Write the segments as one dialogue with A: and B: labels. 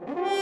A: you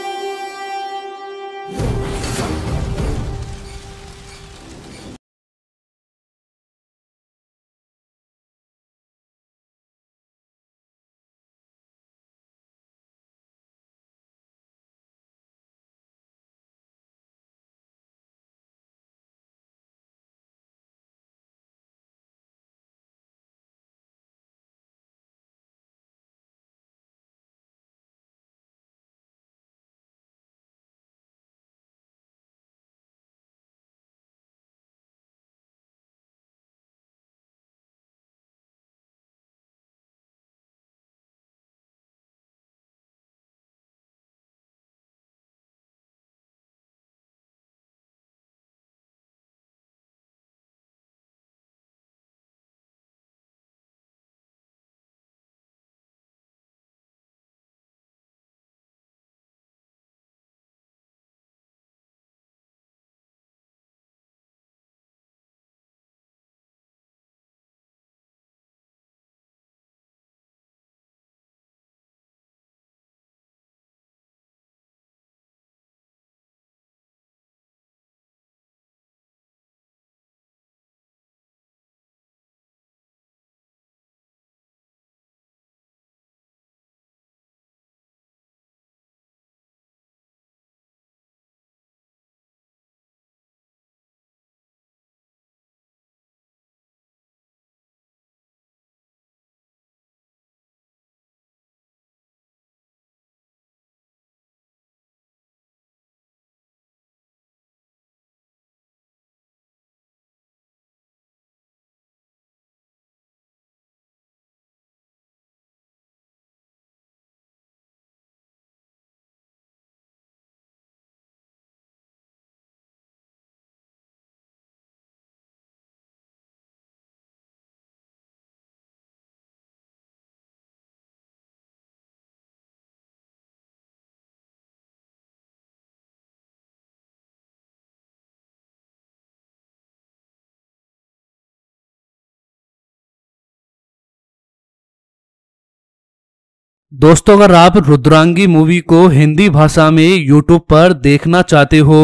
A: दोस्तों अगर आप रुद्रांगी मूवी को हिंदी भाषा में यूट्यूब पर देखना चाहते हो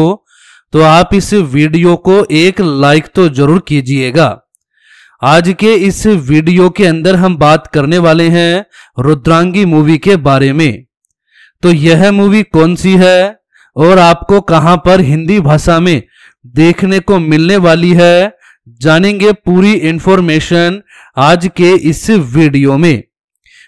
A: तो आप इस वीडियो को एक लाइक तो जरूर कीजिएगा आज के इस वीडियो के अंदर हम बात करने वाले हैं रुद्रांगी मूवी के बारे में तो यह मूवी कौन सी है और आपको कहां पर हिंदी भाषा में देखने को मिलने वाली है जानेंगे पूरी इंफॉर्मेशन आज के इस वीडियो में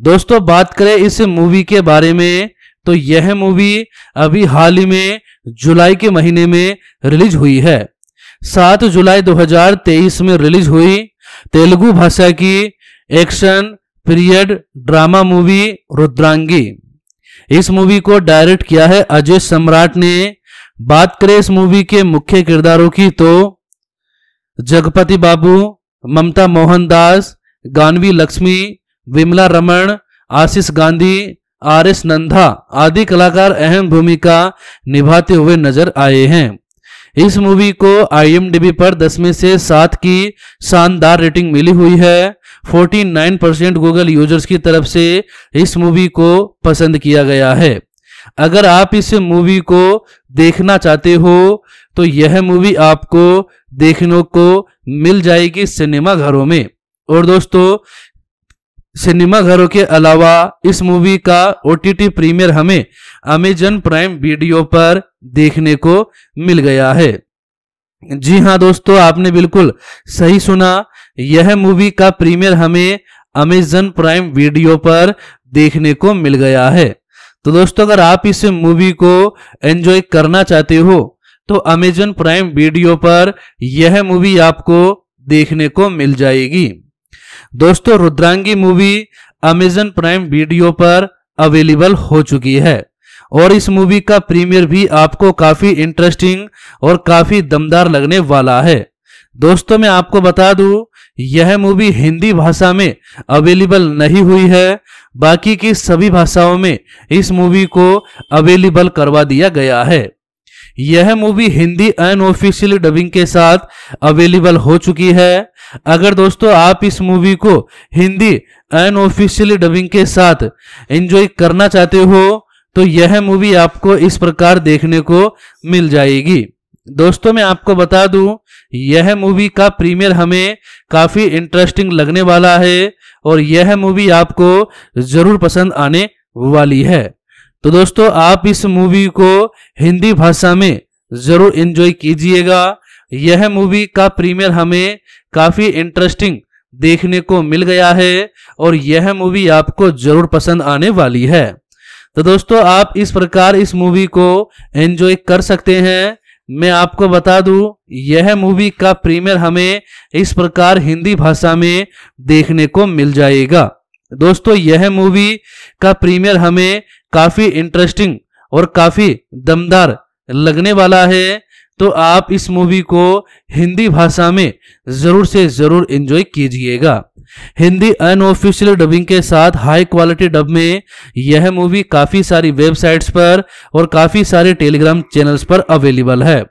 A: दोस्तों बात करें इस मूवी के बारे में तो यह मूवी अभी हाल ही में जुलाई के महीने में रिलीज हुई है सात जुलाई 2023 में रिलीज हुई तेलुगु भाषा की action period drama movie Rudrangi इस मूवी को डायरेक्ट किया है अजय सम्राट ने बात करें इस मूवी के मुख्य किरदारों की तो जगपति बाबू ममता मोहनदास गानवी लक्ष्मी विमला रमण आशीष गांधी आर एस नंदा आदि कलाकार अहम भूमिका निभाते हुए नजर आए हैं इस मूवी को आईएमडीबी पर दसवीं में से सात की शानदार रेटिंग मिली हुई है 49 परसेंट गूगल यूजर्स की तरफ से इस मूवी को पसंद किया गया है अगर आप इस मूवी को देखना चाहते हो तो यह मूवी आपको देखने को मिल जाएगी सिनेमा घरों में और दोस्तों सिनेमाघरों के अलावा इस मूवी का ओ प्रीमियर हमें अमेजन प्राइम वीडियो पर देखने को मिल गया है जी हाँ दोस्तों आपने बिल्कुल सही सुना यह मूवी का प्रीमियर हमें अमेजन प्राइम वीडियो पर देखने को मिल गया है तो दोस्तों अगर आप इस मूवी को एंजॉय करना चाहते हो तो अमेजन प्राइम वीडियो पर यह मूवी आपको देखने को मिल जाएगी दोस्तों Rudrangi movie Amazon Prime Video पर अवेलेबल हो चुकी है और इस मूवी का प्रीमियर भी आपको काफी इंटरेस्टिंग और काफी दमदार लगने वाला है दोस्तों मैं आपको बता दूं यह मूवी हिंदी भाषा में अवेलेबल नहीं हुई है बाकी की सभी भाषाओं में इस मूवी को अवेलेबल करवा दिया गया है यह मूवी हिंदी अनऑफिशियल डबिंग के साथ अवेलेबल हो चुकी है अगर दोस्तों आप इस मूवी को हिंदी अनऑफिशियल डबिंग के साथ एंजॉय करना चाहते हो तो यह मूवी आपको इस प्रकार देखने को मिल जाएगी दोस्तों मैं आपको बता दूं यह मूवी का प्रीमियर हमें काफ़ी इंटरेस्टिंग लगने वाला है और यह मूवी आपको ज़रूर पसंद आने वाली है तो दोस्तों आप इस मूवी को हिंदी भाषा में जरूर एंजॉय कीजिएगा यह मूवी का प्रीमियर हमें काफी इंटरेस्टिंग देखने को मिल गया है और यह मूवी आपको जरूर पसंद आने वाली है तो दोस्तों आप इस प्रकार इस मूवी को एंजॉय कर सकते हैं मैं आपको बता दूं यह मूवी का प्रीमियर हमें इस प्रकार हिंदी भाषा में देखने को मिल जाएगा दोस्तों यह मूवी का प्रीमियर हमें काफी इंटरेस्टिंग और काफी दमदार लगने वाला है तो आप इस मूवी को हिंदी भाषा में जरूर से जरूर एंजॉय कीजिएगा हिंदी अनऑफिशियल डबिंग के साथ हाई क्वालिटी डब में यह मूवी काफ़ी सारी वेबसाइट्स पर और काफ़ी सारे टेलीग्राम चैनल्स पर अवेलेबल है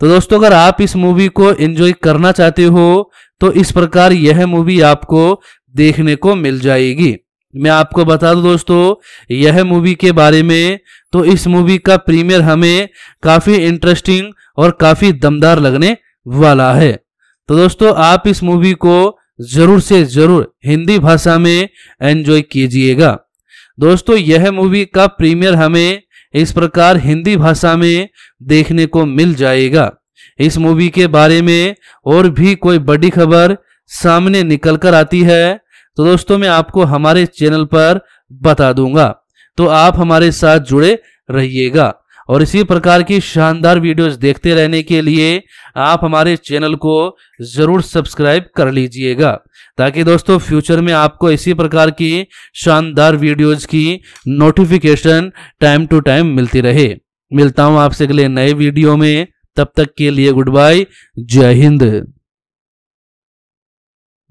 A: तो दोस्तों अगर आप इस मूवी को एंजॉय करना चाहते हो तो इस प्रकार यह मूवी आपको देखने को मिल जाएगी मैं आपको बता दूं दोस्तों यह मूवी के बारे में तो इस मूवी का प्रीमियर हमें काफ़ी इंटरेस्टिंग और काफ़ी दमदार लगने वाला है तो दोस्तों आप इस मूवी को ज़रूर से ज़रूर हिंदी भाषा में एंजॉय कीजिएगा दोस्तों यह मूवी का प्रीमियर हमें इस प्रकार हिंदी भाषा में देखने को मिल जाएगा इस मूवी के बारे में और भी कोई बड़ी खबर सामने निकल कर आती है तो दोस्तों मैं आपको हमारे चैनल पर बता दूंगा तो आप हमारे साथ जुड़े रहिएगा और इसी प्रकार की शानदार वीडियोस देखते रहने के लिए आप हमारे चैनल को ज़रूर सब्सक्राइब कर लीजिएगा ताकि दोस्तों फ्यूचर में आपको इसी प्रकार की शानदार वीडियोस की नोटिफिकेशन टाइम टू टाइम मिलती रहे मिलता हूं आपसे अगले नए वीडियो में तब तक के लिए गुड बाय जय हिंद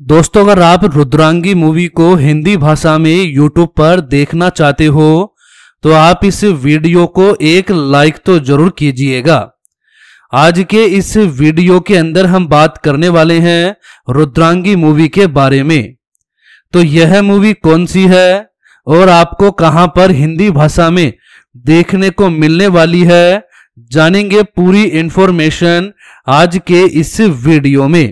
A: दोस्तों अगर आप रुद्रांगी मूवी को हिंदी भाषा में यूट्यूब पर देखना चाहते हो तो आप इस वीडियो को एक लाइक तो जरूर कीजिएगा आज के इस वीडियो के अंदर हम बात करने वाले हैं रुद्रांगी मूवी के बारे में तो यह मूवी कौन सी है और आपको कहां पर हिंदी भाषा में देखने को मिलने वाली है जानेंगे पूरी इंफॉर्मेशन आज के इस वीडियो में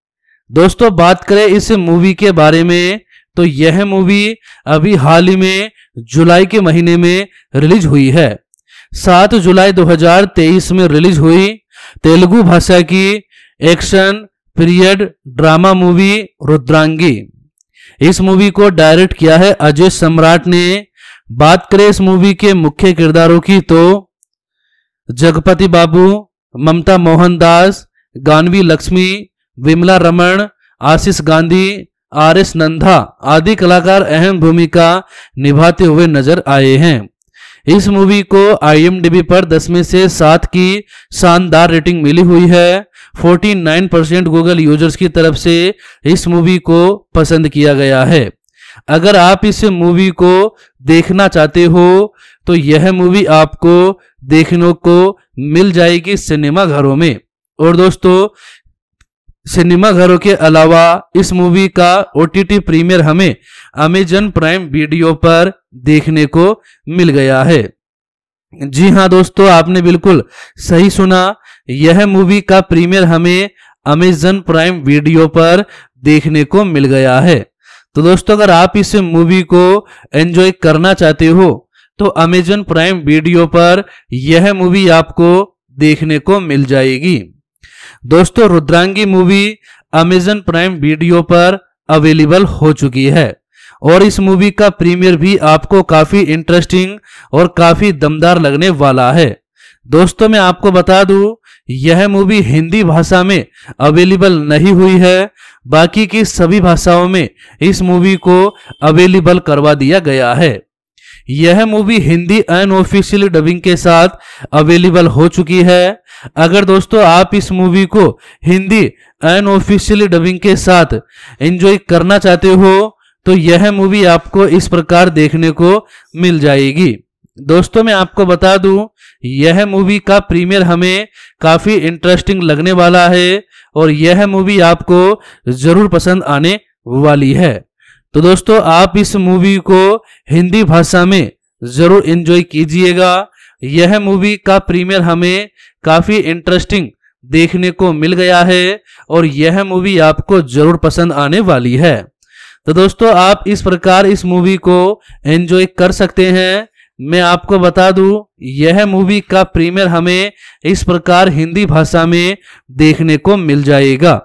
A: दोस्तों बात करें इस मूवी के बारे में तो यह मूवी अभी हाल ही में जुलाई के महीने में रिलीज हुई है सात जुलाई 2023 में रिलीज हुई तेलुगु भाषा की action period drama movie Rudrangi इस मूवी को डायरेक्ट किया है अजय सम्राट ने बात करें इस मूवी के मुख्य किरदारों की तो जगपति बाबू ममता मोहनदास गानवी लक्ष्मी विमला रमण आशीष गांधी आर एस नंदा आदि कलाकार अहम भूमिका निभाते हुए नजर आए हैं इस मूवी को आईएमडीबी पर 10 में से 7 की शानदार रेटिंग मिली हुई है 49 परसेंट गूगल यूजर्स की तरफ से इस मूवी को पसंद किया गया है अगर आप इस मूवी को देखना चाहते हो तो यह मूवी आपको देखने को मिल जाएगी सिनेमा घरों में और दोस्तों सिनेमाघरों के अलावा इस मूवी का ओ टी प्रीमियर हमें अमेजन प्राइम वीडियो पर देखने को मिल गया है जी हाँ दोस्तों आपने बिल्कुल सही सुना यह मूवी का प्रीमियर हमें अमेजन प्राइम वीडियो पर देखने को मिल गया है तो दोस्तों अगर आप इस मूवी को एंजॉय करना चाहते हो तो अमेजन प्राइम वीडियो पर यह मूवी आपको देखने को मिल जाएगी दोस्तों Rudrangi movie Amazon Prime Video पर अवेलेबल हो चुकी है और इस मूवी का प्रीमियर भी आपको काफी इंटरेस्टिंग और काफी दमदार लगने वाला है दोस्तों मैं आपको बता दूं यह मूवी हिंदी भाषा में अवेलेबल नहीं हुई है बाकी की सभी भाषाओं में इस मूवी को अवेलेबल करवा दिया गया है यह मूवी हिंदी अनऑफिशियल डबिंग के साथ अवेलेबल हो चुकी है अगर दोस्तों आप इस मूवी को हिंदी अनऑफिशियल डबिंग के साथ एंजॉय करना चाहते हो तो यह मूवी आपको इस प्रकार देखने को मिल जाएगी दोस्तों मैं आपको बता दूं यह मूवी का प्रीमियर हमें काफ़ी इंटरेस्टिंग लगने वाला है और यह मूवी आपको ज़रूर पसंद आने वाली है तो दोस्तों आप इस मूवी को हिंदी भाषा में जरूर एंजॉय कीजिएगा यह मूवी का प्रीमियर हमें काफी इंटरेस्टिंग देखने को मिल गया है और यह मूवी आपको जरूर पसंद आने वाली है तो दोस्तों आप इस प्रकार इस मूवी को एंजॉय कर सकते हैं मैं आपको बता दूं यह मूवी का प्रीमियर हमें इस प्रकार हिंदी भाषा में देखने को मिल जाएगा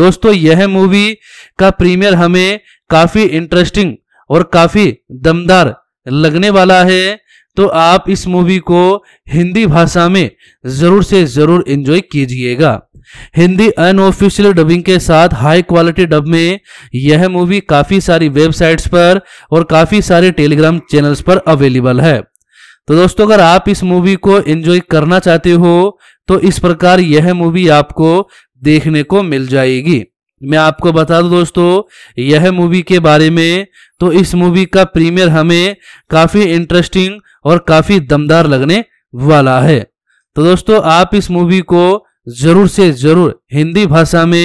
A: दोस्तों यह मूवी का प्रीमियर हमें काफी इंटरेस्टिंग और काफी दमदार लगने वाला है तो आप इस मूवी को हिंदी भाषा में जरूर से जरूर एंजॉय कीजिएगा हिंदी अनऑफिशियल डबिंग के साथ हाई क्वालिटी डब में यह मूवी काफ़ी सारी वेबसाइट्स पर और काफ़ी सारे टेलीग्राम चैनल्स पर अवेलेबल है तो दोस्तों अगर आप इस मूवी को एंजॉय करना चाहते हो तो इस प्रकार यह मूवी आपको देखने को मिल जाएगी मैं आपको बता दूं दोस्तों यह मूवी के बारे में तो इस मूवी का प्रीमियर हमें काफ़ी इंटरेस्टिंग और काफ़ी दमदार लगने वाला है तो दोस्तों आप इस मूवी को ज़रूर से ज़रूर हिंदी भाषा में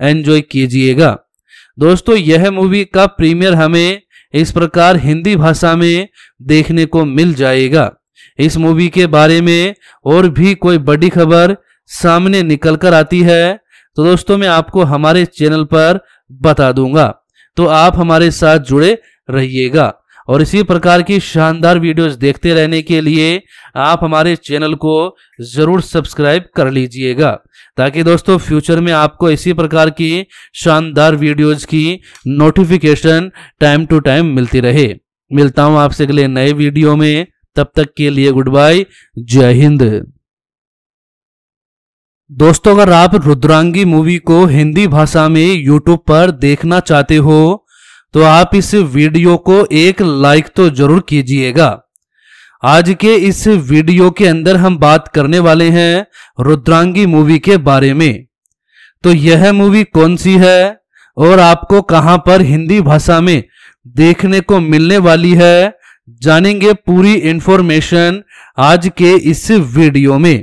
A: एंजॉय कीजिएगा दोस्तों यह मूवी का प्रीमियर हमें इस प्रकार हिंदी भाषा में देखने को मिल जाएगा इस मूवी के बारे में और भी कोई बड़ी खबर सामने निकल कर आती है तो दोस्तों मैं आपको हमारे चैनल पर बता दूंगा तो आप हमारे साथ जुड़े रहिएगा और इसी प्रकार की शानदार वीडियोस देखते रहने के लिए आप हमारे चैनल को ज़रूर सब्सक्राइब कर लीजिएगा ताकि दोस्तों फ्यूचर में आपको इसी प्रकार की शानदार वीडियोस की नोटिफिकेशन टाइम टू टाइम मिलती रहे मिलता हूं आपसे अगले नए वीडियो में तब तक के लिए गुड बाय जय हिंद दोस्तों अगर आप रुद्रांगी मूवी को हिंदी भाषा में यूट्यूब पर देखना चाहते हो तो आप इस वीडियो को एक लाइक तो जरूर कीजिएगा आज के इस वीडियो के अंदर हम बात करने वाले हैं रुद्रांगी मूवी के बारे में तो यह मूवी कौन सी है और आपको कहां पर हिंदी भाषा में देखने को मिलने वाली है जानेंगे पूरी इंफॉर्मेशन आज के इस वीडियो में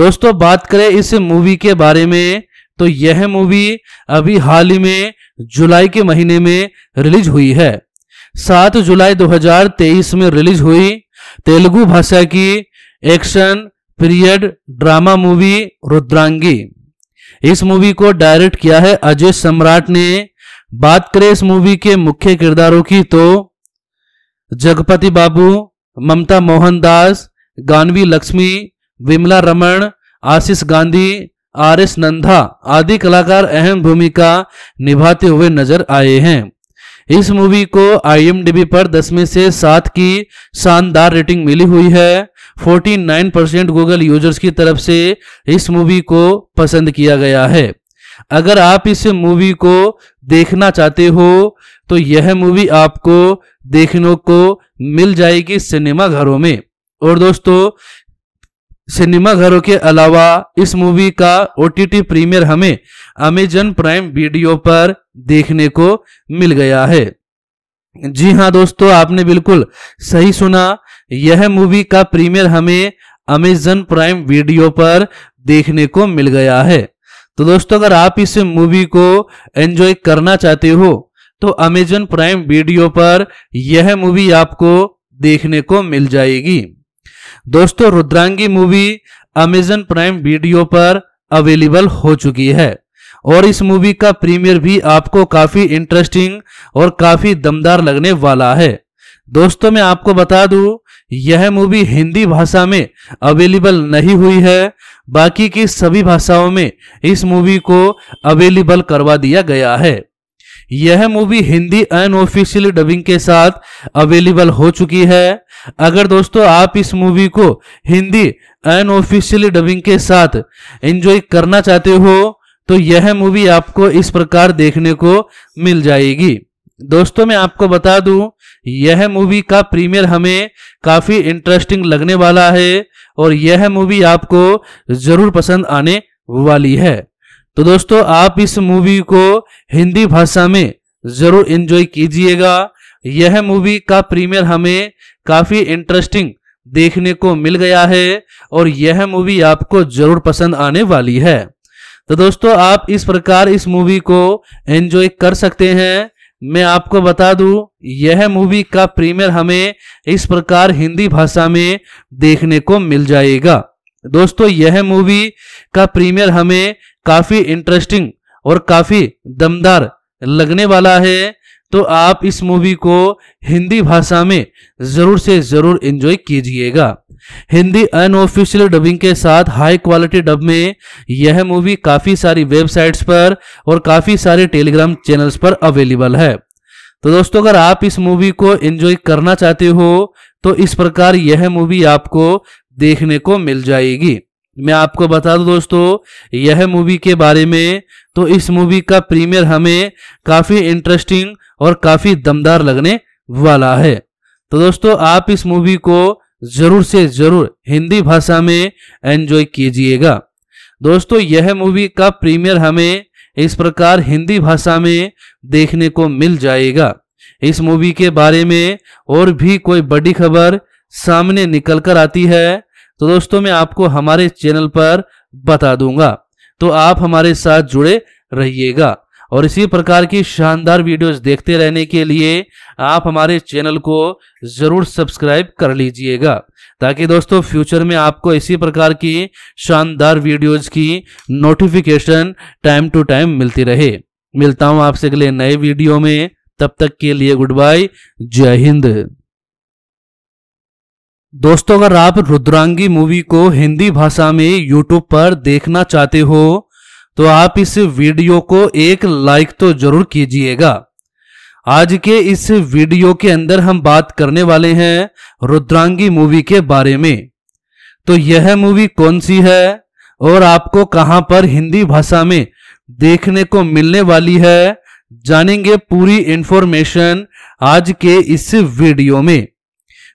A: दोस्तों बात करें इस मूवी के बारे में तो यह मूवी अभी हाल ही में जुलाई के महीने में रिलीज हुई है 7 जुलाई 2023 में रिलीज हुई तेलुगु भाषा की action period drama movie Rudrangi इस मूवी को डायरेक्ट किया है अजय सम्राट ने बात करें इस मूवी के मुख्य किरदारों की तो जगपति बाबू ममता मोहनदास गानवी लक्ष्मी विमला रमण आशीष गांधी आर एस नंदा आदि कलाकार अहम भूमिका निभाते हुए नजर आए हैं इस मूवी को आईएमडीबी पर 10 में से 7 की शानदार रेटिंग मिली हुई है 49 परसेंट गूगल यूजर्स की तरफ से इस मूवी को पसंद किया गया है अगर आप इस मूवी को देखना चाहते हो तो यह मूवी आपको देखने को मिल जाएगी सिनेमा घरों में और दोस्तों सिनेमाघरों के अलावा इस मूवी का ओ प्रीमियर हमें अमेजन प्राइम वीडियो पर देखने को मिल गया है जी हाँ दोस्तों आपने बिल्कुल सही सुना यह मूवी का प्रीमियर हमें अमेजन प्राइम वीडियो पर देखने को मिल गया है तो दोस्तों अगर आप इस मूवी को एंजॉय करना चाहते हो तो अमेजन प्राइम वीडियो पर यह मूवी आपको देखने को मिल जाएगी दोस्तों Rudrangi movie Amazon Prime Video पर अवेलेबल हो चुकी है और इस मूवी का प्रीमियर भी आपको काफी इंटरेस्टिंग और काफी दमदार लगने वाला है दोस्तों मैं आपको बता दूं यह मूवी हिंदी भाषा में अवेलेबल नहीं हुई है बाकी की सभी भाषाओं में इस मूवी को अवेलेबल करवा दिया गया है यह मूवी हिंदी अनऑफिशियल डबिंग के साथ अवेलेबल हो चुकी है अगर दोस्तों आप इस मूवी को हिंदी अनऑफिशियल डबिंग के साथ एंजॉय करना चाहते हो तो यह मूवी आपको इस प्रकार देखने को मिल जाएगी दोस्तों मैं आपको बता दूं यह मूवी का प्रीमियर हमें काफ़ी इंटरेस्टिंग लगने वाला है और यह मूवी आपको ज़रूर पसंद आने वाली है तो दोस्तों आप इस मूवी को हिंदी भाषा में जरूर एंजॉय कीजिएगा यह मूवी का प्रीमियर हमें काफी इंटरेस्टिंग देखने को मिल गया है और यह मूवी आपको जरूर पसंद आने वाली है तो दोस्तों आप इस प्रकार इस मूवी को एंजॉय कर सकते हैं मैं आपको बता दूं यह मूवी का प्रीमियर हमें इस प्रकार हिंदी भाषा में देखने को मिल जाएगा दोस्तों यह मूवी का प्रीमियर हमें काफी इंटरेस्टिंग और काफी दमदार लगने वाला है तो आप इस मूवी को हिंदी भाषा में जरूर से जरूर एंजॉय कीजिएगा हिंदी अनऑफिशियल डबिंग के साथ हाई क्वालिटी डब में यह मूवी काफी सारी वेबसाइट्स पर और काफी सारे टेलीग्राम चैनल्स पर अवेलेबल है तो दोस्तों अगर आप इस मूवी को एंजॉय करना चाहते हो तो इस प्रकार यह मूवी आपको देखने को मिल जाएगी मैं आपको बता दूं दोस्तों यह मूवी के बारे में तो इस मूवी का प्रीमियर हमें काफ़ी इंटरेस्टिंग और काफ़ी दमदार लगने वाला है तो दोस्तों आप इस मूवी को ज़रूर से ज़रूर हिंदी भाषा में एंजॉय कीजिएगा दोस्तों यह मूवी का प्रीमियर हमें इस प्रकार हिंदी भाषा में देखने को मिल जाएगा इस मूवी के बारे में और भी कोई बड़ी खबर सामने निकल कर आती है तो दोस्तों मैं आपको हमारे चैनल पर बता दूंगा तो आप हमारे साथ जुड़े रहिएगा और इसी प्रकार की शानदार वीडियोस देखते रहने के लिए आप हमारे चैनल को ज़रूर सब्सक्राइब कर लीजिएगा ताकि दोस्तों फ्यूचर में आपको इसी प्रकार की शानदार वीडियोस की नोटिफिकेशन टाइम टू टाइम मिलती रहे मिलता हूं आपसे अगले नए वीडियो में तब तक के लिए गुड बाय जय हिंद दोस्तों अगर आप रुद्रांगी मूवी को हिंदी भाषा में यूट्यूब पर देखना चाहते हो तो आप इस वीडियो को एक लाइक तो जरूर कीजिएगा आज के इस वीडियो के अंदर हम बात करने वाले हैं रुद्रांगी मूवी के बारे में तो यह मूवी कौन सी है और आपको कहां पर हिंदी भाषा में देखने को मिलने वाली है जानेंगे पूरी इंफॉर्मेशन आज के इस वीडियो में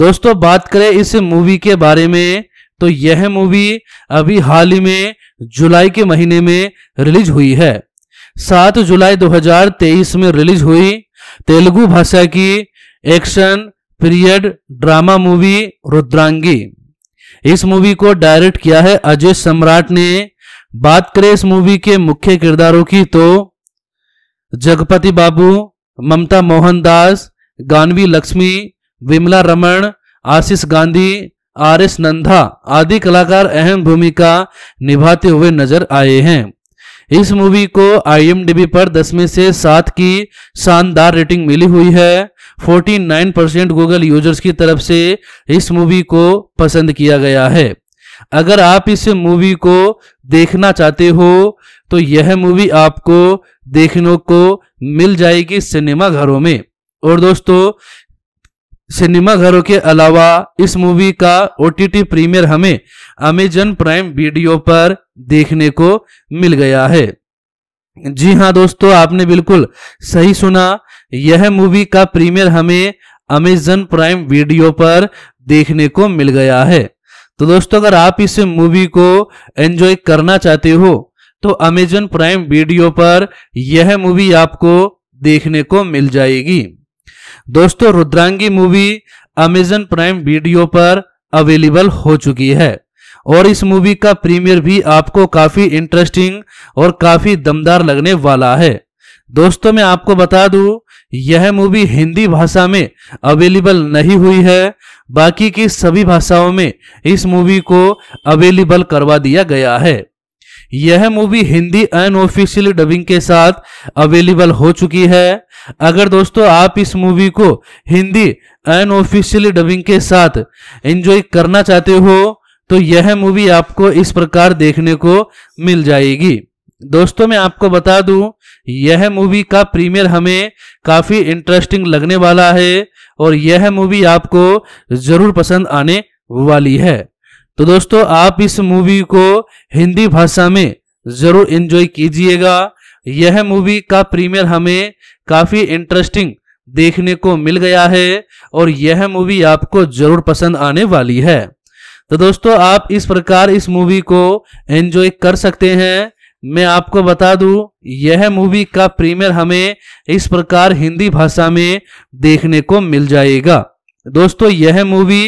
A: दोस्तों बात करें इस मूवी के बारे में तो यह मूवी अभी हाल ही में जुलाई के महीने में रिलीज हुई है सात जुलाई 2023 में रिलीज हुई तेलुगु भाषा की action period drama movie Rudrangi इस मूवी को डायरेक्ट किया है अजय सम्राट ने बात करें इस मूवी के मुख्य किरदारों की तो जगपति बाबू ममता मोहनदास गानवी लक्ष्मी विमला रमण आशीष गांधी आर एस नंदा आदि कलाकार अहम भूमिका निभाते हुए नजर आए हैं इस मूवी को आईएमडीबी पर 10 में से 7 की शानदार रेटिंग मिली हुई है 49 परसेंट गूगल यूजर्स की तरफ से इस मूवी को पसंद किया गया है अगर आप इस मूवी को देखना चाहते हो तो यह मूवी आपको देखने को मिल जाएगी सिनेमा घरों में और दोस्तों सिनेमाघरों के अलावा इस मूवी का ओ प्रीमियर हमें अमेजन प्राइम वीडियो पर देखने को मिल गया है जी हाँ दोस्तों आपने बिल्कुल सही सुना यह मूवी का प्रीमियर हमें अमेजन प्राइम वीडियो पर देखने को मिल गया है तो दोस्तों अगर आप इस मूवी को एंजॉय करना चाहते हो तो अमेजन प्राइम वीडियो पर यह मूवी आपको देखने को मिल जाएगी दोस्तों Rudrangi movie Amazon Prime Video पर अवेलेबल हो चुकी है और इस मूवी का प्रीमियर भी आपको काफी इंटरेस्टिंग और काफी दमदार लगने वाला है दोस्तों मैं आपको बता दूं यह मूवी हिंदी भाषा में अवेलेबल नहीं हुई है बाकी की सभी भाषाओं में इस मूवी को अवेलेबल करवा दिया गया है यह मूवी हिंदी अनऑफिशियल डबिंग के साथ अवेलेबल हो चुकी है अगर दोस्तों आप इस मूवी को हिंदी अनऑफिशियल डबिंग के साथ एंजॉय करना चाहते हो तो यह मूवी आपको इस प्रकार देखने को मिल जाएगी दोस्तों मैं आपको बता दूं यह मूवी का प्रीमियर हमें काफ़ी इंटरेस्टिंग लगने वाला है और यह मूवी आपको ज़रूर पसंद आने वाली है तो दोस्तों आप इस मूवी को हिंदी भाषा में जरूर एंजॉय कीजिएगा यह मूवी का प्रीमियर हमें काफी इंटरेस्टिंग देखने को मिल गया है और यह मूवी आपको जरूर पसंद आने वाली है तो दोस्तों आप इस प्रकार इस मूवी को एंजॉय कर सकते हैं मैं आपको बता दूं यह मूवी का प्रीमियर हमें इस प्रकार हिंदी भाषा में देखने को मिल जाएगा दोस्तों यह मूवी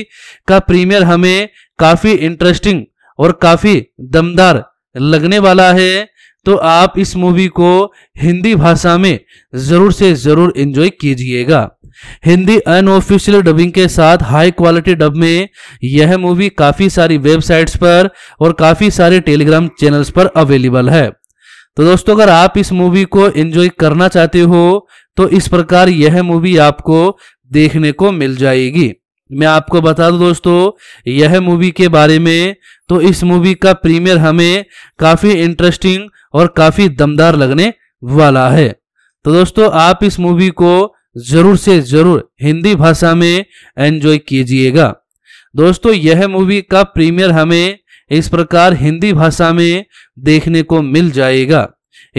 A: का प्रीमियर हमें काफी इंटरेस्टिंग और काफी दमदार लगने वाला है तो आप इस मूवी को हिंदी भाषा में जरूर से जरूर एंजॉय कीजिएगा हिंदी अनऑफिशियल डबिंग के साथ हाई क्वालिटी डब में यह मूवी काफी सारी वेबसाइट्स पर और काफी सारे टेलीग्राम चैनल्स पर अवेलेबल है तो दोस्तों अगर आप इस मूवी को एंजॉय करना चाहते हो तो इस प्रकार यह मूवी आपको देखने को मिल जाएगी मैं आपको बता दूं दोस्तों यह मूवी के बारे में तो इस मूवी का प्रीमियर हमें काफ़ी इंटरेस्टिंग और काफ़ी दमदार लगने वाला है तो दोस्तों आप इस मूवी को ज़रूर से ज़रूर हिंदी भाषा में एंजॉय कीजिएगा दोस्तों यह मूवी का प्रीमियर हमें इस प्रकार हिंदी भाषा में देखने को मिल जाएगा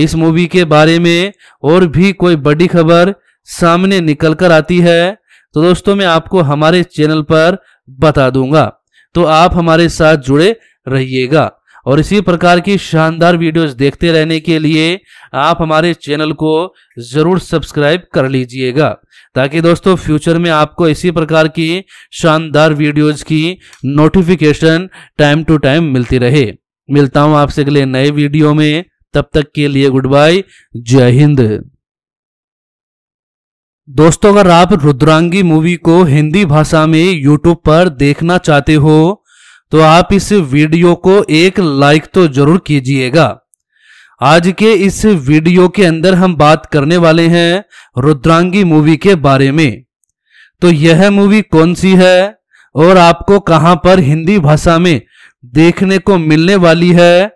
A: इस मूवी के बारे में और भी कोई बड़ी खबर सामने निकल कर आती है तो दोस्तों मैं आपको हमारे चैनल पर बता दूंगा तो आप हमारे साथ जुड़े रहिएगा और इसी प्रकार की शानदार वीडियोस देखते रहने के लिए आप हमारे चैनल को ज़रूर सब्सक्राइब कर लीजिएगा ताकि दोस्तों फ्यूचर में आपको इसी प्रकार की शानदार वीडियोस की नोटिफिकेशन टाइम टू टाइम मिलती रहे मिलता हूं आपसे अगले नए वीडियो में तब तक के लिए गुड बाय जय हिंद दोस्तों अगर आप रुद्रांगी मूवी को हिंदी भाषा में यूट्यूब पर देखना चाहते हो तो आप इस वीडियो को एक लाइक तो जरूर कीजिएगा आज के इस वीडियो के अंदर हम बात करने वाले हैं रुद्रांगी मूवी के बारे में तो यह मूवी कौन सी है और आपको कहां पर हिंदी भाषा में देखने को मिलने वाली है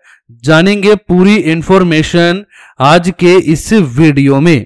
A: जानेंगे पूरी इंफॉर्मेशन आज के इस वीडियो में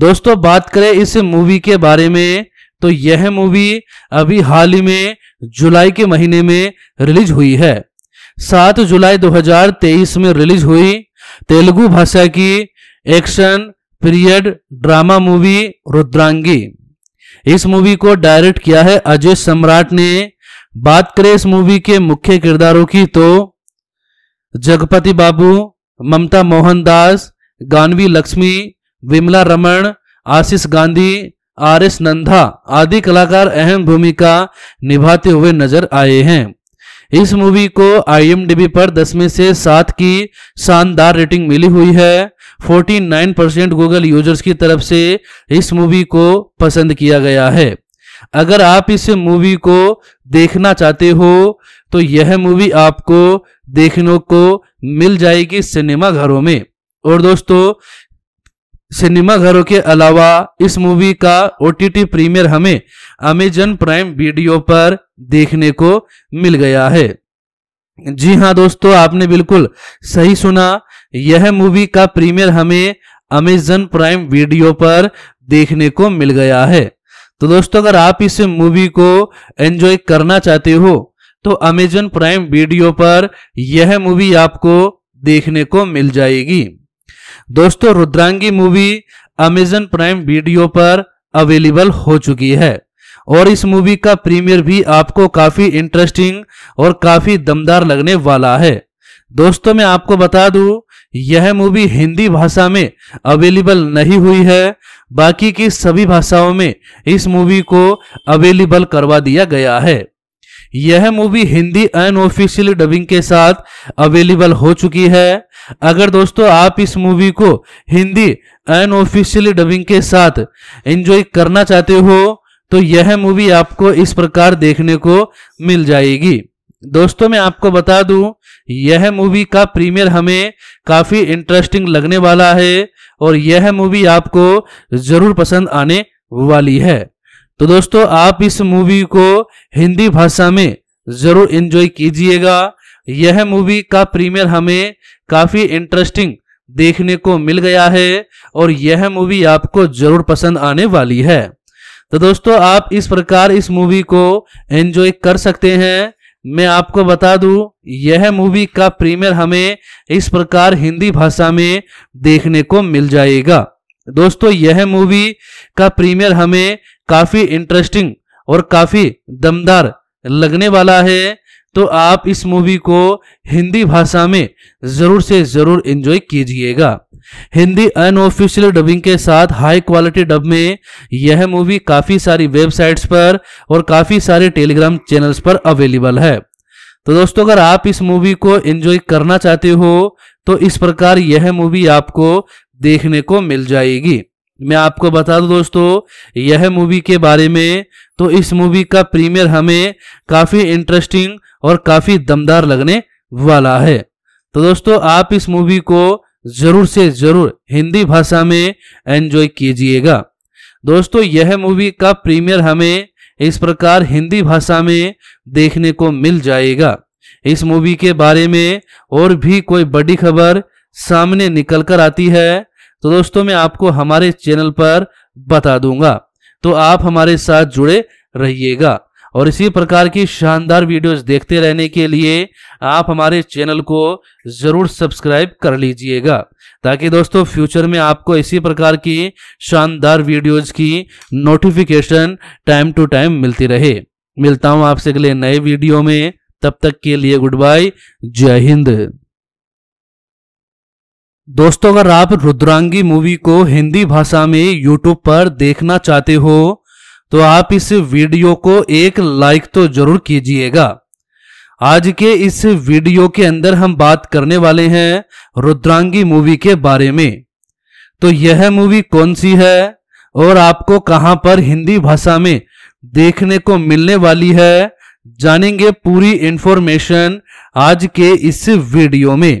A: दोस्तों बात करें इस मूवी के बारे में तो यह मूवी अभी हाल ही में जुलाई के महीने में रिलीज हुई है सात जुलाई 2023 में रिलीज हुई तेलुगु भाषा की action period drama movie Rudrangi इस मूवी को डायरेक्ट किया है अजय सम्राट ने बात करें इस मूवी के मुख्य किरदारों की तो जगपति बाबू ममता मोहनदास गानवी लक्ष्मी विमला रमण आशीष गांधी आर एस नंदा आदि कलाकार अहम भूमिका निभाते हुए नजर आए हैं इस मूवी को आईएमडीबी पर दस में से सात की शानदार रेटिंग मिली हुई है 49 परसेंट गूगल यूजर्स की तरफ से इस मूवी को पसंद किया गया है अगर आप इस मूवी को देखना चाहते हो तो यह मूवी आपको देखने को मिल जाएगी सिनेमा घरों में और दोस्तों सिनेमाघरों के अलावा इस मूवी का ओ प्रीमियर हमें अमेजन प्राइम वीडियो पर देखने को मिल गया है जी हाँ दोस्तों आपने बिल्कुल सही सुना यह मूवी का प्रीमियर हमें अमेजन प्राइम वीडियो पर देखने को मिल गया है तो दोस्तों अगर आप इस मूवी को एंजॉय करना चाहते हो तो अमेजन प्राइम वीडियो पर यह मूवी आपको देखने को मिल जाएगी दोस्तों Rudrangi movie Amazon Prime Video पर अवेलेबल हो चुकी है और इस मूवी का प्रीमियर भी आपको काफी इंटरेस्टिंग और काफी दमदार लगने वाला है दोस्तों मैं आपको बता दूं यह मूवी हिंदी भाषा में अवेलेबल नहीं हुई है बाकी की सभी भाषाओं में इस मूवी को अवेलेबल करवा दिया गया है यह मूवी हिंदी अनऑफिशियल डबिंग के साथ अवेलेबल हो चुकी है अगर दोस्तों आप इस मूवी को हिंदी अनऑफिशियल डबिंग के साथ एंजॉय करना चाहते हो तो यह मूवी आपको इस प्रकार देखने को मिल जाएगी दोस्तों मैं आपको बता दूं यह मूवी का प्रीमियर हमें काफ़ी इंटरेस्टिंग लगने वाला है और यह मूवी आपको ज़रूर पसंद आने वाली है तो दोस्तों आप इस मूवी को हिंदी भाषा में जरूर एंजॉय कीजिएगा यह मूवी का प्रीमियर हमें काफी इंटरेस्टिंग देखने को मिल गया है और यह मूवी आपको जरूर पसंद आने वाली है तो दोस्तों आप इस प्रकार इस मूवी को एंजॉय कर सकते हैं मैं आपको बता दूं यह मूवी का प्रीमियर हमें इस प्रकार हिंदी भाषा में देखने को मिल जाएगा दोस्तों यह मूवी का प्रीमियर हमें काफी इंटरेस्टिंग और काफी दमदार लगने वाला है तो आप इस मूवी को हिंदी भाषा में जरूर से जरूर एंजॉय कीजिएगा हिंदी अनऑफिशियल डबिंग के साथ हाई क्वालिटी डब में यह मूवी काफी सारी वेबसाइट्स पर और काफी सारे टेलीग्राम चैनल्स पर अवेलेबल है तो दोस्तों अगर आप इस मूवी को एंजॉय करना चाहते हो तो इस प्रकार यह मूवी आपको देखने को मिल जाएगी मैं आपको बता दूं दोस्तों यह मूवी के बारे में तो इस मूवी का प्रीमियर हमें काफ़ी इंटरेस्टिंग और काफ़ी दमदार लगने वाला है तो दोस्तों आप इस मूवी को ज़रूर से ज़रूर हिंदी भाषा में एंजॉय कीजिएगा दोस्तों यह मूवी का प्रीमियर हमें इस प्रकार हिंदी भाषा में देखने को मिल जाएगा इस मूवी के बारे में और भी कोई बड़ी खबर सामने निकल कर आती है तो दोस्तों मैं आपको हमारे चैनल पर बता दूंगा तो आप हमारे साथ जुड़े रहिएगा और इसी प्रकार की शानदार वीडियोस देखते रहने के लिए आप हमारे चैनल को ज़रूर सब्सक्राइब कर लीजिएगा ताकि दोस्तों फ्यूचर में आपको इसी प्रकार की शानदार वीडियोस की नोटिफिकेशन टाइम टू टाइम मिलती रहे मिलता हूं आपसे अगले नए वीडियो में तब तक के लिए गुड बाय जय हिंद दोस्तों अगर आप रुद्रांगी मूवी को हिंदी भाषा में यूट्यूब पर देखना चाहते हो तो आप इस वीडियो को एक लाइक तो जरूर कीजिएगा आज के इस वीडियो के अंदर हम बात करने वाले हैं रुद्रांगी मूवी के बारे में तो यह मूवी कौन सी है और आपको कहां पर हिंदी भाषा में देखने को मिलने वाली है जानेंगे पूरी इंफॉर्मेशन आज के इस वीडियो में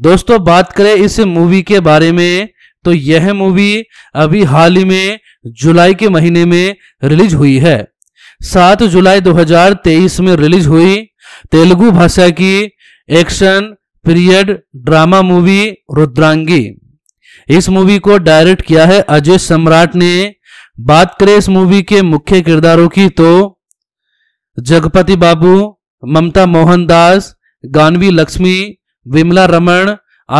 A: दोस्तों बात करें इस मूवी के बारे में तो यह मूवी अभी हाल ही में जुलाई के महीने में रिलीज हुई है सात जुलाई 2023 में रिलीज हुई तेलुगु भाषा की action period drama movie Rudrangi इस मूवी को डायरेक्ट किया है अजय सम्राट ने बात करें इस मूवी के मुख्य किरदारों की तो जगपति बाबू ममता मोहनदास गानवी लक्ष्मी विमला रमण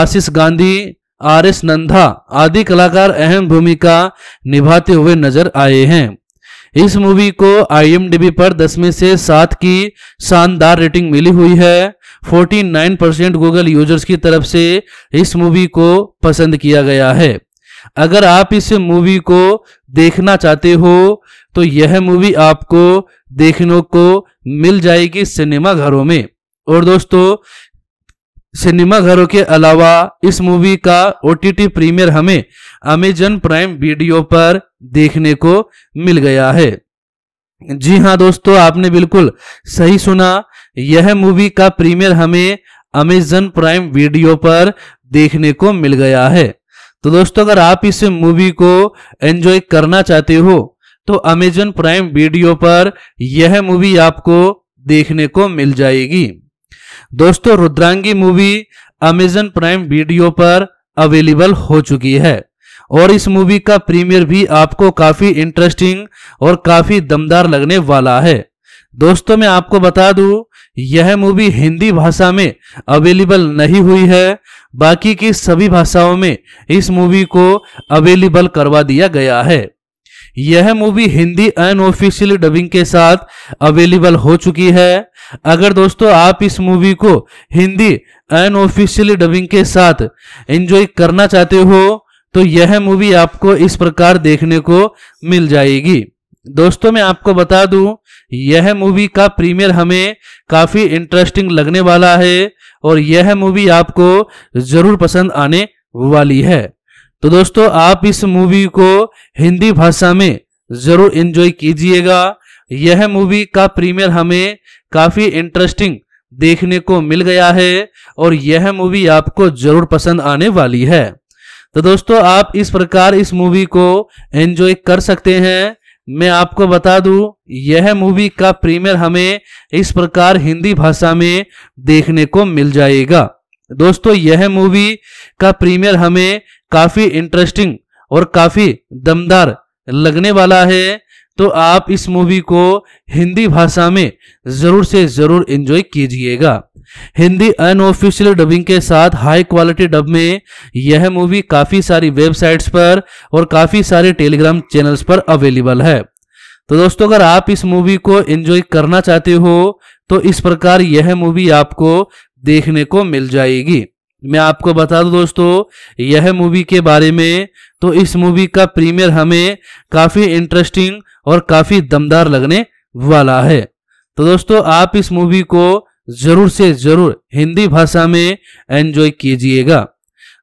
A: आशीष गांधी आर एस नंदा आदि कलाकार अहम भूमिका निभाते हुए नजर आए हैं इस मूवी को आईएमडीबी पर दसवीं में से सात की शानदार रेटिंग मिली हुई है 49 परसेंट गूगल यूजर्स की तरफ से इस मूवी को पसंद किया गया है अगर आप इस मूवी को देखना चाहते हो तो यह मूवी आपको देखने को मिल जाएगी सिनेमा घरों में और दोस्तों सिनेमाघरों के अलावा इस मूवी का ओ टी प्रीमियर हमें अमेजन प्राइम वीडियो पर देखने को मिल गया है जी हाँ दोस्तों आपने बिल्कुल सही सुना यह मूवी का प्रीमियर हमें अमेजन प्राइम वीडियो पर देखने को मिल गया है तो दोस्तों अगर आप इस मूवी को एंजॉय करना चाहते हो तो अमेजन प्राइम वीडियो पर यह मूवी आपको देखने को मिल जाएगी दोस्तों Rudrangi movie Amazon Prime Video पर अवेलेबल हो चुकी है और इस मूवी का प्रीमियर भी आपको काफी इंटरेस्टिंग और काफी दमदार लगने वाला है दोस्तों मैं आपको बता दूं यह मूवी हिंदी भाषा में अवेलेबल नहीं हुई है बाकी की सभी भाषाओं में इस मूवी को अवेलेबल करवा दिया गया है यह मूवी हिंदी अनऑफिशियल डबिंग के साथ अवेलेबल हो चुकी है अगर दोस्तों आप इस मूवी को हिंदी अनऑफिशियल डबिंग के साथ एंजॉय करना चाहते हो तो यह मूवी आपको इस प्रकार देखने को मिल जाएगी दोस्तों मैं आपको बता दूं यह मूवी का प्रीमियर हमें काफ़ी इंटरेस्टिंग लगने वाला है और यह मूवी आपको ज़रूर पसंद आने वाली है तो दोस्तों आप इस मूवी को हिंदी भाषा में जरूर एंजॉय कीजिएगा यह मूवी का प्रीमियर हमें काफी इंटरेस्टिंग देखने को मिल गया है और यह मूवी आपको जरूर पसंद आने वाली है तो दोस्तों आप इस प्रकार इस मूवी को एंजॉय कर सकते हैं मैं आपको बता दूं यह मूवी का प्रीमियर हमें इस प्रकार हिंदी भाषा में देखने को मिल जाएगा दोस्तों यह मूवी का प्रीमियर हमें काफी इंटरेस्टिंग और काफी दमदार लगने वाला है तो आप इस मूवी को हिंदी भाषा में जरूर से जरूर एंजॉय कीजिएगा हिंदी अनऑफिशियल डबिंग के साथ हाई क्वालिटी डब में यह मूवी काफ़ी सारी वेबसाइट्स पर और काफ़ी सारे टेलीग्राम चैनल्स पर अवेलेबल है तो दोस्तों अगर आप इस मूवी को एंजॉय करना चाहते हो तो इस प्रकार यह मूवी आपको देखने को मिल जाएगी मैं आपको बता दूं दोस्तों यह मूवी के बारे में तो इस मूवी का प्रीमियर हमें काफ़ी इंटरेस्टिंग और काफ़ी दमदार लगने वाला है तो दोस्तों आप इस मूवी को ज़रूर से ज़रूर हिंदी भाषा में एंजॉय कीजिएगा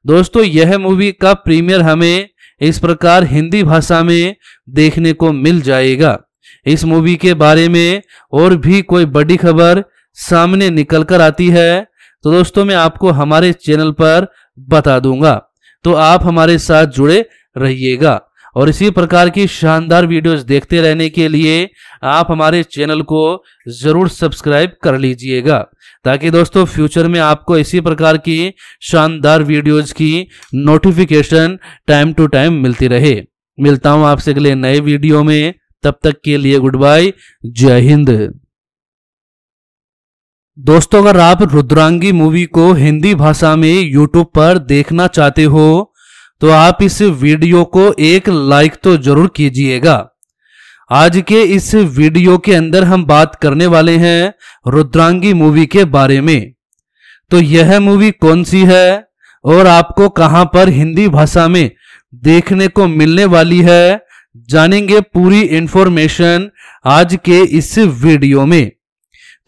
A: दोस्तों यह मूवी का प्रीमियर हमें इस प्रकार हिंदी भाषा में देखने को मिल जाएगा इस मूवी के बारे में और भी कोई बड़ी खबर सामने निकल कर आती है तो दोस्तों मैं आपको हमारे चैनल पर बता दूंगा तो आप हमारे साथ जुड़े रहिएगा और इसी प्रकार की शानदार वीडियोस देखते रहने के लिए आप हमारे चैनल को ज़रूर सब्सक्राइब कर लीजिएगा ताकि दोस्तों फ्यूचर में आपको इसी प्रकार की शानदार वीडियोस की नोटिफिकेशन टाइम टू टाइम मिलती रहे मिलता हूं आपसे अगले नए वीडियो में तब तक के लिए गुड बाय जय हिंद दोस्तों अगर आप रुद्रांगी मूवी को हिंदी भाषा में यूट्यूब पर देखना चाहते हो तो आप इस वीडियो को एक लाइक तो जरूर कीजिएगा आज के इस वीडियो के अंदर हम बात करने वाले हैं रुद्रांगी मूवी के बारे में तो यह मूवी कौन सी है और आपको कहां पर हिंदी भाषा में देखने को मिलने वाली है जानेंगे पूरी इंफॉर्मेशन आज के इस वीडियो में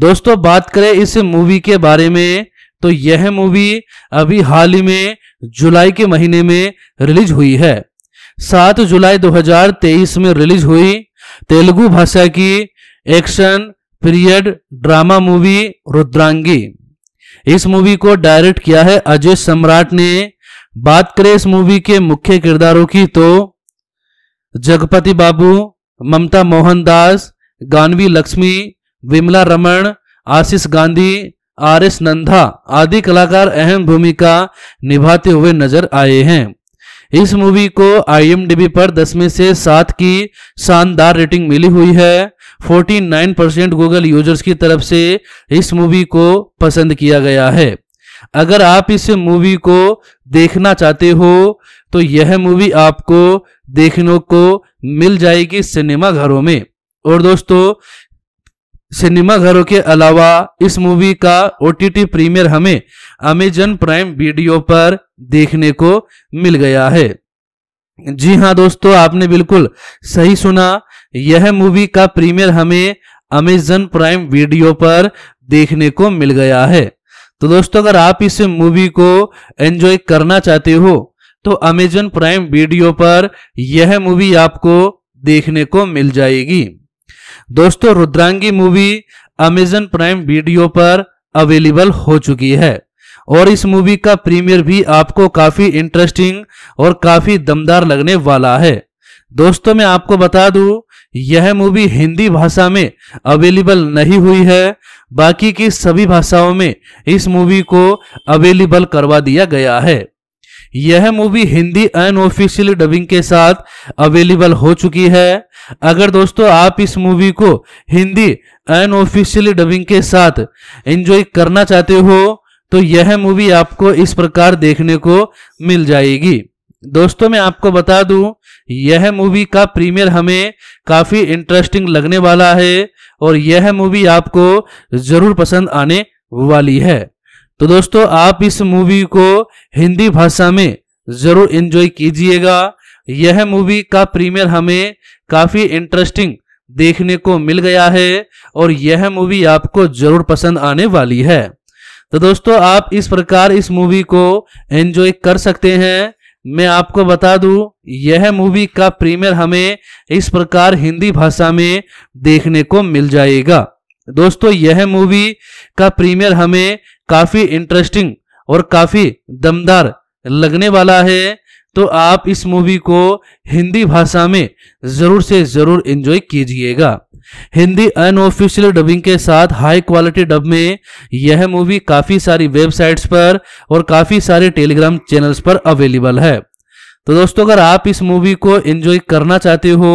A: दोस्तों बात करें इस मूवी के बारे में तो यह मूवी अभी हाल ही में जुलाई के महीने में रिलीज हुई है सात जुलाई 2023 में रिलीज हुई तेलुगु भाषा की action period drama movie Rudrangi इस मूवी को डायरेक्ट किया है अजय सम्राट ने बात करें इस मूवी के मुख्य किरदारों की तो जगपति बाबू ममता मोहनदास गानवी लक्ष्मी विमला रमण आशीष गांधी आर एस नंदा आदि कलाकार अहम भूमिका निभाते हुए नजर आए हैं इस मूवी को आईएमडीबी पर दस में से सात की शानदार रेटिंग मिली हुई है 49 परसेंट गूगल यूजर्स की तरफ से इस मूवी को पसंद किया गया है अगर आप इस मूवी को देखना चाहते हो तो यह मूवी आपको देखने को मिल जाएगी सिनेमा घरों में और दोस्तों सिनेमाघरों के अलावा इस मूवी का ओ टी प्रीमियर हमें अमेजन प्राइम वीडियो पर देखने को मिल गया है जी हाँ दोस्तों आपने बिल्कुल सही सुना यह मूवी का प्रीमियर हमें अमेजन प्राइम वीडियो पर देखने को मिल गया है तो दोस्तों अगर आप इस मूवी को एंजॉय करना चाहते हो तो अमेजन प्राइम वीडियो पर यह मूवी आपको देखने को मिल जाएगी दोस्तों Rudrangi movie Amazon Prime Video पर अवेलेबल हो चुकी है और इस मूवी का प्रीमियर भी आपको काफी इंटरेस्टिंग और काफी दमदार लगने वाला है दोस्तों मैं आपको बता दूं यह मूवी हिंदी भाषा में अवेलेबल नहीं हुई है बाकी की सभी भाषाओं में इस मूवी को अवेलेबल करवा दिया गया है यह मूवी हिंदी अनऑफिशियल डबिंग के साथ अवेलेबल हो चुकी है अगर दोस्तों आप इस मूवी को हिंदी अनऑफिशियल डबिंग के साथ एंजॉय करना चाहते हो तो यह मूवी आपको इस प्रकार देखने को मिल जाएगी दोस्तों मैं आपको बता दूं यह मूवी का प्रीमियर हमें काफ़ी इंटरेस्टिंग लगने वाला है और यह मूवी आपको ज़रूर पसंद आने वाली है तो दोस्तों आप इस मूवी को हिंदी भाषा में जरूर एंजॉय कीजिएगा यह मूवी का प्रीमियर हमें काफी इंटरेस्टिंग देखने को मिल गया है और यह मूवी आपको जरूर पसंद आने वाली है तो दोस्तों आप इस प्रकार इस मूवी को एंजॉय कर सकते हैं मैं आपको बता दूं यह मूवी का प्रीमियर हमें इस प्रकार हिंदी भाषा में देखने को मिल जाएगा दोस्तों यह मूवी का प्रीमियर हमें काफी इंटरेस्टिंग और काफी दमदार लगने वाला है तो आप इस मूवी को हिंदी भाषा में जरूर से जरूर एंजॉय कीजिएगा हिंदी अनऑफिशियल डबिंग के साथ हाई क्वालिटी डब में यह मूवी काफ़ी सारी वेबसाइट्स पर और काफ़ी सारे टेलीग्राम चैनल्स पर अवेलेबल है तो दोस्तों अगर आप इस मूवी को एंजॉय करना चाहते हो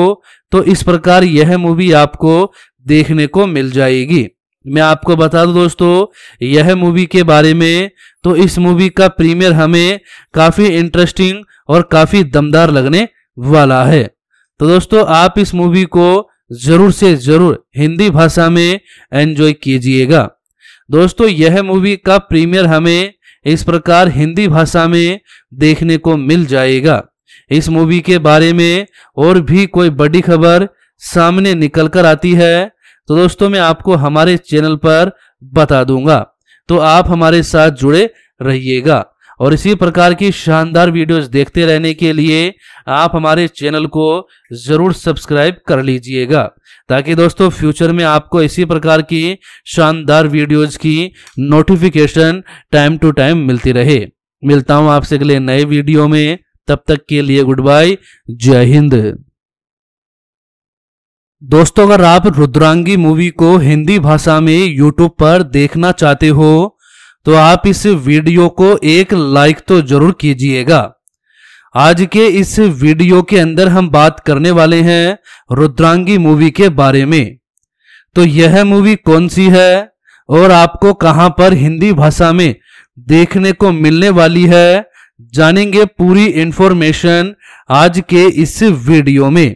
A: तो इस प्रकार यह मूवी आपको देखने को मिल जाएगी मैं आपको बता दूं दोस्तों यह मूवी के बारे में तो इस मूवी का प्रीमियर हमें काफ़ी इंटरेस्टिंग और काफ़ी दमदार लगने वाला है तो दोस्तों आप इस मूवी को ज़रूर से ज़रूर हिंदी भाषा में एंजॉय कीजिएगा दोस्तों यह मूवी का प्रीमियर हमें इस प्रकार हिंदी भाषा में देखने को मिल जाएगा इस मूवी के बारे में और भी कोई बड़ी खबर सामने निकल कर आती है तो दोस्तों मैं आपको हमारे चैनल पर बता दूंगा तो आप हमारे साथ जुड़े रहिएगा और इसी प्रकार की शानदार वीडियोस देखते रहने के लिए आप हमारे चैनल को ज़रूर सब्सक्राइब कर लीजिएगा ताकि दोस्तों फ्यूचर में आपको इसी प्रकार की शानदार वीडियोस की नोटिफिकेशन टाइम टू टाइम मिलती रहे मिलता हूं आपसे अगले नए वीडियो में तब तक के लिए गुड बाय जय हिंद दोस्तों अगर आप रुद्रांगी मूवी को हिंदी भाषा में यूट्यूब पर देखना चाहते हो तो आप इस वीडियो को एक लाइक तो जरूर कीजिएगा आज के इस वीडियो के अंदर हम बात करने वाले हैं रुद्रांगी मूवी के बारे में तो यह मूवी कौन सी है और आपको कहां पर हिंदी भाषा में देखने को मिलने वाली है जानेंगे पूरी इंफॉर्मेशन आज के इस वीडियो में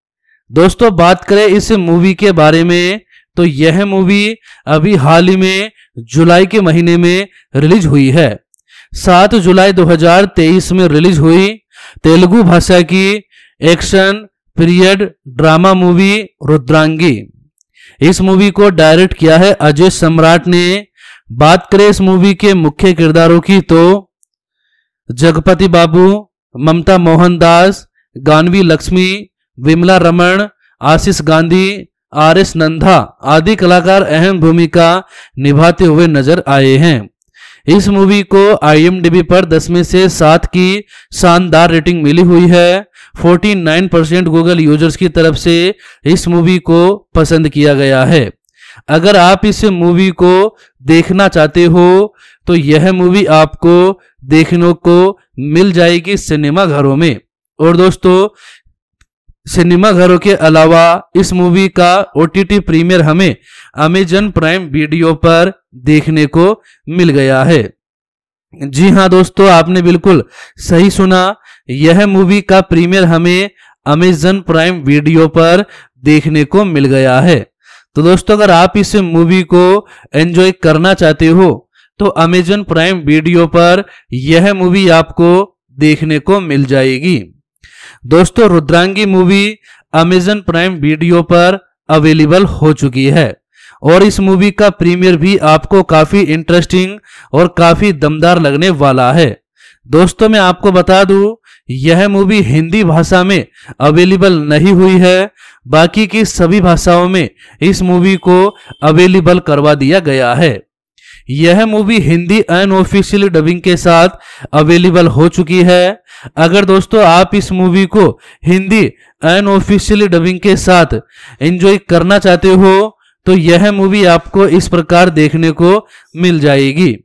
A: दोस्तों बात करें इस मूवी के बारे में तो यह मूवी अभी हाल ही में जुलाई के महीने में रिलीज हुई है सात जुलाई 2023 में रिलीज हुई तेलुगु भाषा की action period drama movie Rudrangi इस मूवी को डायरेक्ट किया है अजय सम्राट ने बात करें इस मूवी के मुख्य किरदारों की तो जगपति बाबू ममता मोहनदास गानवी लक्ष्मी विमला रमण आशीष गांधी आर एस नंदा आदि कलाकार अहम भूमिका निभाते हुए नजर आए हैं इस मूवी को आईएमडीबी पर 10 में से 7 की शानदार रेटिंग मिली हुई है 49 परसेंट गूगल यूजर्स की तरफ से इस मूवी को पसंद किया गया है अगर आप इस मूवी को देखना चाहते हो तो यह मूवी आपको देखने को मिल जाएगी सिनेमा घरों में और दोस्तों सिनेमाघरों के अलावा इस मूवी का ओ टी प्रीमियर हमें अमेजन प्राइम वीडियो पर देखने को मिल गया है जी हाँ दोस्तों आपने बिल्कुल सही सुना यह मूवी का प्रीमियर हमें अमेजन प्राइम वीडियो पर देखने को मिल गया है तो दोस्तों अगर आप इस मूवी को एंजॉय करना चाहते हो तो अमेजन प्राइम वीडियो पर यह मूवी आपको देखने को मिल जाएगी दोस्तों Rudrangi movie Amazon Prime Video पर अवेलेबल हो चुकी है और इस मूवी का प्रीमियर भी आपको काफी इंटरेस्टिंग और काफी दमदार लगने वाला है दोस्तों मैं आपको बता दूं यह मूवी हिंदी भाषा में अवेलेबल नहीं हुई है बाकी की सभी भाषाओं में इस मूवी को अवेलेबल करवा दिया गया है यह मूवी हिंदी अनऑफिशियल डबिंग के साथ अवेलेबल हो चुकी है अगर दोस्तों आप इस मूवी को हिंदी अनऑफिशियल डबिंग के साथ एंजॉय करना चाहते हो तो यह मूवी आपको इस प्रकार देखने को मिल जाएगी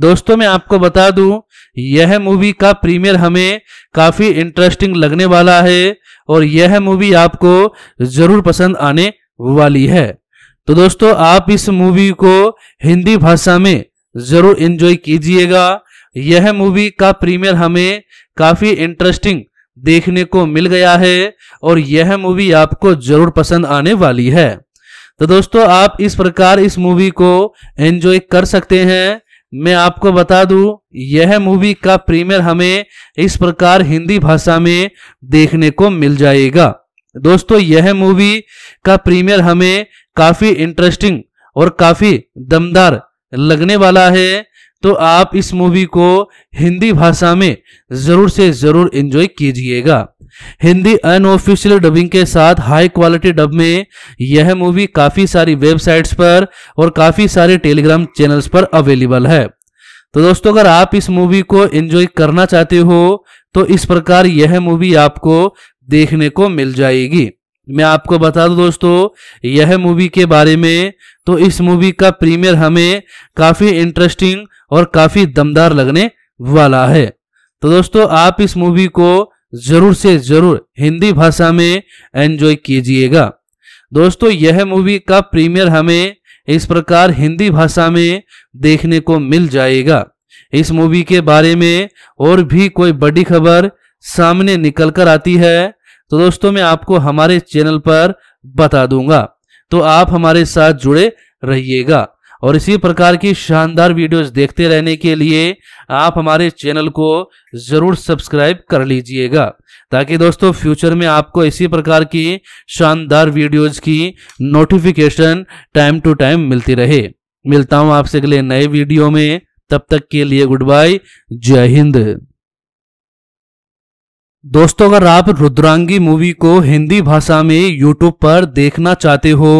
A: दोस्तों मैं आपको बता दूं यह मूवी का प्रीमियर हमें काफ़ी इंटरेस्टिंग लगने वाला है और यह मूवी आपको ज़रूर पसंद आने वाली है तो दोस्तों आप इस मूवी को हिंदी भाषा में जरूर एंजॉय कीजिएगा यह मूवी का प्रीमियर हमें काफी इंटरेस्टिंग देखने को मिल गया है और यह मूवी आपको जरूर पसंद आने वाली है तो दोस्तों आप इस प्रकार इस मूवी को एंजॉय कर सकते हैं मैं आपको बता दूं यह मूवी का प्रीमियर हमें इस प्रकार हिंदी भाषा में देखने को मिल जाएगा दोस्तों यह मूवी का प्रीमियर हमें काफी इंटरेस्टिंग और काफी दमदार लगने वाला है तो आप इस मूवी को हिंदी भाषा में जरूर से जरूर एंजॉय कीजिएगा हिंदी अनऑफिशियल डबिंग के साथ हाई क्वालिटी डब में यह मूवी काफ़ी सारी वेबसाइट्स पर और काफ़ी सारे टेलीग्राम चैनल्स पर अवेलेबल है तो दोस्तों अगर आप इस मूवी को एंजॉय करना चाहते हो तो इस प्रकार यह मूवी आपको देखने को मिल जाएगी मैं आपको बता दूं दोस्तों यह मूवी के बारे में तो इस मूवी का प्रीमियर हमें काफ़ी इंटरेस्टिंग और काफ़ी दमदार लगने वाला है तो दोस्तों आप इस मूवी को ज़रूर से ज़रूर हिंदी भाषा में एंजॉय कीजिएगा दोस्तों यह मूवी का प्रीमियर हमें इस प्रकार हिंदी भाषा में देखने को मिल जाएगा इस मूवी के बारे में और भी कोई बड़ी खबर सामने निकल कर आती है तो दोस्तों मैं आपको हमारे चैनल पर बता दूंगा तो आप हमारे साथ जुड़े रहिएगा और इसी प्रकार की शानदार वीडियोस देखते रहने के लिए आप हमारे चैनल को ज़रूर सब्सक्राइब कर लीजिएगा ताकि दोस्तों फ्यूचर में आपको इसी प्रकार की शानदार वीडियोस की नोटिफिकेशन टाइम टू टाइम मिलती रहे मिलता हूं आपसे अगले नए वीडियो में तब तक के लिए गुड बाय जय हिंद दोस्तों अगर आप रुद्रांगी मूवी को हिंदी भाषा में यूट्यूब पर देखना चाहते हो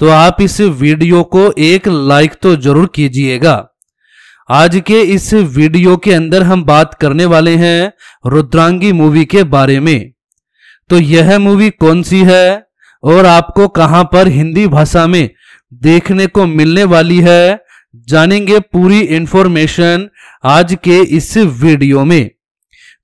A: तो आप इस वीडियो को एक लाइक तो जरूर कीजिएगा आज के इस वीडियो के अंदर हम बात करने वाले हैं रुद्रांगी मूवी के बारे में तो यह मूवी कौन सी है और आपको कहां पर हिंदी भाषा में देखने को मिलने वाली है जानेंगे पूरी इंफॉर्मेशन आज के इस वीडियो में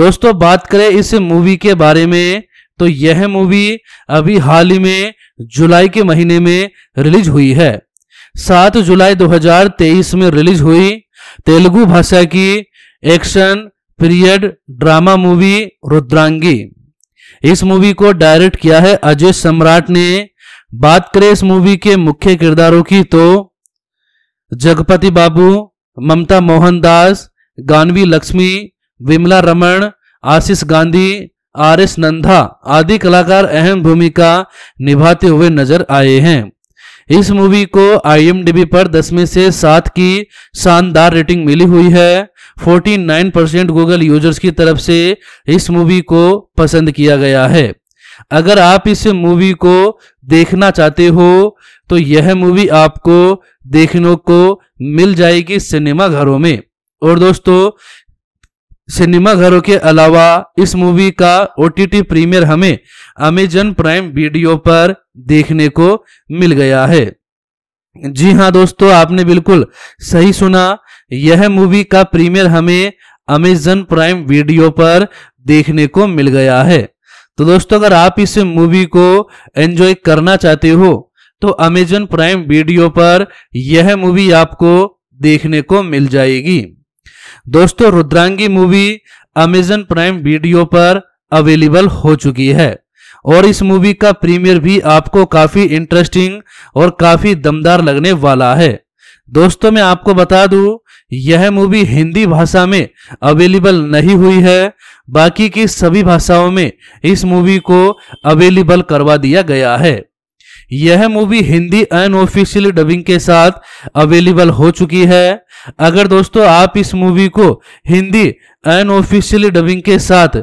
A: दोस्तों बात करें इस मूवी के बारे में तो यह मूवी अभी हाल ही में जुलाई के महीने में रिलीज हुई है 7 जुलाई 2023 में रिलीज हुई तेलुगु भाषा की action period drama movie Rudrangi इस मूवी को डायरेक्ट किया है अजय सम्राट ने बात करें इस मूवी के मुख्य किरदारों की तो जगपति बाबू ममता मोहनदास गानवी लक्ष्मी विमला रमण आशीष गांधी आर एस नंदा आदि कलाकार अहम भूमिका निभाते हुए नजर आए हैं इस मूवी को आईएमडीबी पर 10 में से 7 की शानदार रेटिंग मिली हुई है 49 परसेंट गूगल यूजर्स की तरफ से इस मूवी को पसंद किया गया है अगर आप इस मूवी को देखना चाहते हो तो यह मूवी आपको देखने को मिल जाएगी सिनेमा घरों में और दोस्तों सिनेमाघरों के अलावा इस मूवी का ओ प्रीमियर हमें अमेजन प्राइम वीडियो पर देखने को मिल गया है जी हाँ दोस्तों आपने बिल्कुल सही सुना यह मूवी का प्रीमियर हमें अमेजन प्राइम वीडियो पर देखने को मिल गया है तो दोस्तों अगर आप इस मूवी को एंजॉय करना चाहते हो तो अमेजन प्राइम वीडियो पर यह मूवी आपको देखने को मिल जाएगी दोस्तों Rudrangi movie Amazon Prime Video पर अवेलेबल हो चुकी है और इस मूवी का प्रीमियर भी आपको काफी इंटरेस्टिंग और काफी दमदार लगने वाला है दोस्तों मैं आपको बता दूं यह मूवी हिंदी भाषा में अवेलेबल नहीं हुई है बाकी की सभी भाषाओं में इस मूवी को अवेलेबल करवा दिया गया है यह मूवी हिंदी अनऑफिशियल डबिंग के साथ अवेलेबल हो चुकी है अगर दोस्तों आप इस मूवी को हिंदी अनऑफिशियल डबिंग के साथ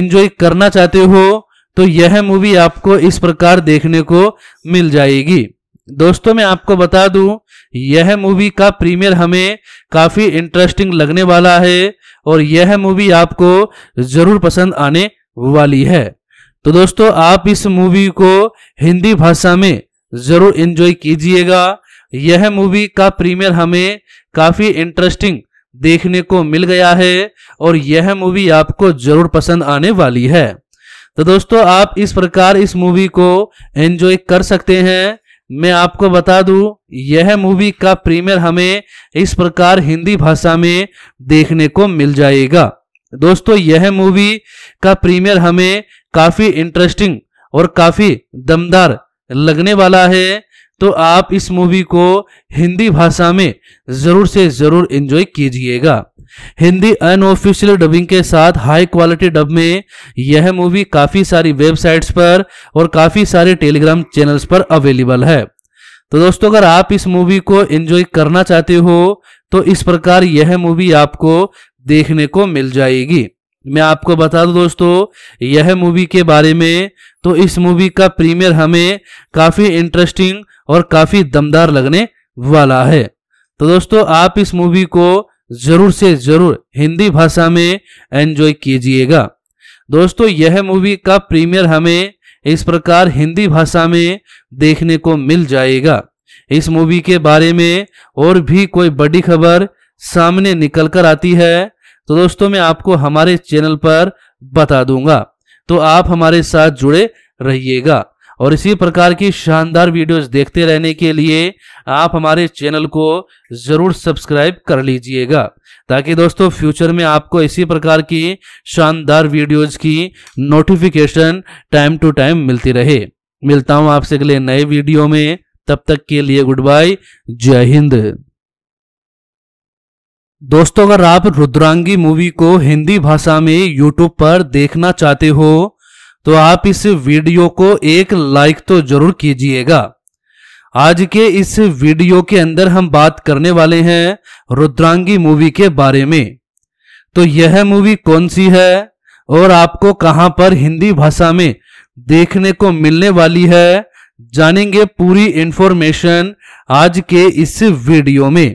A: एंजॉय करना चाहते हो तो यह मूवी आपको इस प्रकार देखने को मिल जाएगी दोस्तों मैं आपको बता दूं यह मूवी का प्रीमियर हमें काफ़ी इंटरेस्टिंग लगने वाला है और यह मूवी आपको ज़रूर पसंद आने वाली है तो दोस्तों आप इस मूवी को हिंदी भाषा में जरूर एंजॉय कीजिएगा यह मूवी का प्रीमियर हमें काफी इंटरेस्टिंग देखने को मिल गया है और यह मूवी आपको जरूर पसंद आने वाली है तो दोस्तों आप इस प्रकार इस मूवी को एंजॉय कर सकते हैं मैं आपको बता दूं यह मूवी का प्रीमियर हमें इस प्रकार हिंदी भाषा में देखने को मिल जाएगा दोस्तों यह मूवी का प्रीमियर हमें काफी इंटरेस्टिंग और काफी दमदार लगने वाला है तो आप इस मूवी को हिंदी भाषा में जरूर से जरूर एंजॉय कीजिएगा हिंदी अनऑफिशियल डबिंग के साथ हाई क्वालिटी डब में यह मूवी काफी सारी वेबसाइट्स पर और काफी सारे टेलीग्राम चैनल्स पर अवेलेबल है तो दोस्तों अगर आप इस मूवी को एंजॉय करना चाहते हो तो इस प्रकार यह मूवी आपको देखने को मिल जाएगी मैं आपको बता दूं दोस्तों यह मूवी के बारे में तो इस मूवी का प्रीमियर हमें काफ़ी इंटरेस्टिंग और काफ़ी दमदार लगने वाला है तो दोस्तों आप इस मूवी को ज़रूर से ज़रूर हिंदी भाषा में एंजॉय कीजिएगा दोस्तों यह मूवी का प्रीमियर हमें इस प्रकार हिंदी भाषा में देखने को मिल जाएगा इस मूवी के बारे में और भी कोई बड़ी खबर सामने निकल कर आती है तो दोस्तों मैं आपको हमारे चैनल पर बता दूंगा तो आप हमारे साथ जुड़े रहिएगा और इसी प्रकार की शानदार वीडियोस देखते रहने के लिए आप हमारे चैनल को ज़रूर सब्सक्राइब कर लीजिएगा ताकि दोस्तों फ्यूचर में आपको इसी प्रकार की शानदार वीडियोस की नोटिफिकेशन टाइम टू टाइम मिलती रहे मिलता हूं आपसे अगले नए वीडियो में तब तक के लिए गुड बाय जय हिंद दोस्तों अगर आप रुद्रांगी मूवी को हिंदी भाषा में यूट्यूब पर देखना चाहते हो तो आप इस वीडियो को एक लाइक तो जरूर कीजिएगा आज के इस वीडियो के अंदर हम बात करने वाले हैं रुद्रांगी मूवी के बारे में तो यह मूवी कौन सी है और आपको कहां पर हिंदी भाषा में देखने को मिलने वाली है जानेंगे पूरी इंफॉर्मेशन आज के इस वीडियो में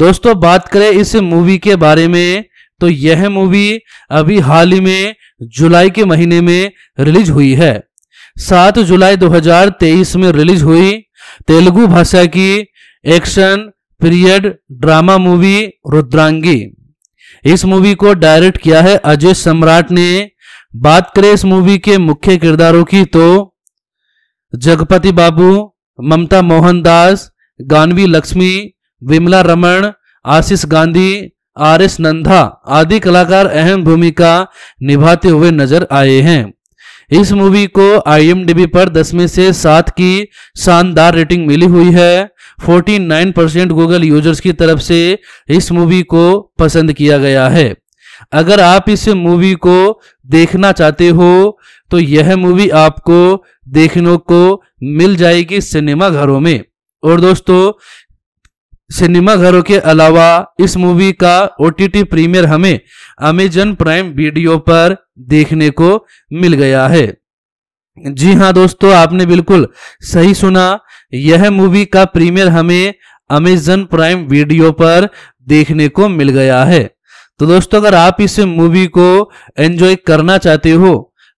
A: दोस्तों बात करें इस मूवी के बारे में तो यह मूवी अभी हाल ही में जुलाई के महीने में रिलीज हुई है सात जुलाई 2023 में रिलीज हुई तेलुगु भाषा की action period drama movie Rudrangi इस मूवी को डायरेक्ट किया है अजय सम्राट ने बात करें इस मूवी के मुख्य किरदारों की तो जगपति बाबू ममता मोहनदास गानवी लक्ष्मी विमला रमण आशीष गांधी आर एस नंदा आदि कलाकार अहम भूमिका निभाते हुए नजर आए हैं इस मूवी को आईएमडीबी पर 10 में से 7 की शानदार रेटिंग मिली हुई है 49 परसेंट गूगल यूजर्स की तरफ से इस मूवी को पसंद किया गया है अगर आप इस मूवी को देखना चाहते हो तो यह मूवी आपको देखने को मिल जाएगी सिनेमा घरों में और दोस्तों सिनेमाघरों के अलावा इस मूवी का ओ प्रीमियर हमें अमेजन प्राइम वीडियो पर देखने को मिल गया है जी हाँ दोस्तों आपने बिल्कुल सही सुना यह मूवी का प्रीमियर हमें अमेजन प्राइम वीडियो पर देखने को मिल गया है तो दोस्तों अगर आप इस मूवी को एंजॉय करना चाहते हो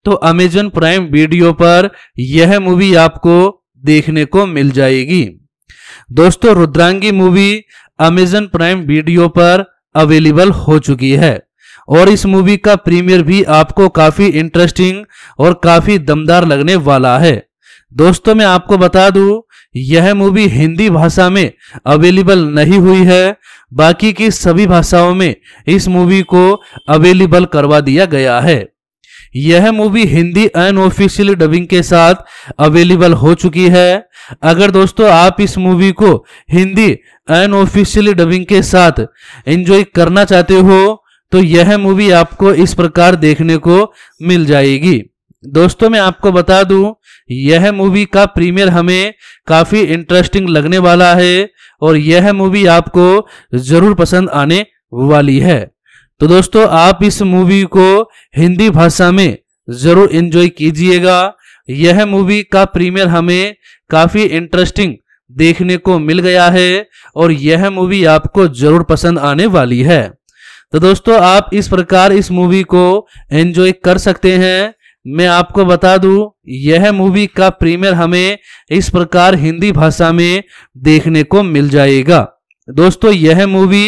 A: तो अमेजन प्राइम वीडियो पर यह मूवी आपको देखने को मिल जाएगी दोस्तों Rudrangi movie Amazon Prime Video पर अवेलेबल हो चुकी है और इस मूवी का प्रीमियर भी आपको काफी इंटरेस्टिंग और काफी दमदार लगने वाला है दोस्तों मैं आपको बता दूं यह मूवी हिंदी भाषा में अवेलेबल नहीं हुई है बाकी की सभी भाषाओं में इस मूवी को अवेलेबल करवा दिया गया है यह मूवी हिंदी अनऑफिशियल डबिंग के साथ अवेलेबल हो चुकी है अगर दोस्तों आप इस मूवी को हिंदी अनऑफिशियल डबिंग के साथ एंजॉय करना चाहते हो तो यह मूवी आपको इस प्रकार देखने को मिल जाएगी दोस्तों मैं आपको बता दूं यह मूवी का प्रीमियर हमें काफ़ी इंटरेस्टिंग लगने वाला है और यह मूवी आपको ज़रूर पसंद आने वाली है तो दोस्तों आप इस मूवी को हिंदी भाषा में जरूर एंजॉय कीजिएगा यह मूवी का प्रीमियर हमें काफी इंटरेस्टिंग देखने को मिल गया है और यह मूवी आपको जरूर पसंद आने वाली है तो दोस्तों आप इस प्रकार इस मूवी को एंजॉय कर सकते हैं मैं आपको बता दूं यह मूवी का प्रीमियर हमें इस प्रकार हिंदी भाषा में देखने को मिल जाएगा दोस्तों यह मूवी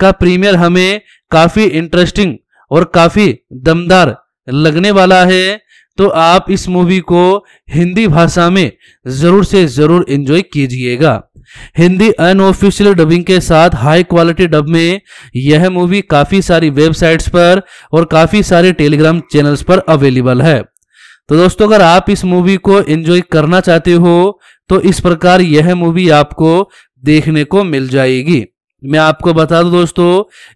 A: का प्रीमियर हमें काफी इंटरेस्टिंग और काफी दमदार लगने वाला है तो आप इस मूवी को हिंदी भाषा में जरूर से जरूर एंजॉय कीजिएगा हिंदी अनऑफिशियल डबिंग के साथ हाई क्वालिटी डब में यह मूवी काफी सारी वेबसाइट्स पर और काफी सारे टेलीग्राम चैनल्स पर अवेलेबल है तो दोस्तों अगर आप इस मूवी को एंजॉय करना चाहते हो तो इस प्रकार यह मूवी आपको देखने को मिल जाएगी मैं आपको बता दूं दोस्तों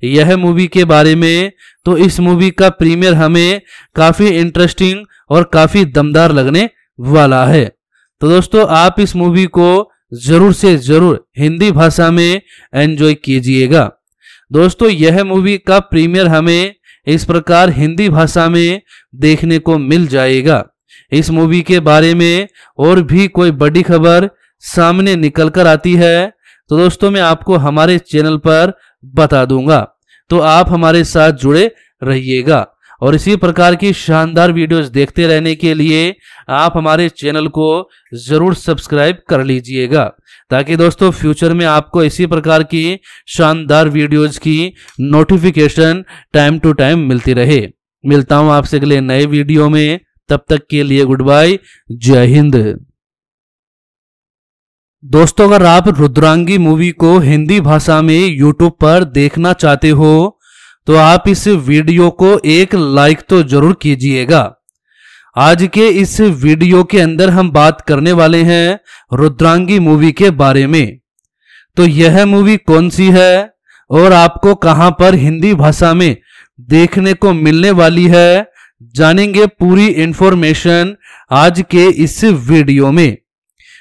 A: यह मूवी के बारे में तो इस मूवी का प्रीमियर हमें काफ़ी इंटरेस्टिंग और काफ़ी दमदार लगने वाला है तो दोस्तों आप इस मूवी को ज़रूर से ज़रूर हिंदी भाषा में एंजॉय कीजिएगा दोस्तों यह मूवी का प्रीमियर हमें इस प्रकार हिंदी भाषा में देखने को मिल जाएगा इस मूवी के बारे में और भी कोई बड़ी खबर सामने निकल कर आती है तो दोस्तों मैं आपको हमारे चैनल पर बता दूंगा तो आप हमारे साथ जुड़े रहिएगा और इसी प्रकार की शानदार वीडियोस देखते रहने के लिए आप हमारे चैनल को ज़रूर सब्सक्राइब कर लीजिएगा ताकि दोस्तों फ्यूचर में आपको इसी प्रकार की शानदार वीडियोस की नोटिफिकेशन टाइम टू टाइम मिलती रहे मिलता हूं आपसे अगले नए वीडियो में तब तक के लिए गुड बाय जय हिंद दोस्तों अगर आप रुद्रांगी मूवी को हिंदी भाषा में यूट्यूब पर देखना चाहते हो तो आप इस वीडियो को एक लाइक तो जरूर कीजिएगा आज के इस वीडियो के अंदर हम बात करने वाले हैं रुद्रांगी मूवी के बारे में तो यह मूवी कौन सी है और आपको कहां पर हिंदी भाषा में देखने को मिलने वाली है जानेंगे पूरी इंफॉर्मेशन आज के इस वीडियो में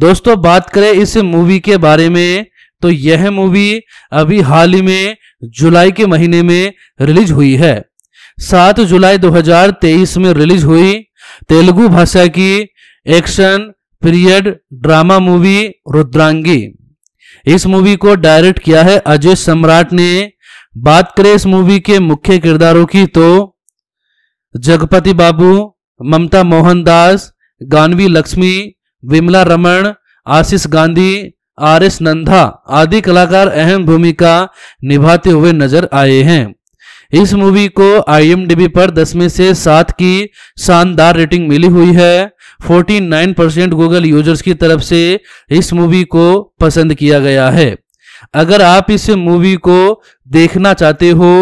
A: दोस्तों बात करें इस मूवी के बारे में तो यह मूवी अभी हाल ही में जुलाई के महीने में रिलीज हुई है सात जुलाई 2023 में रिलीज हुई तेलुगु भाषा की action period drama movie Rudrangi इस मूवी को डायरेक्ट किया है अजय सम्राट ने बात करें इस मूवी के मुख्य किरदारों की तो जगपति बाबू ममता मोहनदास गानवी लक्ष्मी विमला रमण आशीष गांधी आर एस नंदा आदि कलाकार अहम भूमिका निभाते हुए नजर आए हैं इस मूवी को आई पर दस में से सात की शानदार रेटिंग मिली हुई है 49 परसेंट गूगल यूजर्स की तरफ से इस मूवी को पसंद किया गया है अगर आप इस मूवी को देखना चाहते हो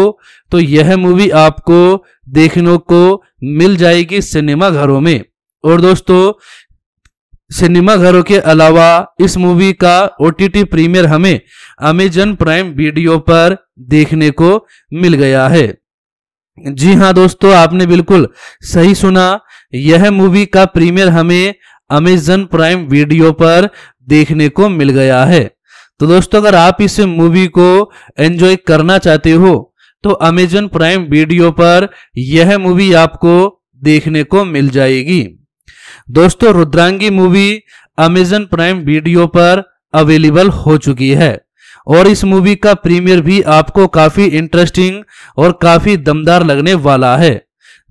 A: तो यह मूवी आपको देखने को मिल जाएगी सिनेमा घरों में और दोस्तों सिनेमाघरों के अलावा इस मूवी का ओ प्रीमियर हमें अमेजन प्राइम वीडियो पर देखने को मिल गया है जी हाँ दोस्तों आपने बिल्कुल सही सुना यह मूवी का प्रीमियर हमें अमेजन प्राइम वीडियो पर देखने को मिल गया है तो दोस्तों अगर आप इस मूवी को एंजॉय करना चाहते हो तो अमेजन प्राइम वीडियो पर यह मूवी आपको देखने को मिल जाएगी दोस्तों Rudrangi movie Amazon Prime Video पर अवेलेबल हो चुकी है और इस मूवी का प्रीमियर भी आपको काफी इंटरेस्टिंग और काफी दमदार लगने वाला है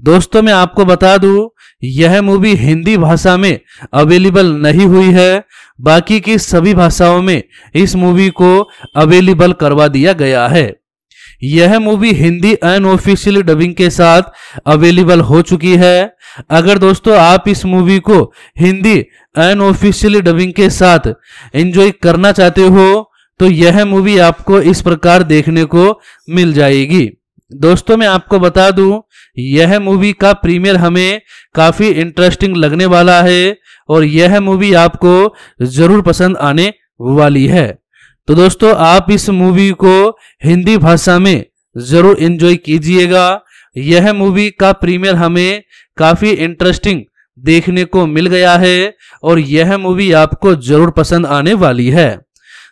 A: दोस्तों मैं आपको बता दूं यह मूवी हिंदी भाषा में अवेलेबल नहीं हुई है बाकी की सभी भाषाओं में इस मूवी को अवेलेबल करवा दिया गया है यह मूवी हिंदी अनऑफिशियल डबिंग के साथ अवेलेबल हो चुकी है अगर दोस्तों आप इस मूवी को हिंदी अनऑफिशियल डबिंग के साथ एंजॉय करना चाहते हो तो यह मूवी आपको इस प्रकार देखने को मिल जाएगी दोस्तों मैं आपको बता दूं यह मूवी का प्रीमियर हमें काफ़ी इंटरेस्टिंग लगने वाला है और यह मूवी आपको ज़रूर पसंद आने वाली है तो दोस्तों आप इस मूवी को हिंदी भाषा में जरूर एंजॉय कीजिएगा यह मूवी का प्रीमियर हमें काफी इंटरेस्टिंग देखने को मिल गया है और यह मूवी आपको जरूर पसंद आने वाली है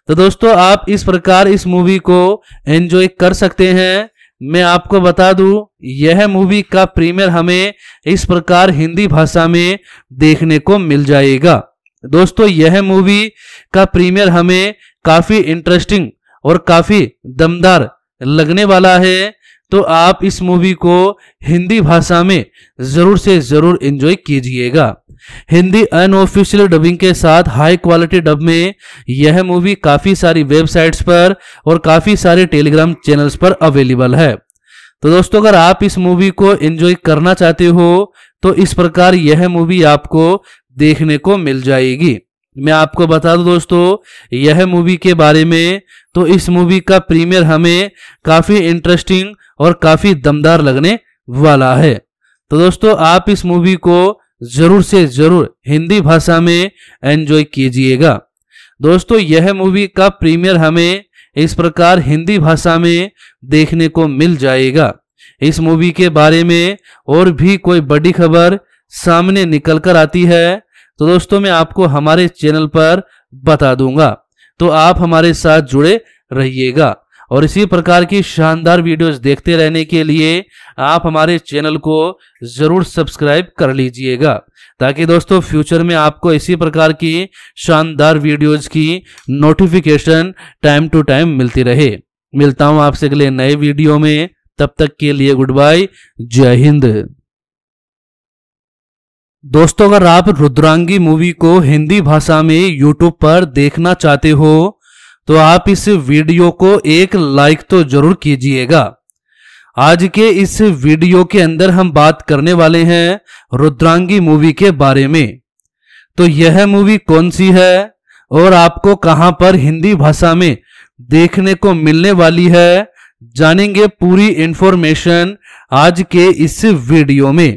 A: तो दोस्तों आप इस प्रकार इस मूवी को एंजॉय कर सकते हैं मैं आपको बता दूं यह मूवी का प्रीमियर हमें इस प्रकार हिंदी भाषा में देखने को मिल जाएगा दोस्तों यह मूवी का प्रीमियर हमें काफी इंटरेस्टिंग और काफी दमदार लगने वाला है तो आप इस मूवी को हिंदी भाषा में जरूर से जरूर एंजॉय कीजिएगा हिंदी अनऑफिशियल डबिंग के साथ हाई क्वालिटी डब में यह मूवी काफी सारी वेबसाइट्स पर और काफी सारे टेलीग्राम चैनल्स पर अवेलेबल है तो दोस्तों अगर आप इस मूवी को एंजॉय करना चाहते हो तो इस प्रकार यह मूवी आपको देखने को मिल जाएगी मैं आपको बता दूं दोस्तों यह मूवी के बारे में तो इस मूवी का प्रीमियर हमें काफ़ी इंटरेस्टिंग और काफ़ी दमदार लगने वाला है तो दोस्तों आप इस मूवी को ज़रूर से ज़रूर हिंदी भाषा में एंजॉय कीजिएगा दोस्तों यह मूवी का प्रीमियर हमें इस प्रकार हिंदी भाषा में देखने को मिल जाएगा इस मूवी के बारे में और भी कोई बड़ी खबर सामने निकल कर आती है तो दोस्तों मैं आपको हमारे चैनल पर बता दूंगा तो आप हमारे साथ जुड़े रहिएगा और इसी प्रकार की शानदार वीडियोस देखते रहने के लिए आप हमारे चैनल को ज़रूर सब्सक्राइब कर लीजिएगा ताकि दोस्तों फ्यूचर में आपको इसी प्रकार की शानदार वीडियोस की नोटिफिकेशन टाइम टू टाइम मिलती रहे मिलता हूं आपसे अगले नए वीडियो में तब तक के लिए गुड बाय जय हिंद दोस्तों अगर आप रुद्रांगी मूवी को हिंदी भाषा में यूट्यूब पर देखना चाहते हो तो आप इस वीडियो को एक लाइक तो जरूर कीजिएगा आज के इस वीडियो के अंदर हम बात करने वाले हैं रुद्रांगी मूवी के बारे में तो यह मूवी कौन सी है और आपको कहां पर हिंदी भाषा में देखने को मिलने वाली है जानेंगे पूरी इंफॉर्मेशन आज के इस वीडियो में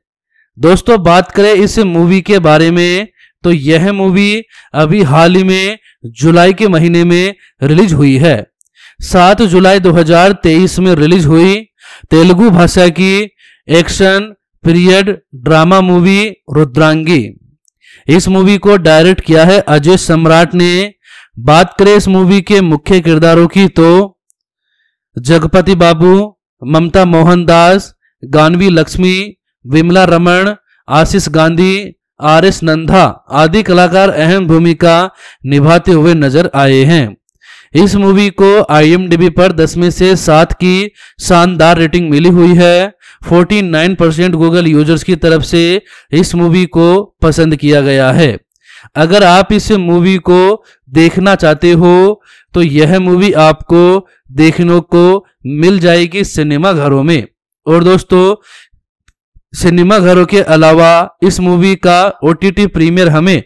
A: दोस्तों बात करें इस मूवी के बारे में तो यह मूवी अभी हाल ही में जुलाई के महीने में रिलीज हुई है सात जुलाई 2023 में रिलीज हुई तेलुगु भाषा की action period drama movie Rudrangi इस मूवी को डायरेक्ट किया है अजय सम्राट ने बात करें इस मूवी के मुख्य किरदारों की तो जगपति बाबू ममता मोहनदास गानवी लक्ष्मी विमला रमण आशीष गांधी आर एस नंदा आदि कलाकार अहम भूमिका निभाते हुए नजर आए हैं इस मूवी को आईएमडीबी पर दसवीं में से सात की शानदार रेटिंग मिली हुई है 49 परसेंट गूगल यूजर्स की तरफ से इस मूवी को पसंद किया गया है अगर आप इस मूवी को देखना चाहते हो तो यह मूवी आपको देखने को मिल जाएगी सिनेमा घरों में और दोस्तों सिनेमा घरों के अलावा इस मूवी का ओ टी प्रीमियर हमें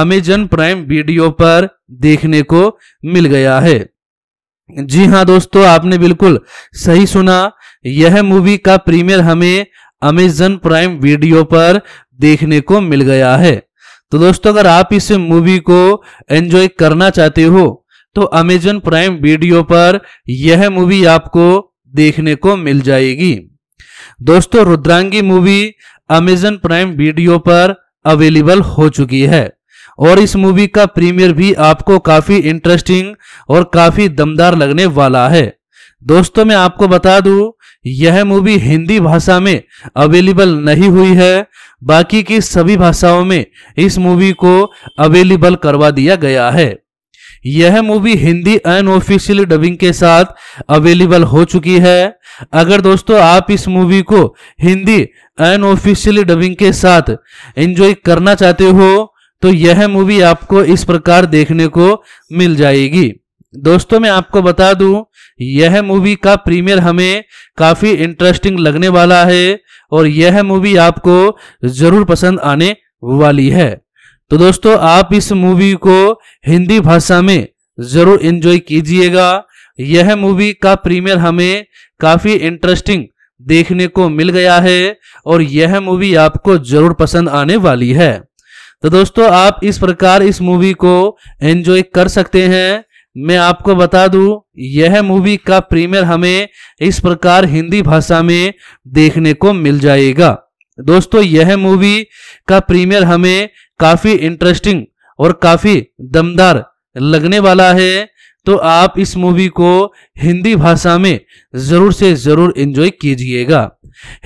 A: अमेजन प्राइम वीडियो पर देखने को मिल गया है जी हाँ दोस्तों आपने बिल्कुल सही सुना यह मूवी का प्रीमियर हमें अमेजन प्राइम वीडियो पर देखने को मिल गया है तो दोस्तों अगर आप इस मूवी को एंजॉय करना चाहते हो तो अमेजन प्राइम वीडियो पर यह मूवी आपको देखने को मिल जाएगी दोस्तों Rudrangi movie Amazon Prime Video पर अवेलेबल हो चुकी है और इस मूवी का प्रीमियर भी आपको काफी इंटरेस्टिंग और काफी दमदार लगने वाला है दोस्तों मैं आपको बता दूं यह मूवी हिंदी भाषा में अवेलेबल नहीं हुई है बाकी की सभी भाषाओं में इस मूवी को अवेलेबल करवा दिया गया है यह मूवी हिंदी अनऑफिशियल डबिंग के साथ अवेलेबल हो चुकी है अगर दोस्तों आप इस मूवी को हिंदी अनऑफिशियल डबिंग के साथ एंजॉय करना चाहते हो तो यह मूवी आपको इस प्रकार देखने को मिल जाएगी दोस्तों मैं आपको बता दूं यह मूवी का प्रीमियर हमें काफ़ी इंटरेस्टिंग लगने वाला है और यह मूवी आपको ज़रूर पसंद आने वाली है तो दोस्तों आप इस मूवी को हिंदी भाषा में जरूर एंजॉय कीजिएगा यह मूवी का प्रीमियर हमें काफी इंटरेस्टिंग देखने को मिल गया है और यह मूवी आपको जरूर पसंद आने वाली है तो दोस्तों आप इस प्रकार इस मूवी को एंजॉय कर सकते हैं मैं आपको बता दूं यह मूवी का प्रीमियर हमें इस प्रकार हिंदी भाषा में देखने को मिल जाएगा दोस्तों यह मूवी का प्रीमियर हमें काफी इंटरेस्टिंग और काफी दमदार लगने वाला है तो आप इस मूवी को हिंदी भाषा में जरूर से जरूर एंजॉय कीजिएगा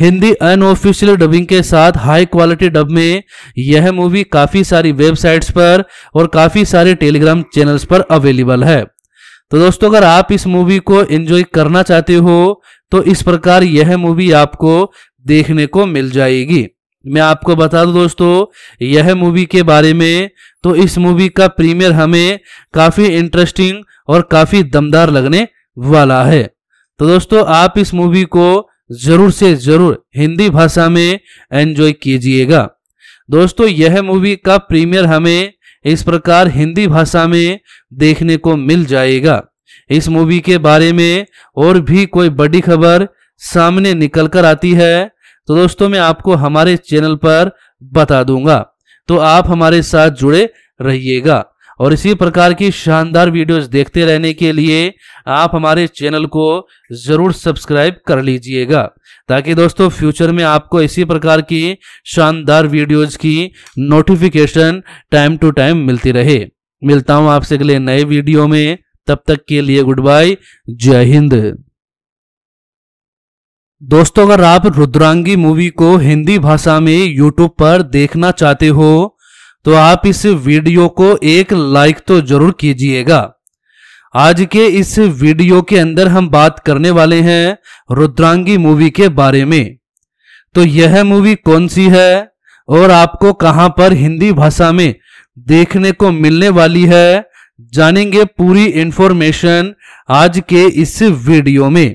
A: हिंदी अनऑफिशियल डबिंग के साथ हाई क्वालिटी डब में यह मूवी काफ़ी सारी वेबसाइट्स पर और काफ़ी सारे टेलीग्राम चैनल्स पर अवेलेबल है तो दोस्तों अगर आप इस मूवी को एंजॉय करना चाहते हो तो इस प्रकार यह मूवी आपको देखने को मिल जाएगी मैं आपको बता दूं दोस्तों यह मूवी के बारे में तो इस मूवी का प्रीमियर हमें काफ़ी इंटरेस्टिंग और काफ़ी दमदार लगने वाला है तो दोस्तों आप इस मूवी को ज़रूर से ज़रूर हिंदी भाषा में एंजॉय कीजिएगा दोस्तों यह मूवी का प्रीमियर हमें इस प्रकार हिंदी भाषा में देखने को मिल जाएगा इस मूवी के बारे में और भी कोई बड़ी खबर सामने निकल कर आती है तो दोस्तों मैं आपको हमारे चैनल पर बता दूंगा तो आप हमारे साथ जुड़े रहिएगा और इसी प्रकार की शानदार वीडियोस देखते रहने के लिए आप हमारे चैनल को ज़रूर सब्सक्राइब कर लीजिएगा ताकि दोस्तों फ्यूचर में आपको इसी प्रकार की शानदार वीडियोस की नोटिफिकेशन टाइम टू टाइम मिलती रहे मिलता हूं आपसे अगले नए वीडियो में तब तक के लिए गुड बाय जय हिंद दोस्तों अगर आप रुद्रांगी मूवी को हिंदी भाषा में यूट्यूब पर देखना चाहते हो तो आप इस वीडियो को एक लाइक तो जरूर कीजिएगा आज के इस वीडियो के अंदर हम बात करने वाले हैं रुद्रांगी मूवी के बारे में तो यह मूवी कौन सी है और आपको कहां पर हिंदी भाषा में देखने को मिलने वाली है जानेंगे पूरी इंफॉर्मेशन आज के इस वीडियो में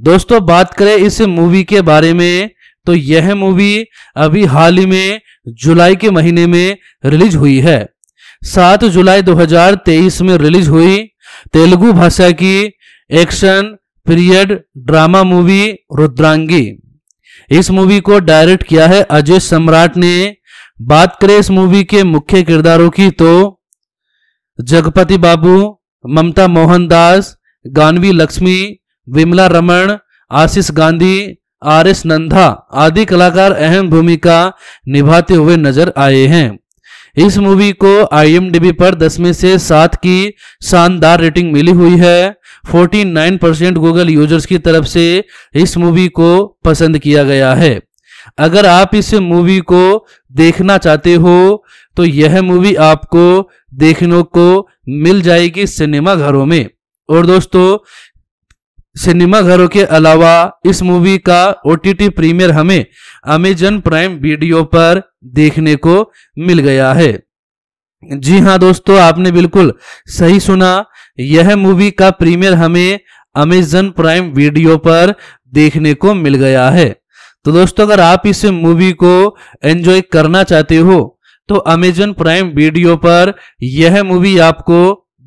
A: दोस्तों बात करें इस मूवी के बारे में तो यह मूवी अभी हाल ही में जुलाई के महीने में रिलीज हुई है सात जुलाई 2023 में रिलीज हुई तेलुगु भाषा की action period drama movie Rudrangi इस मूवी को डायरेक्ट किया है अजय सम्राट ने बात करें इस मूवी के मुख्य किरदारों की तो जगपति बाबू ममता मोहनदास गानवी लक्ष्मी विमला रमण आशीष गांधी आर एस नंदा आदि कलाकार अहम भूमिका निभाते हुए नजर आए हैं इस मूवी को आईएमडीबी पर दस में से सात की शानदार रेटिंग मिली हुई है 49 परसेंट गूगल यूजर्स की तरफ से इस मूवी को पसंद किया गया है अगर आप इस मूवी को देखना चाहते हो तो यह मूवी आपको देखने को मिल जाएगी सिनेमा घरों में और दोस्तों सिनेमाघरों के अलावा इस मूवी का ओ टी प्रीमियर हमें अमेजन प्राइम वीडियो पर देखने को मिल गया है जी हाँ दोस्तों आपने बिल्कुल सही सुना यह मूवी का प्रीमियर हमें अमेजन प्राइम वीडियो पर देखने को मिल गया है तो दोस्तों अगर आप इस मूवी को एंजॉय करना चाहते हो तो अमेजन प्राइम वीडियो पर यह मूवी आपको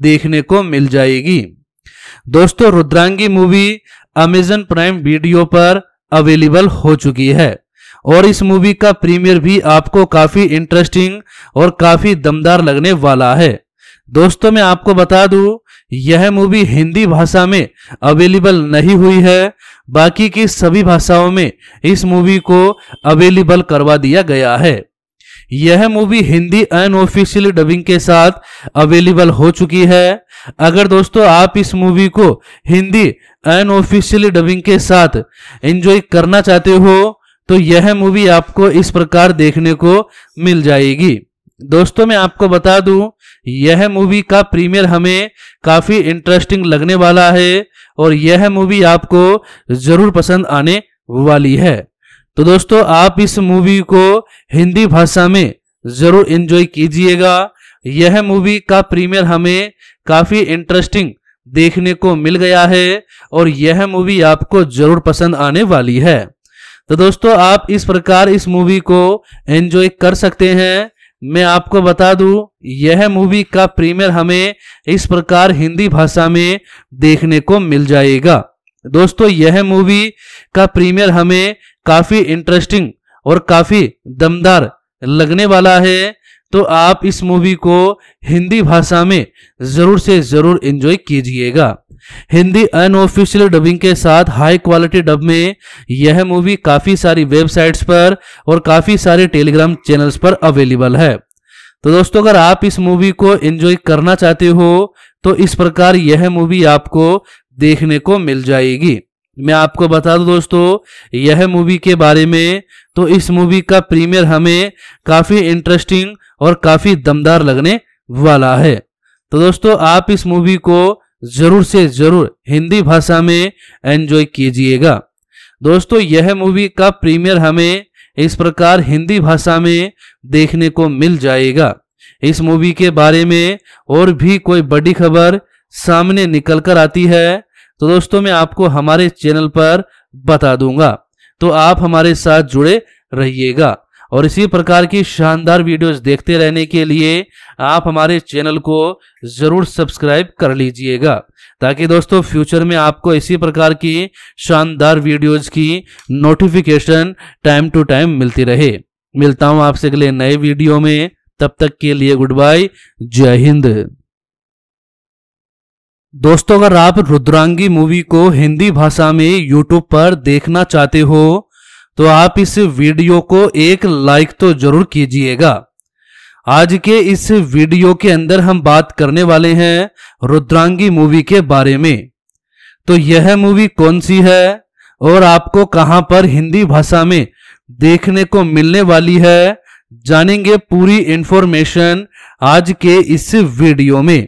A: देखने को मिल जाएगी दोस्तों Rudrangi movie Amazon Prime Video पर अवेलेबल हो चुकी है और इस मूवी का प्रीमियर भी आपको काफी इंटरेस्टिंग और काफी दमदार लगने वाला है दोस्तों मैं आपको बता दूं यह मूवी हिंदी भाषा में अवेलेबल नहीं हुई है बाकी की सभी भाषाओं में इस मूवी को अवेलेबल करवा दिया गया है यह मूवी हिंदी अनऑफिशियल डबिंग के साथ अवेलेबल हो चुकी है अगर दोस्तों आप इस मूवी को हिंदी अनऑफिशियल डबिंग के साथ एंजॉय करना चाहते हो तो यह मूवी आपको इस प्रकार देखने को मिल जाएगी दोस्तों मैं आपको बता दूं यह मूवी का प्रीमियर हमें काफ़ी इंटरेस्टिंग लगने वाला है और यह मूवी आपको ज़रूर पसंद आने वाली है तो दोस्तों आप इस मूवी को हिंदी भाषा में जरूर एंजॉय कीजिएगा यह मूवी का प्रीमियर हमें काफी इंटरेस्टिंग देखने को मिल गया है और यह मूवी आपको जरूर पसंद आने वाली है तो दोस्तों आप इस प्रकार इस मूवी को एंजॉय कर सकते हैं मैं आपको बता दूं यह मूवी का प्रीमियर हमें इस प्रकार हिंदी भाषा में देखने को मिल जाएगा दोस्तों यह मूवी का प्रीमियर हमें काफी इंटरेस्टिंग और काफी दमदार लगने वाला है तो आप इस मूवी को हिंदी भाषा में जरूर से जरूर एंजॉय कीजिएगा हिंदी अनऑफिशियल डबिंग के साथ हाई क्वालिटी डब में यह मूवी काफ़ी सारी वेबसाइट्स पर और काफ़ी सारे टेलीग्राम चैनल्स पर अवेलेबल है तो दोस्तों अगर आप इस मूवी को एंजॉय करना चाहते हो तो इस प्रकार यह मूवी आपको देखने को मिल जाएगी मैं आपको बता दूं दोस्तों यह मूवी के बारे में तो इस मूवी का प्रीमियर हमें काफ़ी इंटरेस्टिंग और काफ़ी दमदार लगने वाला है तो दोस्तों आप इस मूवी को ज़रूर से ज़रूर हिंदी भाषा में एंजॉय कीजिएगा दोस्तों यह मूवी का प्रीमियर हमें इस प्रकार हिंदी भाषा में देखने को मिल जाएगा इस मूवी के बारे में और भी कोई बड़ी खबर सामने निकल कर आती है तो दोस्तों मैं आपको हमारे चैनल पर बता दूंगा तो आप हमारे साथ जुड़े रहिएगा और इसी प्रकार की शानदार वीडियोस देखते रहने के लिए आप हमारे चैनल को ज़रूर सब्सक्राइब कर लीजिएगा ताकि दोस्तों फ्यूचर में आपको इसी प्रकार की शानदार वीडियोस की नोटिफिकेशन टाइम टू टाइम मिलती रहे मिलता हूं आपसे अगले नए वीडियो में तब तक के लिए गुड बाय जय हिंद दोस्तों अगर आप रुद्रांगी मूवी को हिंदी भाषा में यूट्यूब पर देखना चाहते हो तो आप इस वीडियो को एक लाइक तो जरूर कीजिएगा आज के इस वीडियो के अंदर हम बात करने वाले हैं रुद्रांगी मूवी के बारे में तो यह मूवी कौन सी है और आपको कहां पर हिंदी भाषा में देखने को मिलने वाली है जानेंगे पूरी इंफॉर्मेशन आज के इस वीडियो में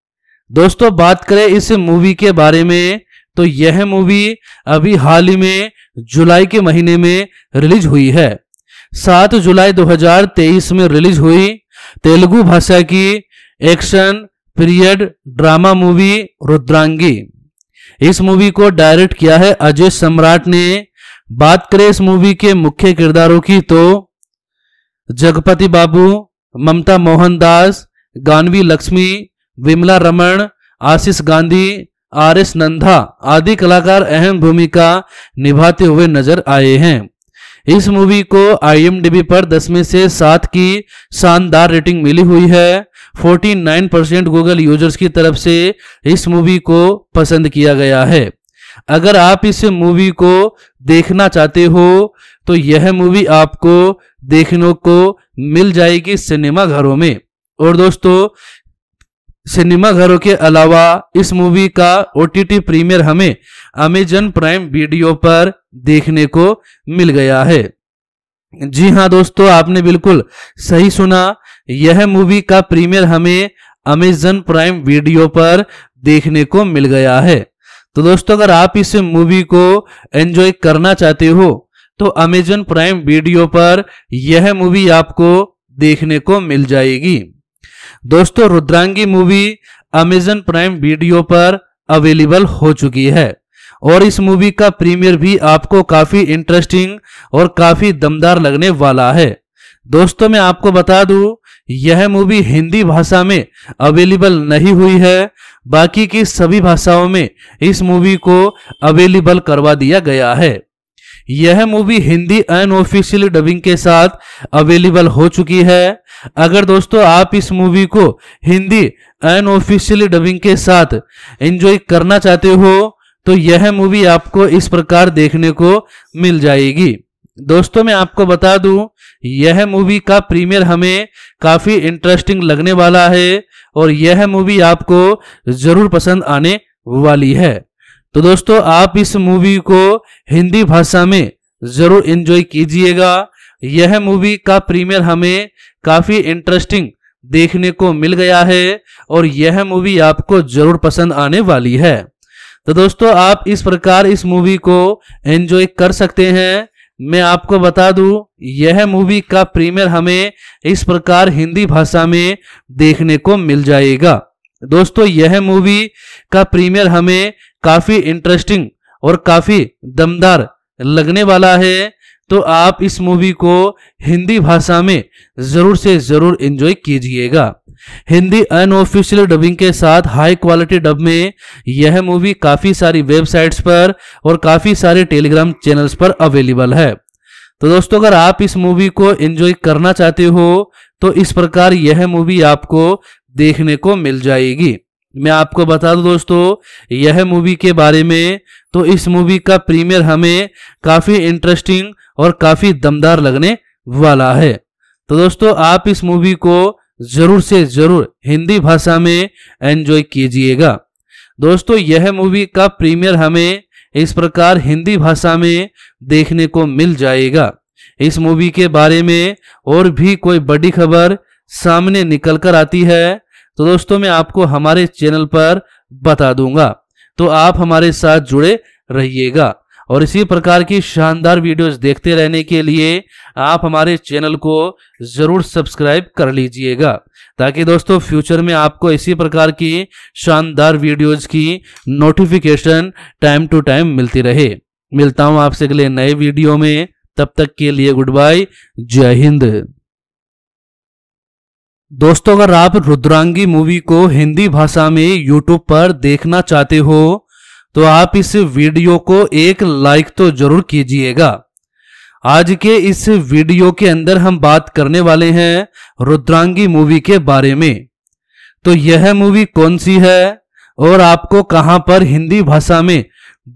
A: दोस्तों बात करें इस मूवी के बारे में तो यह मूवी अभी हाल ही में जुलाई के महीने में रिलीज हुई है सात जुलाई 2023 में रिलीज हुई तेलुगु भाषा की action period drama movie Rudrangi इस मूवी को डायरेक्ट किया है अजय सम्राट ने बात करें इस मूवी के मुख्य किरदारों की तो जगपति बाबू ममता मोहनदास गानवी लक्ष्मी विमला रमण आशीष गांधी आर एस नंदा आदि कलाकार अहम भूमिका निभाते हुए नजर आए हैं इस मूवी को आईएमडीबी पर 10 में से 7 की शानदार रेटिंग मिली हुई है 49 परसेंट गूगल यूजर्स की तरफ से इस मूवी को पसंद किया गया है अगर आप इस मूवी को देखना चाहते हो तो यह मूवी आपको देखने को मिल जाएगी सिनेमा घरों में और दोस्तों सिनेमाघरों के अलावा इस मूवी का ओ टी प्रीमियर हमें अमेजन प्राइम वीडियो पर देखने को मिल गया है जी हाँ दोस्तों आपने बिल्कुल सही सुना यह मूवी का प्रीमियर हमें अमेजन प्राइम वीडियो पर देखने को मिल गया है तो दोस्तों अगर आप इस मूवी को एंजॉय करना चाहते हो तो अमेजन प्राइम वीडियो पर यह मूवी आपको देखने को मिल जाएगी दोस्तों Rudrangi movie Amazon Prime Video पर अवेलेबल हो चुकी है और इस मूवी का प्रीमियर भी आपको काफी इंटरेस्टिंग और काफी दमदार लगने वाला है दोस्तों मैं आपको बता दूं यह मूवी हिंदी भाषा में अवेलेबल नहीं हुई है बाकी की सभी भाषाओं में इस मूवी को अवेलेबल करवा दिया गया है यह मूवी हिंदी अनऑफिशियल डबिंग के साथ अवेलेबल हो चुकी है अगर दोस्तों आप इस मूवी को हिंदी अनऑफिशियल डबिंग के साथ एंजॉय करना चाहते हो तो यह मूवी आपको इस प्रकार देखने को मिल जाएगी दोस्तों मैं आपको बता दूं यह मूवी का प्रीमियर हमें काफ़ी इंटरेस्टिंग लगने वाला है और यह मूवी आपको ज़रूर पसंद आने वाली है तो दोस्तों आप इस मूवी को हिंदी भाषा में जरूर एंजॉय कीजिएगा यह मूवी का प्रीमियर हमें काफी इंटरेस्टिंग देखने को मिल गया है और यह मूवी आपको जरूर पसंद आने वाली है तो दोस्तों आप इस प्रकार इस मूवी को एंजॉय कर सकते हैं मैं आपको बता दूं यह मूवी का प्रीमियर हमें इस प्रकार हिंदी भाषा में देखने को मिल जाएगा दोस्तों यह मूवी का प्रीमियर हमें काफी इंटरेस्टिंग और काफी दमदार लगने वाला है तो आप इस मूवी को हिंदी भाषा में जरूर से जरूर एंजॉय कीजिएगा हिंदी अनऑफिशियल डबिंग के साथ हाई क्वालिटी डब में यह मूवी काफ़ी सारी वेबसाइट्स पर और काफ़ी सारे टेलीग्राम चैनल्स पर अवेलेबल है तो दोस्तों अगर आप इस मूवी को एंजॉय करना चाहते हो तो इस प्रकार यह मूवी आपको देखने को मिल जाएगी मैं आपको बता दूं दोस्तों यह मूवी के बारे में तो इस मूवी का प्रीमियर हमें काफ़ी इंटरेस्टिंग और काफ़ी दमदार लगने वाला है तो दोस्तों आप इस मूवी को ज़रूर से ज़रूर हिंदी भाषा में एंजॉय कीजिएगा दोस्तों यह मूवी का प्रीमियर हमें इस प्रकार हिंदी भाषा में देखने को मिल जाएगा इस मूवी के बारे में और भी कोई बड़ी खबर सामने निकल कर आती है तो दोस्तों मैं आपको हमारे चैनल पर बता दूंगा तो आप हमारे साथ जुड़े रहिएगा और इसी प्रकार की शानदार वीडियोस देखते रहने के लिए आप हमारे चैनल को ज़रूर सब्सक्राइब कर लीजिएगा ताकि दोस्तों फ्यूचर में आपको इसी प्रकार की शानदार वीडियोस की नोटिफिकेशन टाइम टू टाइम मिलती रहे मिलता हूं आपसे अगले नए वीडियो में तब तक के लिए गुड बाय जय हिंद दोस्तों अगर आप रुद्रांगी मूवी को हिंदी भाषा में यूट्यूब पर देखना चाहते हो तो आप इस वीडियो को एक लाइक तो जरूर कीजिएगा आज के इस वीडियो के अंदर हम बात करने वाले हैं रुद्रांगी मूवी के बारे में तो यह मूवी कौन सी है और आपको कहां पर हिंदी भाषा में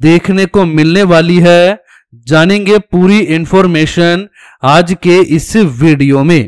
A: देखने को मिलने वाली है जानेंगे पूरी इंफॉर्मेशन आज के इस वीडियो में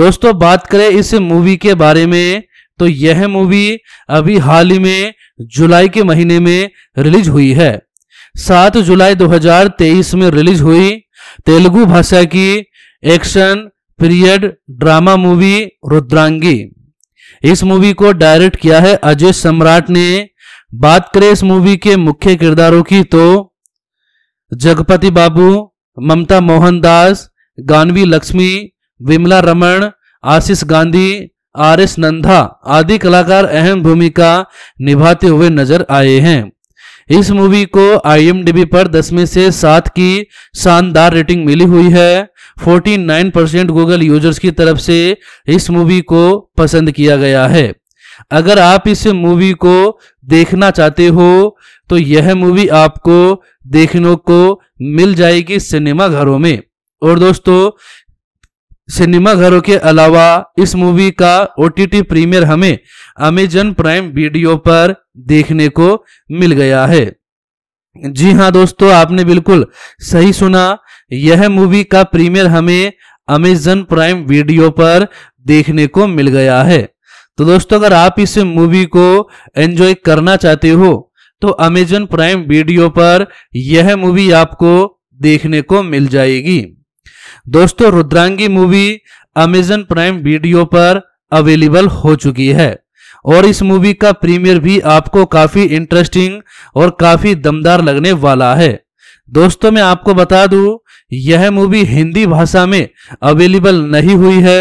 A: दोस्तों बात करें इस मूवी के बारे में तो यह मूवी अभी हाल ही में जुलाई के महीने में रिलीज हुई है 7 जुलाई 2023 में रिलीज हुई तेलुगु भाषा की action period drama movie Rudrangi इस मूवी को डायरेक्ट किया है अजय सम्राट ने बात करें इस मूवी के मुख्य किरदारों की तो जगपति बाबू ममता मोहनदास गानवी लक्ष्मी विमला रमण आशीष गांधी आर एस नंदा आदि कलाकार अहम भूमिका निभाते हुए नजर आए हैं इस मूवी को आईएमडीबी पर 10 में से 7 की शानदार रेटिंग मिली हुई है 49 परसेंट गूगल यूजर्स की तरफ से इस मूवी को पसंद किया गया है अगर आप इस मूवी को देखना चाहते हो तो यह मूवी आपको देखने को मिल जाएगी सिनेमा घरों में और दोस्तों सिनेमाघरों के अलावा इस मूवी का ओ प्रीमियर हमें अमेजन प्राइम वीडियो पर देखने को मिल गया है जी हाँ दोस्तों आपने बिल्कुल सही सुना यह मूवी का प्रीमियर हमें अमेजन प्राइम वीडियो पर देखने को मिल गया है तो दोस्तों अगर आप इस मूवी को एंजॉय करना चाहते हो तो अमेजन प्राइम वीडियो पर यह मूवी आपको देखने को मिल जाएगी दोस्तों Rudrangi movie Amazon Prime Video पर अवेलेबल हो चुकी है और इस मूवी का प्रीमियर भी आपको काफी इंटरेस्टिंग और काफी दमदार लगने वाला है दोस्तों मैं आपको बता दूं यह मूवी हिंदी भाषा में अवेलेबल नहीं हुई है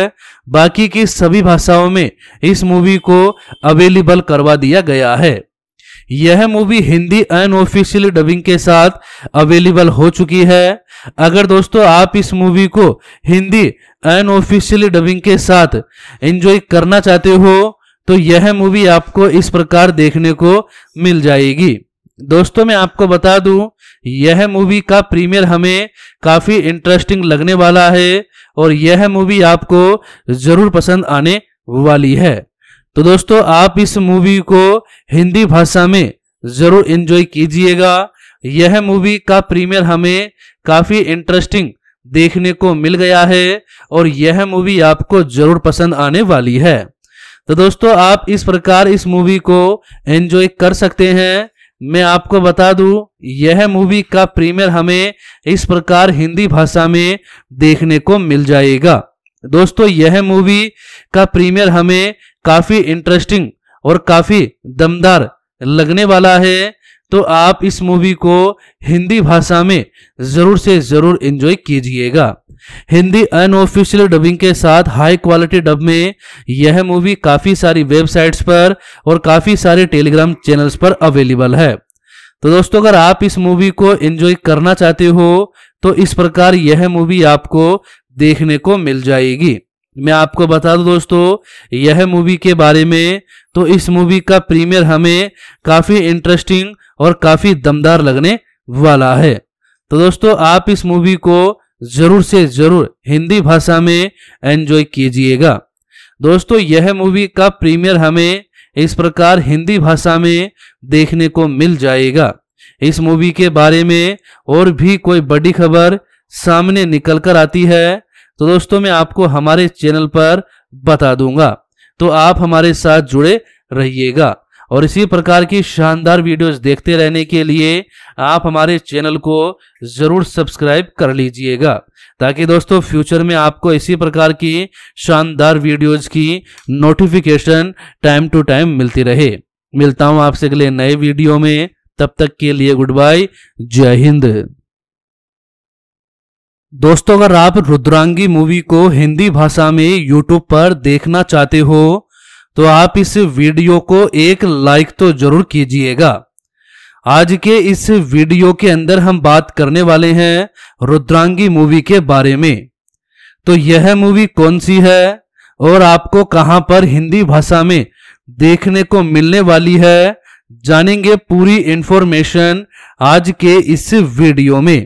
A: बाकी की सभी भाषाओं में इस मूवी को अवेलेबल करवा दिया गया है यह मूवी हिंदी अनऑफिशियल डबिंग के साथ अवेलेबल हो चुकी है अगर दोस्तों आप इस मूवी को हिंदी अनऑफिशियल डबिंग के साथ एंजॉय करना चाहते हो तो यह मूवी आपको इस प्रकार देखने को मिल जाएगी दोस्तों मैं आपको बता दूं यह मूवी का प्रीमियर हमें काफ़ी इंटरेस्टिंग लगने वाला है और यह मूवी आपको ज़रूर पसंद आने वाली है तो दोस्तों आप इस मूवी को हिंदी भाषा में जरूर एंजॉय कीजिएगा यह मूवी का प्रीमियर हमें काफी इंटरेस्टिंग देखने को मिल गया है और यह मूवी आपको जरूर पसंद आने वाली है तो दोस्तों आप इस प्रकार इस मूवी को एंजॉय कर सकते हैं मैं आपको बता दूं यह मूवी का प्रीमियर हमें इस प्रकार हिंदी भाषा में देखने को मिल जाएगा दोस्तों यह मूवी का प्रीमियर हमें काफी इंटरेस्टिंग और काफी दमदार लगने वाला है तो आप इस मूवी को हिंदी भाषा में जरूर से जरूर एंजॉय कीजिएगा हिंदी अनऑफिशियल डबिंग के साथ हाई क्वालिटी डब में यह मूवी काफी सारी वेबसाइट्स पर और काफी सारे टेलीग्राम चैनल्स पर अवेलेबल है तो दोस्तों अगर आप इस मूवी को एंजॉय करना चाहते हो तो इस प्रकार यह मूवी आपको देखने को मिल जाएगी मैं आपको बता दूं दोस्तों यह मूवी के बारे में तो इस मूवी का प्रीमियर हमें काफ़ी इंटरेस्टिंग और काफ़ी दमदार लगने वाला है तो दोस्तों आप इस मूवी को ज़रूर से ज़रूर हिंदी भाषा में एंजॉय कीजिएगा दोस्तों यह मूवी का प्रीमियर हमें इस प्रकार हिंदी भाषा में देखने को मिल जाएगा इस मूवी के बारे में और भी कोई बड़ी खबर सामने निकल कर आती है तो दोस्तों मैं आपको हमारे चैनल पर बता दूंगा तो आप हमारे साथ जुड़े रहिएगा और इसी प्रकार की शानदार वीडियोस देखते रहने के लिए आप हमारे चैनल को ज़रूर सब्सक्राइब कर लीजिएगा ताकि दोस्तों फ्यूचर में आपको इसी प्रकार की शानदार वीडियोस की नोटिफिकेशन टाइम टू टाइम मिलती रहे मिलता हूं आपसे अगले नए वीडियो में तब तक के लिए गुड बाय जय हिंद दोस्तों अगर आप रुद्रांगी मूवी को हिंदी भाषा में यूट्यूब पर देखना चाहते हो तो आप इस वीडियो को एक लाइक तो जरूर कीजिएगा आज के इस वीडियो के अंदर हम बात करने वाले हैं रुद्रांगी मूवी के बारे में तो यह मूवी कौन सी है और आपको कहां पर हिंदी भाषा में देखने को मिलने वाली है जानेंगे पूरी इंफॉर्मेशन आज के इस वीडियो में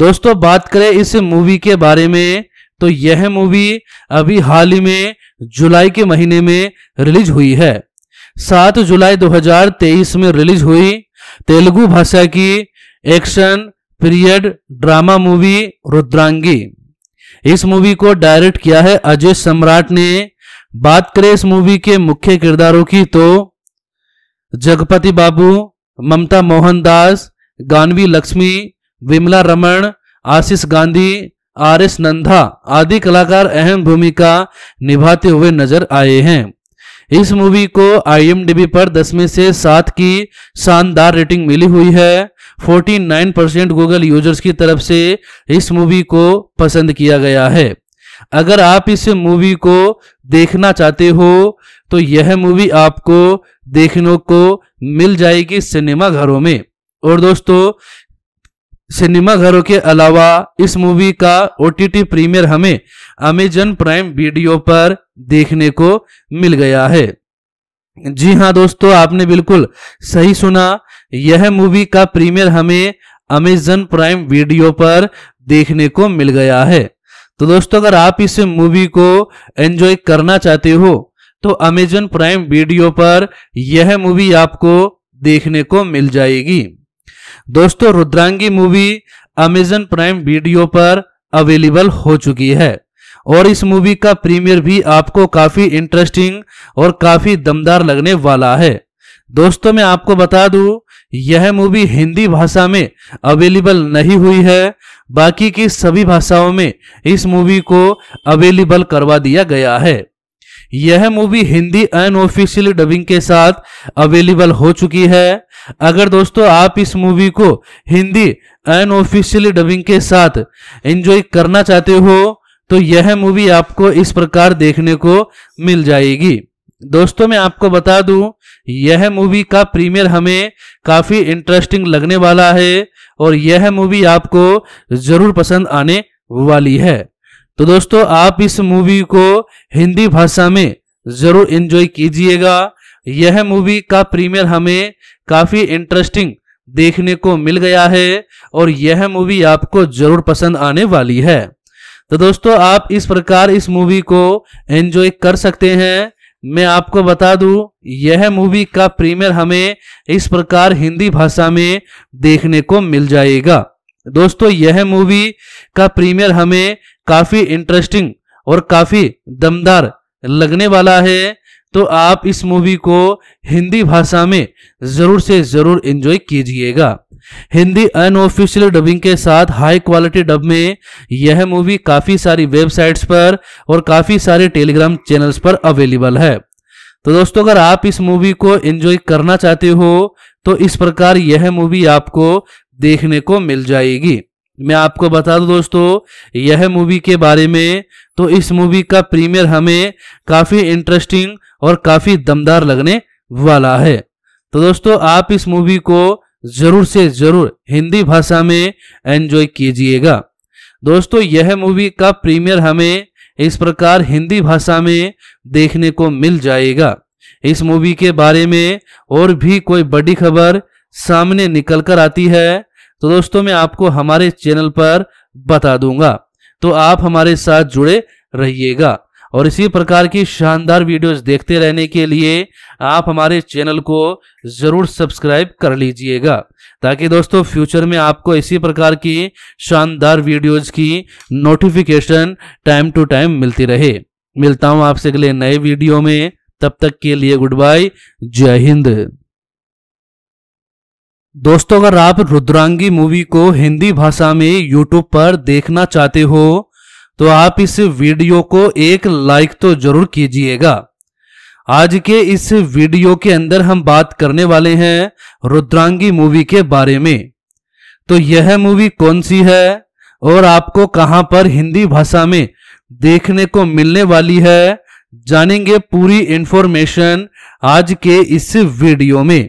A: दोस्तों बात करें इस मूवी के बारे में तो यह मूवी अभी हाल ही में जुलाई के महीने में रिलीज हुई है सात जुलाई 2023 में रिलीज हुई तेलुगु भाषा की action period drama movie Rudrangi इस मूवी को डायरेक्ट किया है अजय सम्राट ने बात करें इस मूवी के मुख्य किरदारों की तो जगपति बाबू ममता मोहनदास गानवी लक्ष्मी विमला रमण आशीष गांधी आर एस नंदा आदि कलाकार अहम भूमिका निभाते हुए नजर आए हैं इस मूवी को आईएमडीबी पर 10 में से 7 की शानदार रेटिंग मिली हुई है 49 परसेंट गूगल यूजर्स की तरफ से इस मूवी को पसंद किया गया है अगर आप इस मूवी को देखना चाहते हो तो यह मूवी आपको देखने को मिल जाएगी सिनेमा घरों में और दोस्तों सिनेमाघरों के अलावा इस मूवी का ओ प्रीमियर हमें अमेजन प्राइम वीडियो पर देखने को मिल गया है जी हाँ दोस्तों आपने बिल्कुल सही सुना यह मूवी का प्रीमियर हमें अमेजन प्राइम वीडियो पर देखने को मिल गया है तो दोस्तों अगर आप इस मूवी को एंजॉय करना चाहते हो तो अमेजन प्राइम वीडियो पर यह मूवी आपको देखने को मिल जाएगी दोस्तों Rudrangi movie Amazon Prime Video पर अवेलेबल हो चुकी है और इस मूवी का प्रीमियर भी आपको काफी इंटरेस्टिंग और काफी दमदार लगने वाला है दोस्तों मैं आपको बता दूं यह मूवी हिंदी भाषा में अवेलेबल नहीं हुई है बाकी की सभी भाषाओं में इस मूवी को अवेलेबल करवा दिया गया है यह मूवी हिंदी अनऑफिशियल डबिंग के साथ अवेलेबल हो चुकी है अगर दोस्तों आप इस मूवी को हिंदी अनऑफिशियल डबिंग के साथ एंजॉय करना चाहते हो तो यह मूवी आपको इस प्रकार देखने को मिल जाएगी दोस्तों मैं आपको बता दूं यह मूवी का प्रीमियर हमें काफ़ी इंटरेस्टिंग लगने वाला है और यह मूवी आपको ज़रूर पसंद आने वाली है तो दोस्तों आप इस मूवी को हिंदी भाषा में जरूर एंजॉय कीजिएगा यह मूवी का प्रीमियर हमें काफी इंटरेस्टिंग देखने को मिल गया है और यह मूवी आपको जरूर पसंद आने वाली है तो दोस्तों आप इस प्रकार इस मूवी को एंजॉय कर सकते हैं मैं आपको बता दूं यह मूवी का प्रीमियर हमें इस प्रकार हिंदी भाषा में देखने को मिल जाएगा दोस्तों यह मूवी का प्रीमियर हमें काफी इंटरेस्टिंग और काफी दमदार लगने वाला है तो आप इस मूवी को हिंदी भाषा में जरूर से जरूर एंजॉय कीजिएगा हिंदी अनऑफिशियल डबिंग के साथ हाई क्वालिटी डब में यह मूवी काफी सारी वेबसाइट्स पर और काफी सारे टेलीग्राम चैनल्स पर अवेलेबल है तो दोस्तों अगर आप इस मूवी को एंजॉय करना चाहते हो तो इस प्रकार यह मूवी आपको देखने को मिल जाएगी मैं आपको बता दूं दोस्तों यह मूवी के बारे में तो इस मूवी का प्रीमियर हमें काफ़ी इंटरेस्टिंग और काफ़ी दमदार लगने वाला है तो दोस्तों आप इस मूवी को ज़रूर से ज़रूर हिंदी भाषा में एंजॉय कीजिएगा दोस्तों यह मूवी का प्रीमियर हमें इस प्रकार हिंदी भाषा में देखने को मिल जाएगा इस मूवी के बारे में और भी कोई बड़ी खबर सामने निकल कर आती है तो दोस्तों मैं आपको हमारे चैनल पर बता दूंगा तो आप हमारे साथ जुड़े रहिएगा और इसी प्रकार की शानदार वीडियोस देखते रहने के लिए आप हमारे चैनल को ज़रूर सब्सक्राइब कर लीजिएगा ताकि दोस्तों फ्यूचर में आपको इसी प्रकार की शानदार वीडियोस की नोटिफिकेशन टाइम टू टाइम मिलती रहे मिलता हूं आपसे अगले नए वीडियो में तब तक के लिए गुड बाय जय हिंद दोस्तों अगर आप रुद्रांगी मूवी को हिंदी भाषा में यूट्यूब पर देखना चाहते हो तो आप इस वीडियो को एक लाइक तो जरूर कीजिएगा आज के इस वीडियो के अंदर हम बात करने वाले हैं रुद्रांगी मूवी के बारे में तो यह मूवी कौन सी है और आपको कहां पर हिंदी भाषा में देखने को मिलने वाली है जानेंगे पूरी इंफॉर्मेशन आज के इस वीडियो में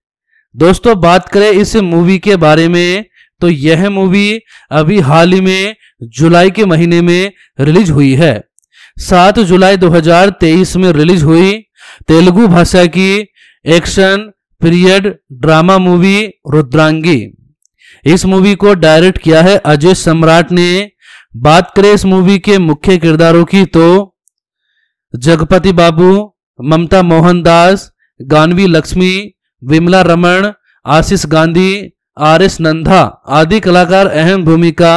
A: दोस्तों बात करें इस मूवी के बारे में तो यह मूवी अभी हाल ही में जुलाई के महीने में रिलीज हुई है सात जुलाई 2023 में रिलीज हुई तेलुगु भाषा की action period drama movie Rudrangi इस मूवी को डायरेक्ट किया है अजय सम्राट ने बात करें इस मूवी के मुख्य किरदारों की तो जगपति बाबू ममता मोहनदास गानवी लक्ष्मी विमला रमण आशीष गांधी आर एस नंदा आदि कलाकार अहम भूमिका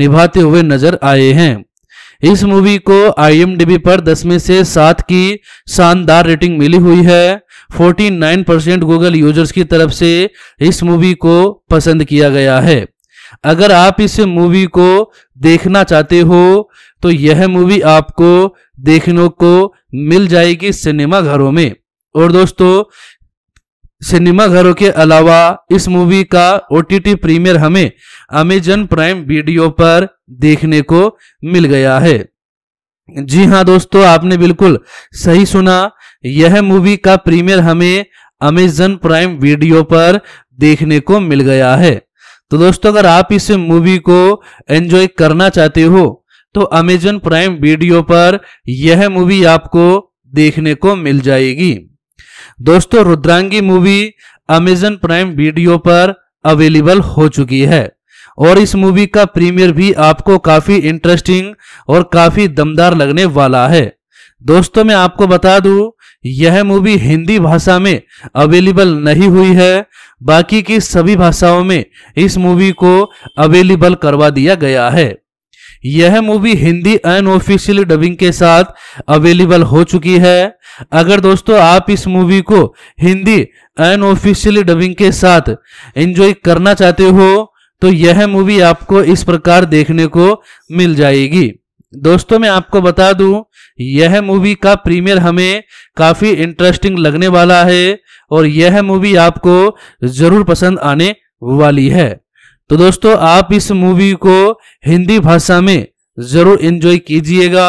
A: निभाते हुए नजर आए हैं इस मूवी को आई पर दस में से सात की शानदार रेटिंग मिली हुई है 49 परसेंट गूगल यूजर्स की तरफ से इस मूवी को पसंद किया गया है अगर आप इस मूवी को देखना चाहते हो तो यह मूवी आपको देखने को मिल जाएगी सिनेमा घरों में और दोस्तों सिनेमाघरों के अलावा इस मूवी का ओ प्रीमियर हमें अमेजन प्राइम वीडियो पर देखने को मिल गया है जी हाँ दोस्तों आपने बिल्कुल सही सुना यह मूवी का प्रीमियर हमें अमेजन प्राइम वीडियो पर देखने को मिल गया है तो दोस्तों अगर आप इस मूवी को एंजॉय करना चाहते हो तो अमेजन प्राइम वीडियो पर यह मूवी आपको देखने को मिल जाएगी दोस्तों Rudrangi movie Amazon Prime Video पर अवेलेबल हो चुकी है और इस मूवी का प्रीमियर भी आपको काफी इंटरेस्टिंग और काफी दमदार लगने वाला है दोस्तों मैं आपको बता दूं यह मूवी हिंदी भाषा में अवेलेबल नहीं हुई है बाकी की सभी भाषाओं में इस मूवी को अवेलेबल करवा दिया गया है यह मूवी हिंदी अनऑफिशियल डबिंग के साथ अवेलेबल हो चुकी है अगर दोस्तों आप इस मूवी को हिंदी अनऑफिशियल डबिंग के साथ एंजॉय करना चाहते हो तो यह मूवी आपको इस प्रकार देखने को मिल जाएगी दोस्तों मैं आपको बता दूं यह मूवी का प्रीमियर हमें काफ़ी इंटरेस्टिंग लगने वाला है और यह मूवी आपको ज़रूर पसंद आने वाली है तो दोस्तों आप इस मूवी को हिंदी भाषा में जरूर एंजॉय कीजिएगा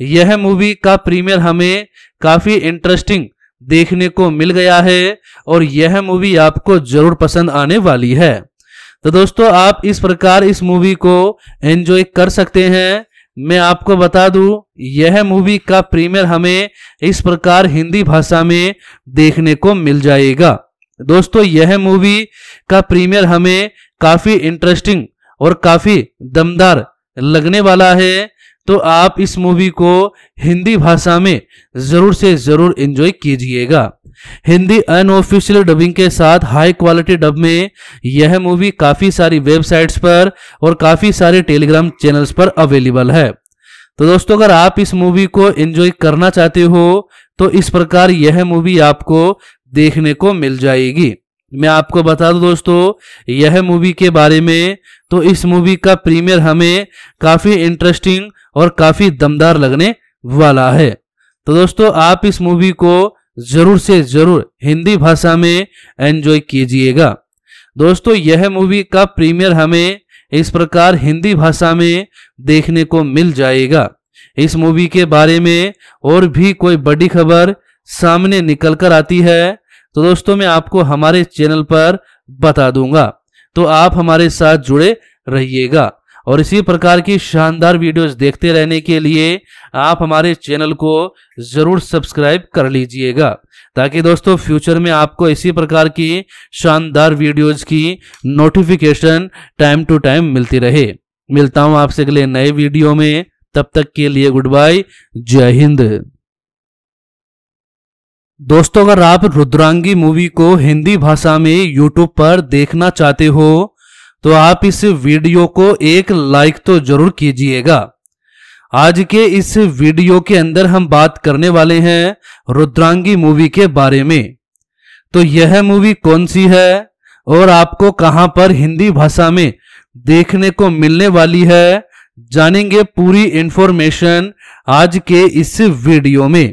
A: यह मूवी का प्रीमियर हमें काफी इंटरेस्टिंग देखने को मिल गया है और यह मूवी आपको जरूर पसंद आने वाली है तो दोस्तों आप इस प्रकार इस मूवी को एंजॉय कर सकते हैं मैं आपको बता दूं यह मूवी का प्रीमियर हमें इस प्रकार हिंदी भाषा में देखने को मिल जाएगा दोस्तों यह मूवी का प्रीमियर हमें काफी इंटरेस्टिंग और काफी दमदार लगने वाला है तो आप इस मूवी को हिंदी भाषा में जरूर से जरूर एंजॉय कीजिएगा हिंदी अनऑफिशियल डबिंग के साथ हाई क्वालिटी डब में यह मूवी काफी सारी वेबसाइट्स पर और काफी सारे टेलीग्राम चैनल्स पर अवेलेबल है तो दोस्तों अगर आप इस मूवी को एंजॉय करना चाहते हो तो इस प्रकार यह मूवी आपको देखने को मिल जाएगी मैं आपको बता दूं दोस्तों यह मूवी के बारे में तो इस मूवी का प्रीमियर हमें काफ़ी इंटरेस्टिंग और काफ़ी दमदार लगने वाला है तो दोस्तों आप इस मूवी को ज़रूर से ज़रूर हिंदी भाषा में एंजॉय कीजिएगा दोस्तों यह मूवी का प्रीमियर हमें इस प्रकार हिंदी भाषा में देखने को मिल जाएगा इस मूवी के बारे में और भी कोई बड़ी खबर सामने निकल कर आती है तो दोस्तों मैं आपको हमारे चैनल पर बता दूंगा तो आप हमारे साथ जुड़े रहिएगा और इसी प्रकार की शानदार वीडियोस देखते रहने के लिए आप हमारे चैनल को ज़रूर सब्सक्राइब कर लीजिएगा ताकि दोस्तों फ्यूचर में आपको इसी प्रकार की शानदार वीडियोस की नोटिफिकेशन टाइम टू टाइम मिलती रहे मिलता हूं आपसे अगले नए वीडियो में तब तक के लिए गुड बाय जय हिंद दोस्तों अगर आप रुद्रांगी मूवी को हिंदी भाषा में यूट्यूब पर देखना चाहते हो तो आप इस वीडियो को एक लाइक तो जरूर कीजिएगा आज के इस वीडियो के अंदर हम बात करने वाले हैं रुद्रांगी मूवी के बारे में तो यह मूवी कौन सी है और आपको कहां पर हिंदी भाषा में देखने को मिलने वाली है जानेंगे पूरी इंफॉर्मेशन आज के इस वीडियो में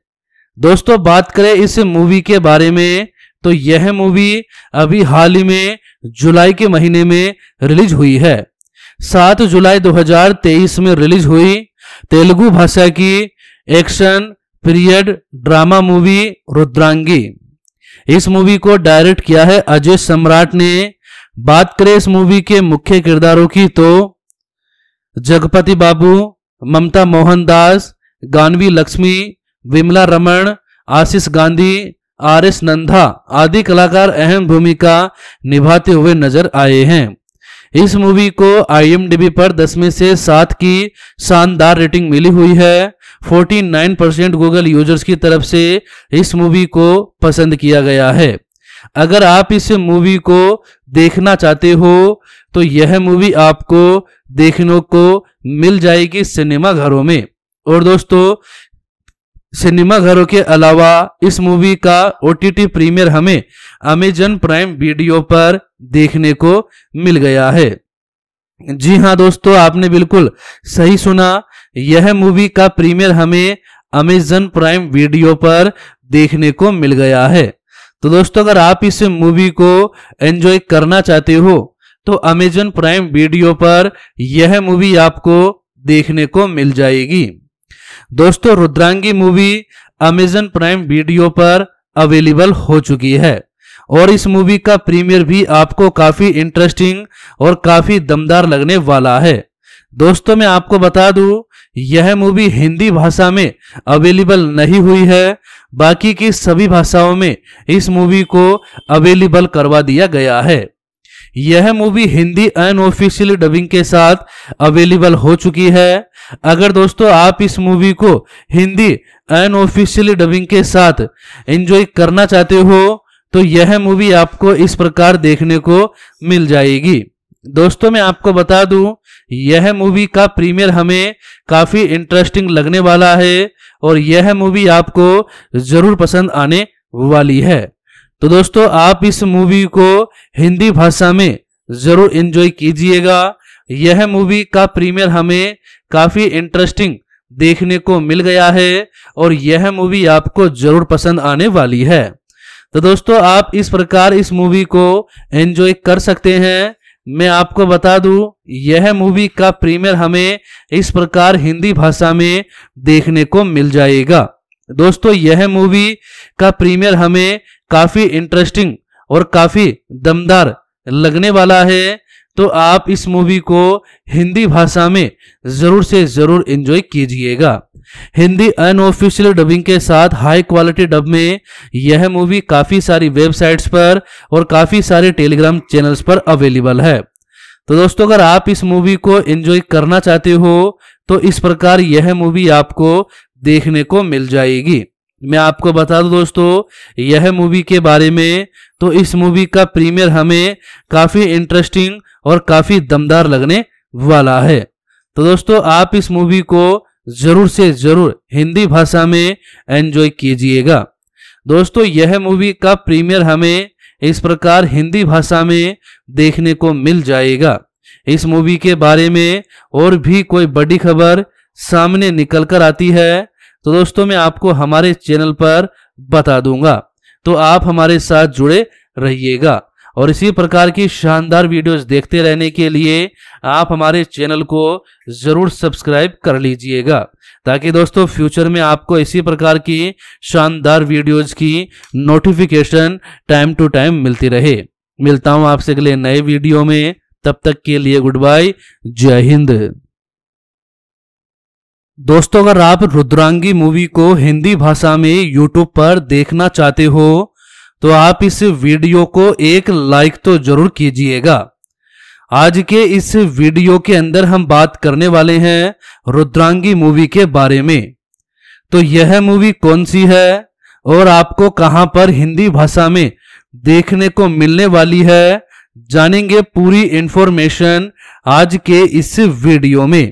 A: दोस्तों बात करें इस मूवी के बारे में तो यह मूवी अभी हाल ही में जुलाई के महीने में रिलीज हुई है सात जुलाई 2023 में रिलीज हुई तेलुगु भाषा की action period drama movie Rudrangi इस मूवी को डायरेक्ट किया है अजय सम्राट ने बात करें इस मूवी के मुख्य किरदारों की तो जगपति बाबू ममता मोहनदास गानवी लक्ष्मी विमला रमण आशीष गांधी आर एस नंदा आदि कलाकार अहम भूमिका निभाते हुए नजर आए हैं इस मूवी को आईएमडीबी पर दसवीं में से सात की शानदार रेटिंग मिली हुई है 49 परसेंट गूगल यूजर्स की तरफ से इस मूवी को पसंद किया गया है अगर आप इस मूवी को देखना चाहते हो तो यह मूवी आपको देखने को मिल जाएगी सिनेमा घरों में और दोस्तों सिनेमा घरों के अलावा इस मूवी का ओ टी प्रीमियर हमें अमेजन प्राइम वीडियो पर देखने को मिल गया है जी हाँ दोस्तों आपने बिल्कुल सही सुना यह मूवी का प्रीमियर हमें अमेजन प्राइम वीडियो पर देखने को मिल गया है तो दोस्तों अगर आप इस मूवी को एंजॉय करना चाहते हो तो अमेजन प्राइम वीडियो पर यह मूवी आपको देखने को मिल जाएगी दोस्तों Rudrangi movie Amazon Prime Video पर अवेलेबल हो चुकी है और इस मूवी का प्रीमियर भी आपको काफी इंटरेस्टिंग और काफी दमदार लगने वाला है दोस्तों मैं आपको बता दूं यह मूवी हिंदी भाषा में अवेलेबल नहीं हुई है बाकी की सभी भाषाओं में इस मूवी को अवेलेबल करवा दिया गया है यह मूवी हिंदी अनऑफिशियल डबिंग के साथ अवेलेबल हो चुकी है अगर दोस्तों आप इस मूवी को हिंदी अनऑफिशियल डबिंग के साथ एंजॉय करना चाहते हो तो यह मूवी आपको इस प्रकार देखने को मिल जाएगी दोस्तों मैं आपको बता दूं यह मूवी का प्रीमियर हमें काफ़ी इंटरेस्टिंग लगने वाला है और यह मूवी आपको ज़रूर पसंद आने वाली है तो दोस्तों आप इस मूवी को हिंदी भाषा में जरूर एंजॉय कीजिएगा यह मूवी का प्रीमियर हमें काफी इंटरेस्टिंग देखने को मिल गया है और यह मूवी आपको जरूर पसंद आने वाली है तो दोस्तों आप इस प्रकार इस मूवी को एंजॉय कर सकते हैं मैं आपको बता दूं यह मूवी का प्रीमियर हमें इस प्रकार हिंदी भाषा में देखने को मिल जाएगा दोस्तों यह मूवी का प्रीमियर हमें काफी इंटरेस्टिंग और काफी दमदार लगने वाला है तो आप इस मूवी को हिंदी भाषा में जरूर से जरूर एंजॉय कीजिएगा हिंदी अनऑफिशियल डबिंग के साथ हाई क्वालिटी डब में यह मूवी काफ़ी सारी वेबसाइट्स पर और काफ़ी सारे टेलीग्राम चैनल्स पर अवेलेबल है तो दोस्तों अगर आप इस मूवी को एंजॉय करना चाहते हो तो इस प्रकार यह मूवी आपको देखने को मिल जाएगी मैं आपको बता दूं दोस्तों यह मूवी के बारे में तो इस मूवी का प्रीमियर हमें काफ़ी इंटरेस्टिंग और काफ़ी दमदार लगने वाला है तो दोस्तों आप इस मूवी को ज़रूर से ज़रूर हिंदी भाषा में एंजॉय कीजिएगा दोस्तों यह मूवी का प्रीमियर हमें इस प्रकार हिंदी भाषा में देखने को मिल जाएगा इस मूवी के बारे में और भी कोई बड़ी खबर सामने निकल कर आती है तो दोस्तों मैं आपको हमारे चैनल पर बता दूंगा तो आप हमारे साथ जुड़े रहिएगा और इसी प्रकार की शानदार वीडियोस देखते रहने के लिए आप हमारे चैनल को ज़रूर सब्सक्राइब कर लीजिएगा ताकि दोस्तों फ्यूचर में आपको इसी प्रकार की शानदार वीडियोस की नोटिफिकेशन टाइम टू टाइम मिलती रहे मिलता हूं आपसे अगले नए वीडियो में तब तक के लिए गुड बाय जय हिंद दोस्तों अगर आप रुद्रांगी मूवी को हिंदी भाषा में यूट्यूब पर देखना चाहते हो तो आप इस वीडियो को एक लाइक तो जरूर कीजिएगा आज के इस वीडियो के अंदर हम बात करने वाले हैं रुद्रांगी मूवी के बारे में तो यह मूवी कौन सी है और आपको कहां पर हिंदी भाषा में देखने को मिलने वाली है जानेंगे पूरी इंफॉर्मेशन आज के इस वीडियो में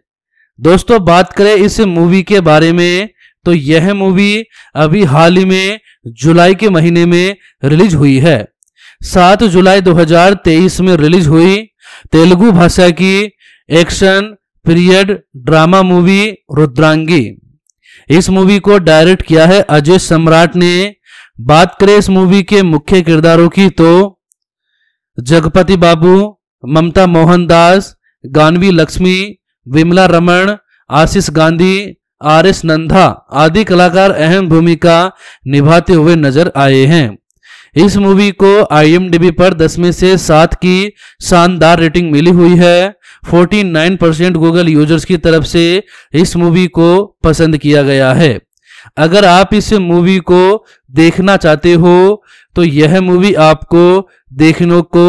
A: दोस्तों बात करें इस मूवी के बारे में तो यह मूवी अभी हाल ही में जुलाई के महीने में रिलीज हुई है सात जुलाई 2023 में रिलीज हुई तेलुगु भाषा की action period drama movie Rudrangi इस मूवी को डायरेक्ट किया है अजय सम्राट ने बात करें इस मूवी के मुख्य किरदारों की तो जगपति बाबू ममता मोहनदास गानवी लक्ष्मी विमला रमण आशीष गांधी आर एस नंदा आदि कलाकार अहम भूमिका निभाते हुए नजर आए हैं इस मूवी को आईएमडीबी पर दसवीं में से सात की शानदार रेटिंग मिली हुई है 49 परसेंट गूगल यूजर्स की तरफ से इस मूवी को पसंद किया गया है अगर आप इस मूवी को देखना चाहते हो तो यह मूवी आपको देखने को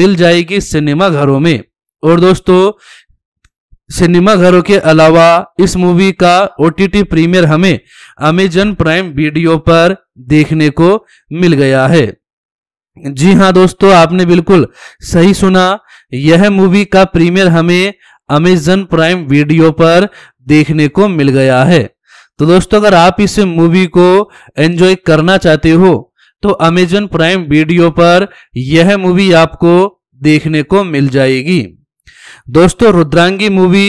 A: मिल जाएगी सिनेमा घरों में और दोस्तों सिनेमाघरों के अलावा इस मूवी का ओ टी प्रीमियर हमें अमेजन प्राइम वीडियो पर देखने को मिल गया है जी हाँ दोस्तों आपने बिल्कुल सही सुना यह मूवी का प्रीमियर हमें अमेजन प्राइम वीडियो पर देखने को मिल गया है तो दोस्तों अगर आप इस मूवी को एंजॉय करना चाहते हो तो अमेजन प्राइम वीडियो पर यह मूवी आपको देखने को मिल जाएगी दोस्तों Rudrangi movie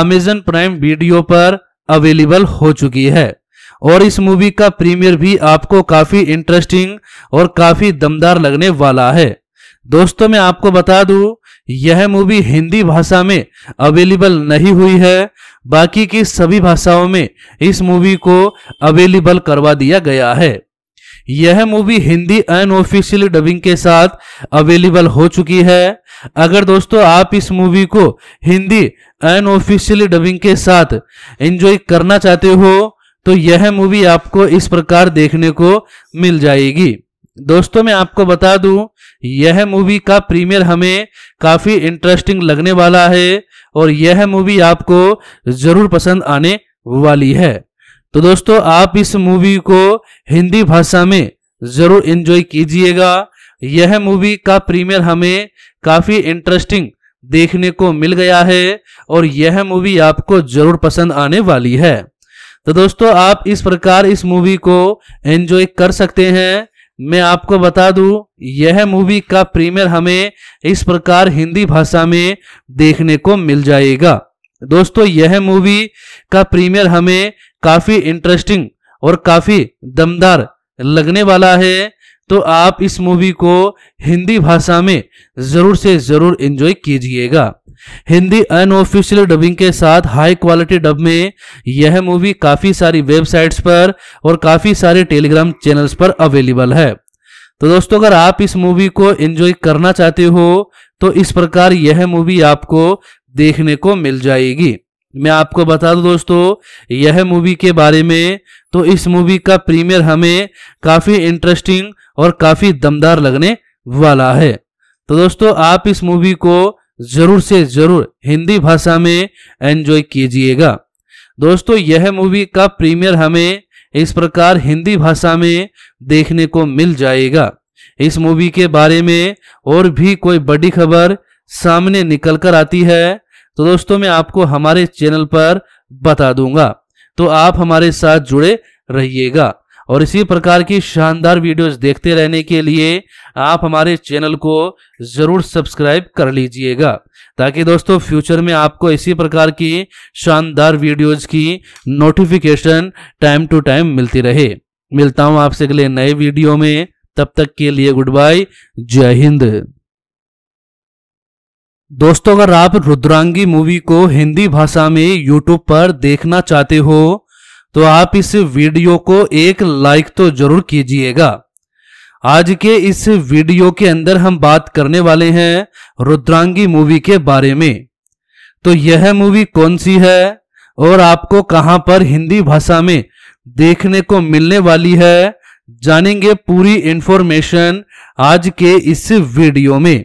A: Amazon Prime Video पर अवेलेबल हो चुकी है और इस मूवी का प्रीमियर भी आपको काफी इंटरेस्टिंग और काफी दमदार लगने वाला है दोस्तों मैं आपको बता दूं यह मूवी हिंदी भाषा में अवेलेबल नहीं हुई है बाकी की सभी भाषाओं में इस मूवी को अवेलेबल करवा दिया गया है यह मूवी हिंदी अनऑफिशियल डबिंग के साथ अवेलेबल हो चुकी है अगर दोस्तों आप इस मूवी को हिंदी अनऑफिशियल डबिंग के साथ एंजॉय करना चाहते हो तो यह मूवी आपको इस प्रकार देखने को मिल जाएगी दोस्तों मैं आपको बता दूं यह मूवी का प्रीमियर हमें काफ़ी इंटरेस्टिंग लगने वाला है और यह मूवी आपको ज़रूर पसंद आने वाली है तो दोस्तों आप इस मूवी को हिंदी भाषा में जरूर एंजॉय कीजिएगा यह मूवी का प्रीमियर हमें काफी इंटरेस्टिंग देखने को मिल गया है और यह मूवी आपको जरूर पसंद आने वाली है तो दोस्तों आप इस प्रकार इस मूवी को एंजॉय कर सकते हैं मैं आपको बता दूं यह मूवी का प्रीमियर हमें इस प्रकार हिंदी भाषा में देखने को मिल जाएगा दोस्तों यह मूवी का प्रीमियर हमें काफी इंटरेस्टिंग और काफी दमदार लगने वाला है तो आप इस मूवी को हिंदी भाषा में जरूर से जरूर एंजॉय कीजिएगा हिंदी अनऑफिशियल डबिंग के साथ हाई क्वालिटी डब में यह मूवी काफ़ी सारी वेबसाइट्स पर और काफ़ी सारे टेलीग्राम चैनल्स पर अवेलेबल है तो दोस्तों अगर आप इस मूवी को एंजॉय करना चाहते हो तो इस प्रकार यह मूवी आपको देखने को मिल जाएगी मैं आपको बता दूं दोस्तों यह मूवी के बारे में तो इस मूवी का प्रीमियर हमें काफ़ी इंटरेस्टिंग और काफ़ी दमदार लगने वाला है तो दोस्तों आप इस मूवी को ज़रूर से ज़रूर हिंदी भाषा में एंजॉय कीजिएगा दोस्तों यह मूवी का प्रीमियर हमें इस प्रकार हिंदी भाषा में देखने को मिल जाएगा इस मूवी के बारे में और भी कोई बड़ी खबर सामने निकल कर आती है तो दोस्तों मैं आपको हमारे चैनल पर बता दूंगा तो आप हमारे साथ जुड़े रहिएगा और इसी प्रकार की शानदार वीडियोस देखते रहने के लिए आप हमारे चैनल को ज़रूर सब्सक्राइब कर लीजिएगा ताकि दोस्तों फ्यूचर में आपको इसी प्रकार की शानदार वीडियोस की नोटिफिकेशन टाइम टू टाइम मिलती रहे मिलता हूं आपसे अगले नए वीडियो में तब तक के लिए गुड बाय जय हिंद दोस्तों अगर आप रुद्रांगी मूवी को हिंदी भाषा में यूट्यूब पर देखना चाहते हो तो आप इस वीडियो को एक लाइक तो जरूर कीजिएगा आज के इस वीडियो के अंदर हम बात करने वाले हैं रुद्रांगी मूवी के बारे में तो यह मूवी कौन सी है और आपको कहां पर हिंदी भाषा में देखने को मिलने वाली है जानेंगे पूरी इंफॉर्मेशन आज के इस वीडियो में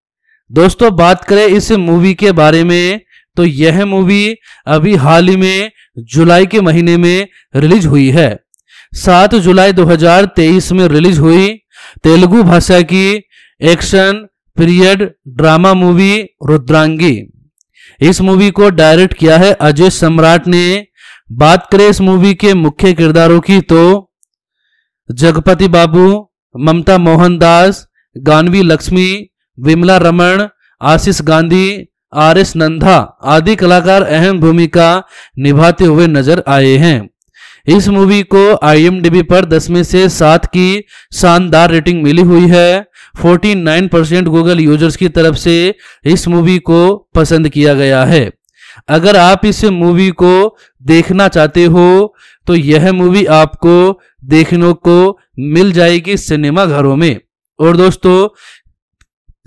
A: दोस्तों बात करें इस मूवी के बारे में तो यह मूवी अभी हाल ही में जुलाई के महीने में रिलीज हुई है सात जुलाई 2023 में रिलीज हुई तेलुगु भाषा की action period drama movie Rudrangi इस मूवी को डायरेक्ट किया है अजय सम्राट ने बात करें इस मूवी के मुख्य किरदारों की तो जगपति बाबू ममता मोहनदास गानवी लक्ष्मी विमला रमण आशीष गांधी आर एस नंदा आदि कलाकार अहम भूमिका निभाते हुए नजर आए हैं इस मूवी को आईएमडीबी पर 10 में से 7 की शानदार रेटिंग मिली हुई है 49 परसेंट गूगल यूजर्स की तरफ से इस मूवी को पसंद किया गया है अगर आप इस मूवी को देखना चाहते हो तो यह मूवी आपको देखने को मिल जाएगी सिनेमा घरों में और दोस्तों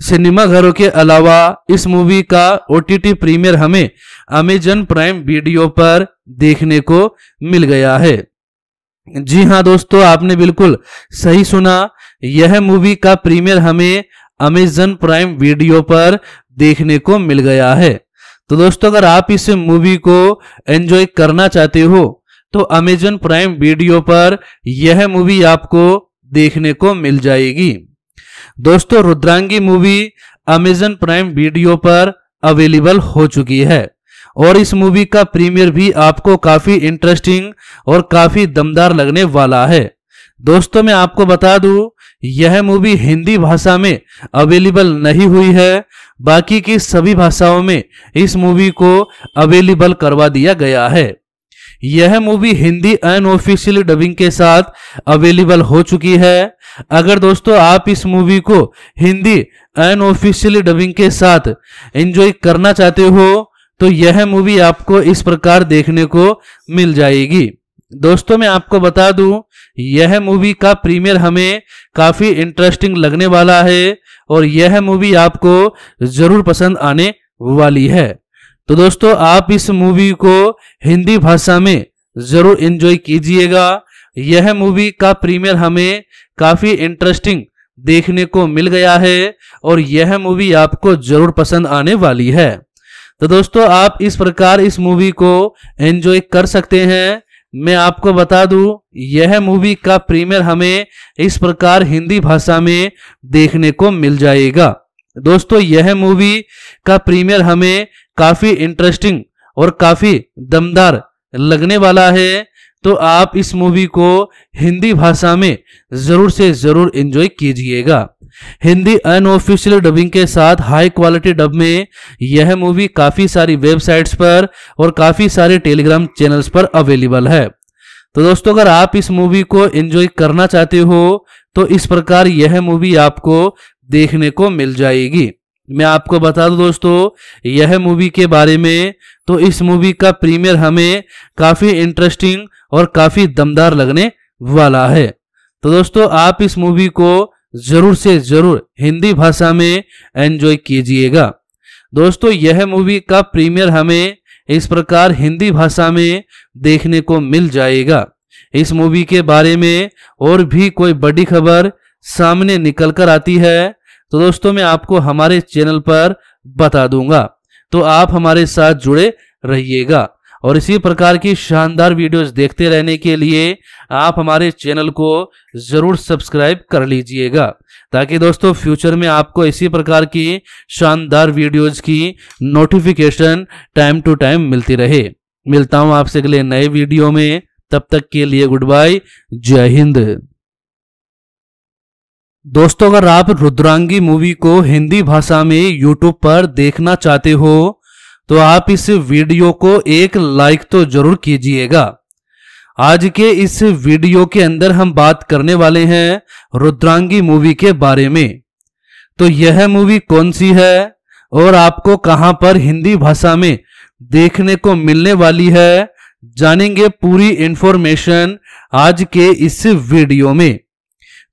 A: सिनेमाघरों के अलावा इस मूवी का ओ टी प्रीमियर हमें अमेजन प्राइम वीडियो पर देखने को मिल गया है जी हाँ दोस्तों आपने बिल्कुल सही सुना यह मूवी का प्रीमियर हमें अमेजन प्राइम वीडियो पर देखने को मिल गया है तो दोस्तों अगर आप इस मूवी को एंजॉय करना चाहते हो तो अमेजन प्राइम वीडियो पर यह मूवी आपको देखने को मिल जाएगी दोस्तों Rudrangi movie Amazon Prime Video पर अवेलेबल हो चुकी है और इस मूवी का प्रीमियर भी आपको काफी इंटरेस्टिंग और काफी दमदार लगने वाला है दोस्तों मैं आपको बता दूं यह मूवी हिंदी भाषा में अवेलेबल नहीं हुई है बाकी की सभी भाषाओं में इस मूवी को अवेलेबल करवा दिया गया है यह मूवी हिंदी अनऑफिशियल डबिंग के साथ अवेलेबल हो चुकी है अगर दोस्तों आप इस मूवी को हिंदी अनऑफिशियल डबिंग के साथ एंजॉय करना चाहते हो तो यह मूवी आपको इस प्रकार देखने को मिल जाएगी दोस्तों मैं आपको बता दूं यह मूवी का प्रीमियर हमें काफ़ी इंटरेस्टिंग लगने वाला है और यह मूवी आपको ज़रूर पसंद आने वाली है तो दोस्तों आप इस मूवी को हिंदी भाषा में जरूर एंजॉय कीजिएगा यह मूवी का प्रीमियर हमें काफी इंटरेस्टिंग देखने को मिल गया है और यह मूवी आपको जरूर पसंद आने वाली है तो दोस्तों आप इस प्रकार इस मूवी को एंजॉय कर सकते हैं मैं आपको बता दूं यह मूवी का प्रीमियर हमें इस प्रकार हिंदी भाषा में देखने को मिल जाएगा दोस्तों यह मूवी का प्रीमियर हमें काफी इंटरेस्टिंग और काफी दमदार लगने वाला है तो आप इस मूवी को हिंदी भाषा में जरूर से जरूर एंजॉय कीजिएगा हिंदी अनऑफिशियल डबिंग के साथ हाई क्वालिटी डब में यह मूवी काफ़ी सारी वेबसाइट्स पर और काफ़ी सारे टेलीग्राम चैनल्स पर अवेलेबल है तो दोस्तों अगर आप इस मूवी को एंजॉय करना चाहते हो तो इस प्रकार यह मूवी आपको देखने को मिल जाएगी मैं आपको बता दूं दोस्तों यह मूवी के बारे में तो इस मूवी का प्रीमियर हमें काफ़ी इंटरेस्टिंग और काफ़ी दमदार लगने वाला है तो दोस्तों आप इस मूवी को ज़रूर से ज़रूर हिंदी भाषा में एंजॉय कीजिएगा दोस्तों यह मूवी का प्रीमियर हमें इस प्रकार हिंदी भाषा में देखने को मिल जाएगा इस मूवी के बारे में और भी कोई बड़ी खबर सामने निकल कर आती है तो दोस्तों मैं आपको हमारे चैनल पर बता दूंगा तो आप हमारे साथ जुड़े रहिएगा और इसी प्रकार की शानदार वीडियोस देखते रहने के लिए आप हमारे चैनल को ज़रूर सब्सक्राइब कर लीजिएगा ताकि दोस्तों फ्यूचर में आपको इसी प्रकार की शानदार वीडियोस की नोटिफिकेशन टाइम टू टाइम मिलती रहे मिलता हूं आपसे अगले नए वीडियो में तब तक के लिए गुड बाय जय हिंद दोस्तों अगर आप रुद्रांगी मूवी को हिंदी भाषा में यूट्यूब पर देखना चाहते हो तो आप इस वीडियो को एक लाइक तो जरूर कीजिएगा आज के इस वीडियो के अंदर हम बात करने वाले हैं रुद्रांगी मूवी के बारे में तो यह मूवी कौन सी है और आपको कहां पर हिंदी भाषा में देखने को मिलने वाली है जानेंगे पूरी इंफॉर्मेशन आज के इस वीडियो में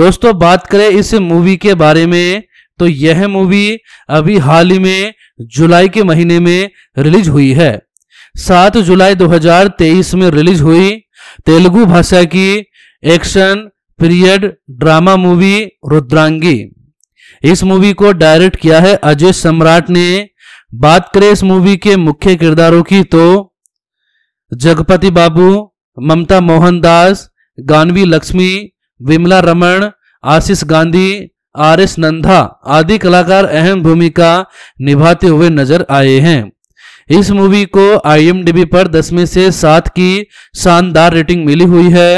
A: दोस्तों बात करें इस मूवी के बारे में तो यह मूवी अभी हाल ही में जुलाई के महीने में रिलीज हुई है 7 जुलाई 2023 में रिलीज हुई तेलुगु भाषा की action period drama movie Rudrangi इस मूवी को डायरेक्ट किया है अजय सम्राट ने बात करें इस मूवी के मुख्य किरदारों की तो जगपति बाबू ममता मोहनदास गानवी लक्ष्मी विमला रमण आशीष गांधी आर एस नंदा आदि कलाकार अहम भूमिका निभाते हुए नजर आए हैं इस मूवी को आईएमडीबी पर 10 में से 7 की शानदार रेटिंग मिली हुई है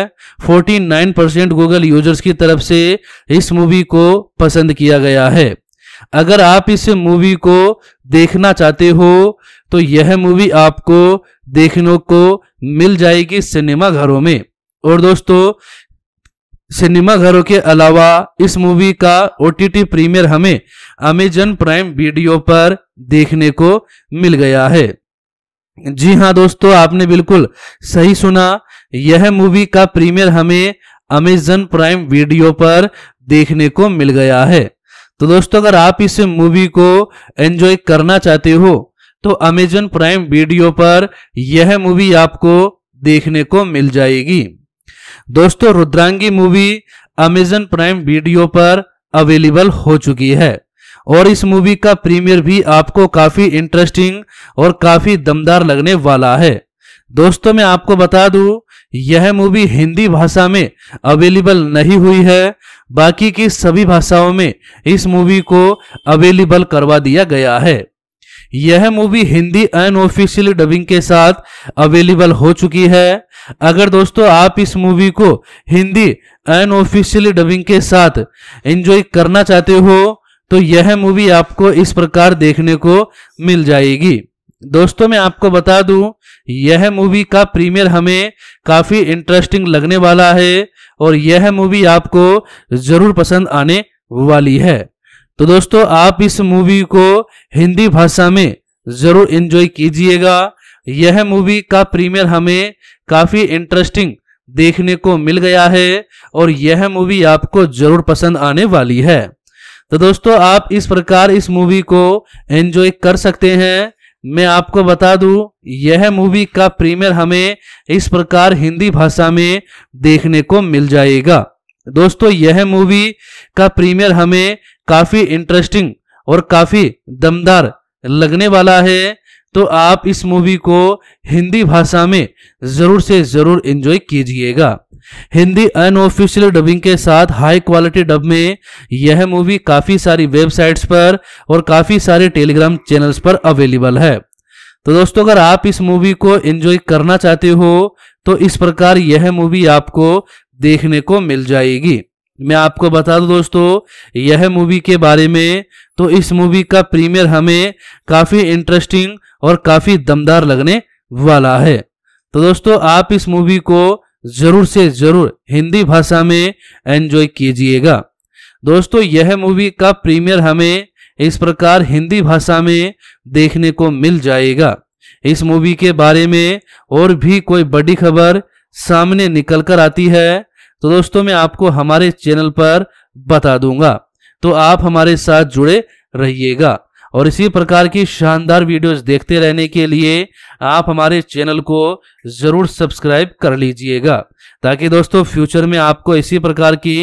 A: 49 परसेंट गूगल यूजर्स की तरफ से इस मूवी को पसंद किया गया है अगर आप इस मूवी को देखना चाहते हो तो यह मूवी आपको देखने को मिल जाएगी सिनेमा घरों में और दोस्तों सिनेमाघरों के अलावा इस मूवी का ओ प्रीमियर हमें अमेजन प्राइम वीडियो पर देखने को मिल गया है जी हाँ दोस्तों आपने बिल्कुल सही सुना यह मूवी का प्रीमियर हमें अमेजन प्राइम वीडियो पर देखने को मिल गया है तो दोस्तों अगर आप इस मूवी को एंजॉय करना चाहते हो तो अमेजन प्राइम वीडियो पर यह मूवी आपको देखने को मिल जाएगी दोस्तों Rudrangi movie Amazon Prime Video पर अवेलेबल हो चुकी है और इस मूवी का प्रीमियर भी आपको काफी इंटरेस्टिंग और काफी दमदार लगने वाला है दोस्तों मैं आपको बता दूं यह मूवी हिंदी भाषा में अवेलेबल नहीं हुई है बाकी की सभी भाषाओं में इस मूवी को अवेलेबल करवा दिया गया है यह मूवी हिंदी अनऑफिशियल डबिंग के साथ अवेलेबल हो चुकी है अगर दोस्तों आप इस मूवी को हिंदी अनऑफिशियल डबिंग के साथ एंजॉय करना चाहते हो तो यह मूवी आपको इस प्रकार देखने को मिल जाएगी दोस्तों मैं आपको बता दूं यह मूवी का प्रीमियर हमें काफ़ी इंटरेस्टिंग लगने वाला है और यह मूवी आपको ज़रूर पसंद आने वाली है तो दोस्तों आप इस मूवी को हिंदी भाषा में जरूर एंजॉय कीजिएगा यह मूवी का प्रीमियर हमें काफी इंटरेस्टिंग देखने को मिल गया है और यह मूवी आपको जरूर पसंद आने वाली है तो दोस्तों आप इस प्रकार इस मूवी को एंजॉय कर सकते हैं मैं आपको बता दूं यह मूवी का प्रीमियर हमें इस प्रकार हिंदी भाषा में देखने को मिल जाएगा दोस्तों यह मूवी का प्रीमियर हमें काफी इंटरेस्टिंग और काफी दमदार लगने वाला है तो आप इस मूवी को हिंदी भाषा में जरूर से जरूर एंजॉय कीजिएगा हिंदी अनऑफिशियल डबिंग के साथ हाई क्वालिटी डब में यह मूवी काफी सारी वेबसाइट्स पर और काफी सारे टेलीग्राम चैनल्स पर अवेलेबल है तो दोस्तों अगर आप इस मूवी को एंजॉय करना चाहते हो तो इस प्रकार यह मूवी आपको देखने को मिल जाएगी मैं आपको बता दूं दोस्तों यह मूवी के बारे में तो इस मूवी का प्रीमियर हमें काफ़ी इंटरेस्टिंग और काफ़ी दमदार लगने वाला है तो दोस्तों आप इस मूवी को ज़रूर से ज़रूर हिंदी भाषा में एंजॉय कीजिएगा दोस्तों यह मूवी का प्रीमियर हमें इस प्रकार हिंदी भाषा में देखने को मिल जाएगा इस मूवी के बारे में और भी कोई बड़ी खबर सामने निकल कर आती है तो दोस्तों मैं आपको हमारे चैनल पर बता दूंगा तो आप हमारे साथ जुड़े रहिएगा और इसी प्रकार की शानदार वीडियोस देखते रहने के लिए आप हमारे चैनल को ज़रूर सब्सक्राइब कर लीजिएगा ताकि दोस्तों फ्यूचर में आपको इसी प्रकार की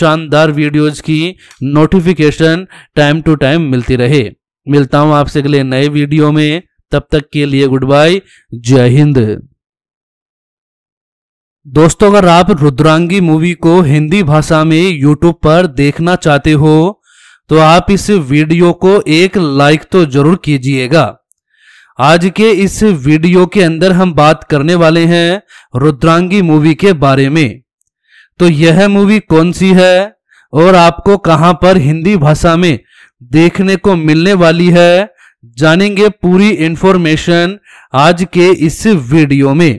A: शानदार वीडियोस की नोटिफिकेशन टाइम टू टाइम मिलती रहे मिलता हूं आपसे अगले नए वीडियो में तब तक के लिए गुड बाय जय हिंद दोस्तों अगर आप रुद्रांगी मूवी को हिंदी भाषा में यूट्यूब पर देखना चाहते हो तो आप इस वीडियो को एक लाइक तो जरूर कीजिएगा आज के इस वीडियो के अंदर हम बात करने वाले हैं रुद्रांगी मूवी के बारे में तो यह मूवी कौन सी है और आपको कहां पर हिंदी भाषा में देखने को मिलने वाली है जानेंगे पूरी इंफॉर्मेशन आज के इस वीडियो में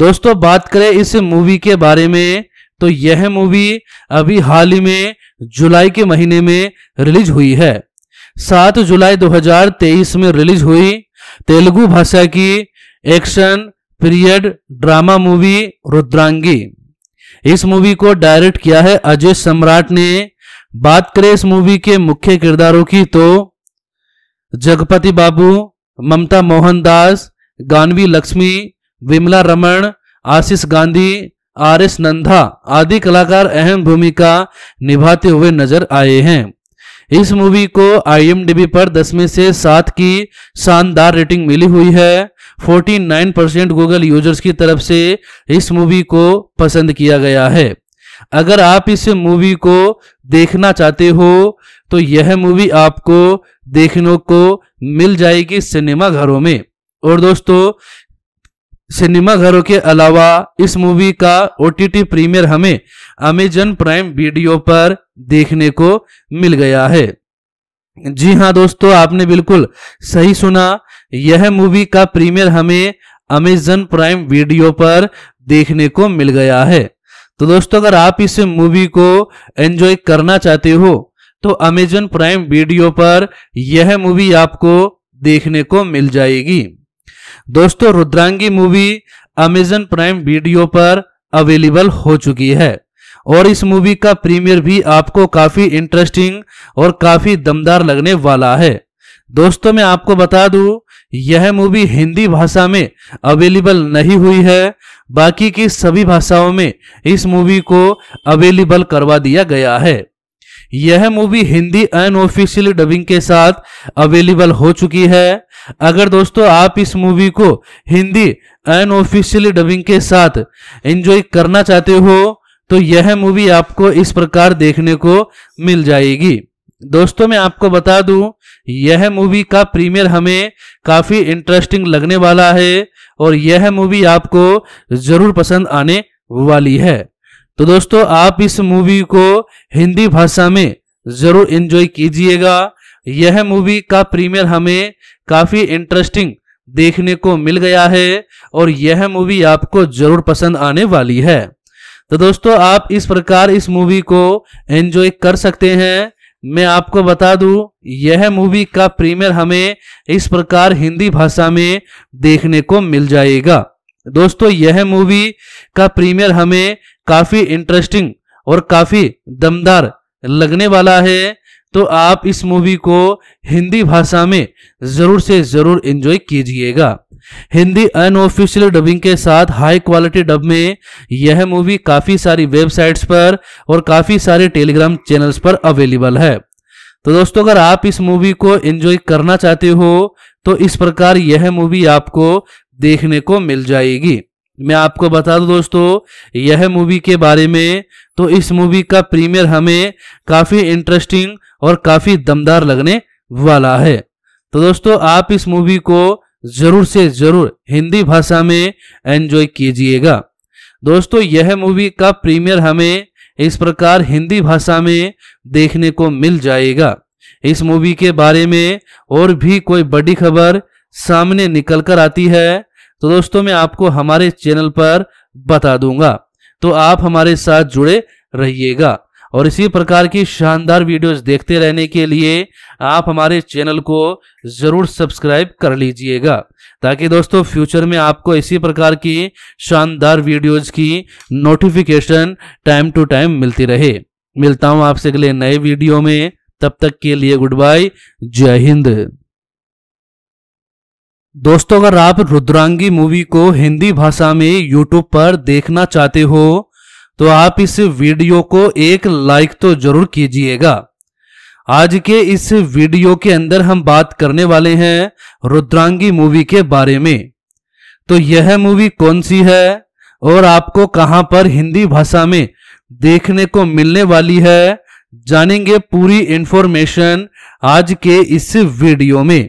A: दोस्तों बात करें इस मूवी के बारे में तो यह मूवी अभी हाल ही में जुलाई के महीने में रिलीज हुई है सात जुलाई 2023 में रिलीज हुई तेलुगु भाषा की action period drama movie Rudrangi इस मूवी को डायरेक्ट किया है अजय सम्राट ने बात करें इस मूवी के मुख्य किरदारों की तो जगपति बाबू ममता मोहनदास गानवी लक्ष्मी विमला रमण आशीष गांधी आर एस नंदा आदि कलाकार अहम भूमिका निभाते हुए नजर आए हैं इस मूवी को आईएमडीबी पर दस में से सात की शानदार रेटिंग मिली हुई है 49 परसेंट गूगल यूजर्स की तरफ से इस मूवी को पसंद किया गया है अगर आप इस मूवी को देखना चाहते हो तो यह मूवी आपको देखने को मिल जाएगी सिनेमा घरों में और दोस्तों सिनेमा घरों के अलावा इस मूवी का ओ प्रीमियर हमें अमेजन प्राइम वीडियो पर देखने को मिल गया है जी हाँ दोस्तों आपने बिल्कुल सही सुना यह मूवी का प्रीमियर हमें अमेजन प्राइम वीडियो पर देखने को मिल गया है तो दोस्तों अगर आप इस मूवी को एंजॉय करना चाहते हो तो अमेजन प्राइम वीडियो पर यह मूवी आपको देखने को मिल जाएगी दोस्तों Rudrangi movie Amazon Prime Video पर अवेलेबल हो चुकी है और इस मूवी का प्रीमियर भी आपको काफी इंटरेस्टिंग और काफी दमदार लगने वाला है दोस्तों मैं आपको बता दूं यह मूवी हिंदी भाषा में अवेलेबल नहीं हुई है बाकी की सभी भाषाओं में इस मूवी को अवेलेबल करवा दिया गया है यह मूवी हिंदी अनऑफिशियल डबिंग के साथ अवेलेबल हो चुकी है अगर दोस्तों आप इस मूवी को हिंदी अनऑफिशियल डबिंग के साथ एंजॉय करना चाहते हो तो यह मूवी आपको इस प्रकार देखने को मिल जाएगी दोस्तों मैं आपको बता दूं यह मूवी का प्रीमियर हमें काफ़ी इंटरेस्टिंग लगने वाला है और यह मूवी आपको ज़रूर पसंद आने वाली है तो दोस्तों आप इस मूवी को हिंदी भाषा में जरूर एंजॉय कीजिएगा यह मूवी का प्रीमियर हमें काफी इंटरेस्टिंग देखने को मिल गया है और यह मूवी आपको जरूर पसंद आने वाली है तो दोस्तों आप इस प्रकार इस मूवी को एंजॉय कर सकते हैं मैं आपको बता दूं यह मूवी का प्रीमियर हमें इस प्रकार हिंदी भाषा में देखने को मिल जाएगा दोस्तों यह मूवी का प्रीमियर हमें काफी इंटरेस्टिंग और काफी दमदार लगने वाला है तो आप इस मूवी को हिंदी भाषा में जरूर से जरूर एंजॉय कीजिएगा हिंदी अनऑफिशियल डबिंग के साथ हाई क्वालिटी डब में यह मूवी काफी सारी वेबसाइट्स पर और काफी सारे टेलीग्राम चैनल्स पर अवेलेबल है तो दोस्तों अगर आप इस मूवी को एंजॉय करना चाहते हो तो इस प्रकार यह मूवी आपको देखने को मिल जाएगी मैं आपको बता दूं दोस्तों यह मूवी के बारे में तो इस मूवी का प्रीमियर हमें काफ़ी इंटरेस्टिंग और काफ़ी दमदार लगने वाला है तो दोस्तों आप इस मूवी को ज़रूर से ज़रूर हिंदी भाषा में एंजॉय कीजिएगा दोस्तों यह मूवी का प्रीमियर हमें इस प्रकार हिंदी भाषा में देखने को मिल जाएगा इस मूवी के बारे में और भी कोई बड़ी खबर सामने निकल कर आती है तो दोस्तों मैं आपको हमारे चैनल पर बता दूंगा तो आप हमारे साथ जुड़े रहिएगा और इसी प्रकार की शानदार वीडियोस देखते रहने के लिए आप हमारे चैनल को ज़रूर सब्सक्राइब कर लीजिएगा ताकि दोस्तों फ्यूचर में आपको इसी प्रकार की शानदार वीडियोस की नोटिफिकेशन टाइम टू टाइम मिलती रहे मिलता हूं आपसे अगले नए वीडियो में तब तक के लिए गुड बाय जय हिंद दोस्तों अगर आप रुद्रांगी मूवी को हिंदी भाषा में यूट्यूब पर देखना चाहते हो तो आप इस वीडियो को एक लाइक तो जरूर कीजिएगा आज के इस वीडियो के अंदर हम बात करने वाले हैं रुद्रांगी मूवी के बारे में तो यह मूवी कौन सी है और आपको कहां पर हिंदी भाषा में देखने को मिलने वाली है जानेंगे पूरी इंफॉर्मेशन आज के इस वीडियो में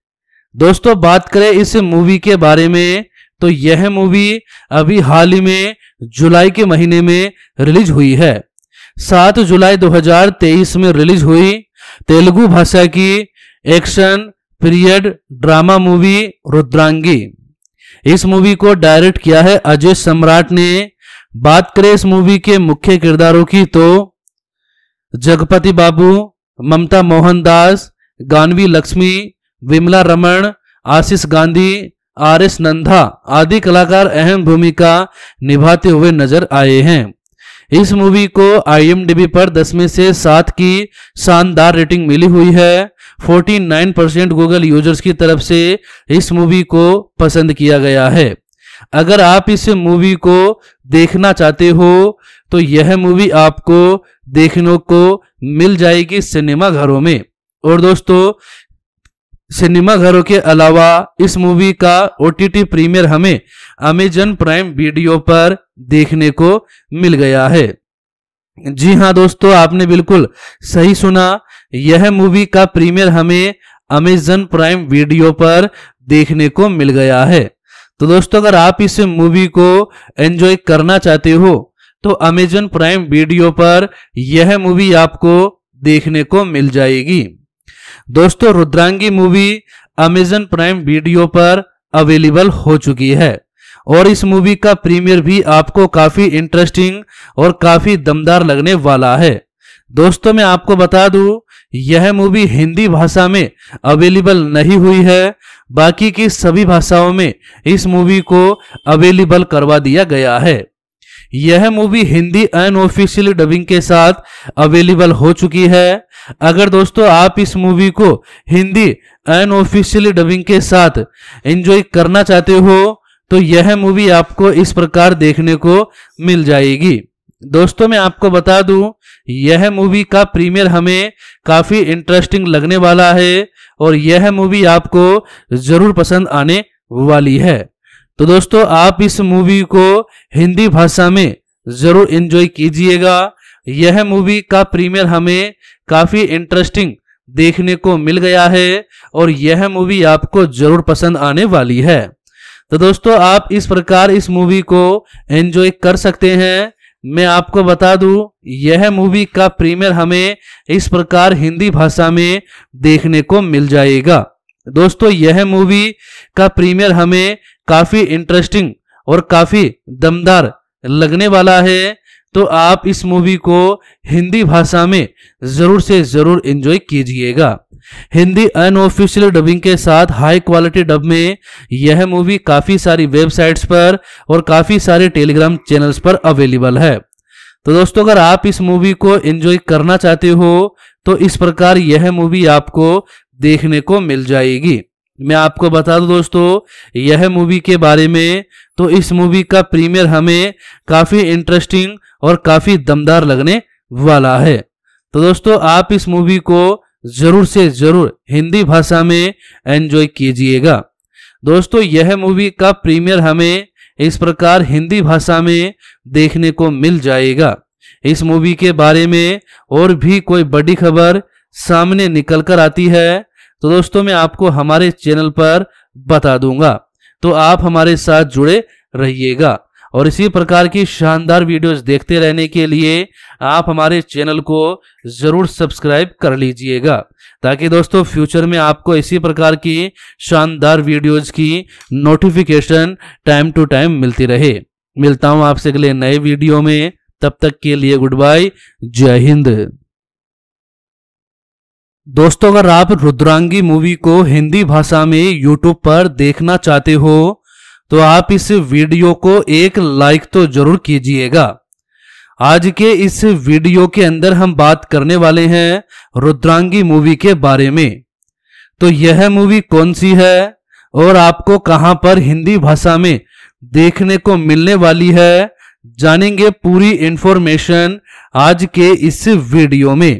A: दोस्तों बात करें इस मूवी के बारे में तो यह मूवी अभी हाल ही में जुलाई के महीने में रिलीज हुई है सात जुलाई 2023 में रिलीज हुई तेलुगु भाषा की action period drama movie Rudrangi इस मूवी को डायरेक्ट किया है अजय सम्राट ने बात करें इस मूवी के मुख्य किरदारों की तो जगपति बाबू ममता मोहनदास गानवी लक्ष्मी विमला रमण आशीष गांधी आर एस नंदा आदि कलाकार अहम भूमिका निभाते हुए नजर आए हैं इस मूवी को आई पर 10 में से सात की शानदार रेटिंग मिली हुई है 49 परसेंट गूगल यूजर्स की तरफ से इस मूवी को पसंद किया गया है अगर आप इस मूवी को देखना चाहते हो तो यह मूवी आपको देखने को मिल जाएगी सिनेमा घरों में और दोस्तों सिनेमाघरों के अलावा इस मूवी का ओ प्रीमियर हमें अमेजन प्राइम वीडियो पर देखने को मिल गया है जी हाँ दोस्तों आपने बिल्कुल सही सुना यह मूवी का प्रीमियर हमें अमेजन प्राइम वीडियो पर देखने को मिल गया है तो दोस्तों अगर आप इस मूवी को एंजॉय करना चाहते हो तो अमेजन प्राइम वीडियो पर यह मूवी आपको देखने को मिल जाएगी दोस्तों Rudrangi movie Amazon Prime Video पर अवेलेबल हो चुकी है और इस मूवी का प्रीमियर भी आपको काफी इंटरेस्टिंग और काफी दमदार लगने वाला है दोस्तों मैं आपको बता दूं यह मूवी हिंदी भाषा में अवेलेबल नहीं हुई है बाकी की सभी भाषाओं में इस मूवी को अवेलेबल करवा दिया गया है यह मूवी हिंदी अनऑफिशियल डबिंग के साथ अवेलेबल हो चुकी है अगर दोस्तों आप इस मूवी को हिंदी अनऑफिशियल डबिंग के साथ एंजॉय करना चाहते हो तो यह मूवी आपको इस प्रकार देखने को मिल जाएगी दोस्तों मैं आपको बता दूं यह मूवी का प्रीमियर हमें काफ़ी इंटरेस्टिंग लगने वाला है और यह मूवी आपको ज़रूर पसंद आने वाली है तो दोस्तों आप इस मूवी को हिंदी भाषा में जरूर एंजॉय कीजिएगा यह मूवी का प्रीमियर हमें काफी इंटरेस्टिंग देखने को मिल गया है और यह मूवी आपको जरूर पसंद आने वाली है तो दोस्तों आप इस प्रकार इस मूवी को एंजॉय कर सकते हैं मैं आपको बता दूं यह मूवी का प्रीमियर हमें इस प्रकार हिंदी भाषा में देखने को मिल जाएगा दोस्तों यह मूवी का प्रीमियर हमें काफ़ी इंटरेस्टिंग और काफ़ी दमदार लगने वाला है तो आप इस मूवी को हिंदी भाषा में ज़रूर से ज़रूर एंजॉय कीजिएगा हिंदी अनऑफिशियल डबिंग के साथ हाई क्वालिटी डब में यह मूवी काफ़ी सारी वेबसाइट्स पर और काफ़ी सारे टेलीग्राम चैनल्स पर अवेलेबल है तो दोस्तों अगर आप इस मूवी को एंजॉय करना चाहते हो तो इस प्रकार यह मूवी आपको देखने को मिल जाएगी मैं आपको बता दूं दोस्तों यह मूवी के बारे में तो इस मूवी का प्रीमियर हमें काफ़ी इंटरेस्टिंग और काफ़ी दमदार लगने वाला है तो दोस्तों आप इस मूवी को ज़रूर से ज़रूर हिंदी भाषा में एंजॉय कीजिएगा दोस्तों यह मूवी का प्रीमियर हमें इस प्रकार हिंदी भाषा में देखने को मिल जाएगा इस मूवी के बारे में और भी कोई बड़ी खबर सामने निकल कर आती है तो दोस्तों मैं आपको हमारे चैनल पर बता दूंगा तो आप हमारे साथ जुड़े रहिएगा और इसी प्रकार की शानदार वीडियोस देखते रहने के लिए आप हमारे चैनल को ज़रूर सब्सक्राइब कर लीजिएगा ताकि दोस्तों फ्यूचर में आपको इसी प्रकार की शानदार वीडियोस की नोटिफिकेशन टाइम टू टाइम मिलती रहे मिलता हूं आपसे अगले नए वीडियो में तब तक के लिए गुड बाय जय हिंद दोस्तों अगर आप रुद्रांगी मूवी को हिंदी भाषा में यूट्यूब पर देखना चाहते हो तो आप इस वीडियो को एक लाइक तो जरूर कीजिएगा आज के इस वीडियो के अंदर हम बात करने वाले हैं रुद्रांगी मूवी के बारे में तो यह मूवी कौन सी है और आपको कहां पर हिंदी भाषा में देखने को मिलने वाली है जानेंगे पूरी इंफॉर्मेशन आज के इस वीडियो में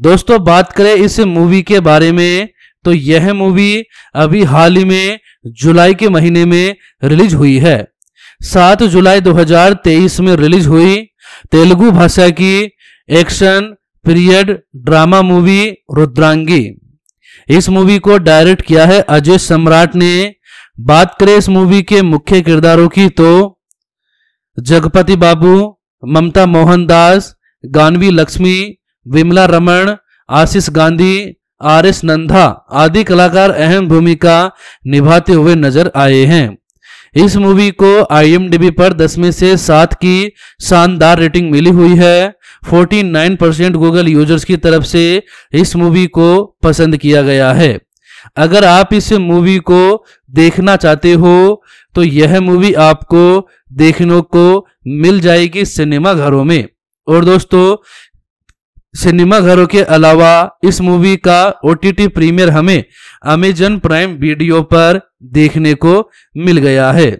A: दोस्तों बात करें इस मूवी के बारे में तो यह मूवी अभी हाल ही में जुलाई के महीने में रिलीज हुई है सात जुलाई 2023 में रिलीज हुई तेलुगु भाषा की action period drama movie Rudrangi इस मूवी को डायरेक्ट किया है अजय सम्राट ने बात करें इस मूवी के मुख्य किरदारों की तो जगपति बाबू ममता मोहनदास गानवी लक्ष्मी विमला रमण आशीष गांधी आर एस नंदा आदि कलाकार अहम भूमिका निभाते हुए नजर आए हैं इस मूवी को आईएमडीबी पर दसवीं में से सात की शानदार रेटिंग मिली हुई है 49 परसेंट गूगल यूजर्स की तरफ से इस मूवी को पसंद किया गया है अगर आप इस मूवी को देखना चाहते हो तो यह मूवी आपको देखने को मिल जाएगी सिनेमा घरों में और दोस्तों सिनेमाघरों के अलावा इस मूवी का ओ टी प्रीमियर हमें अमेजन प्राइम वीडियो पर देखने को मिल गया है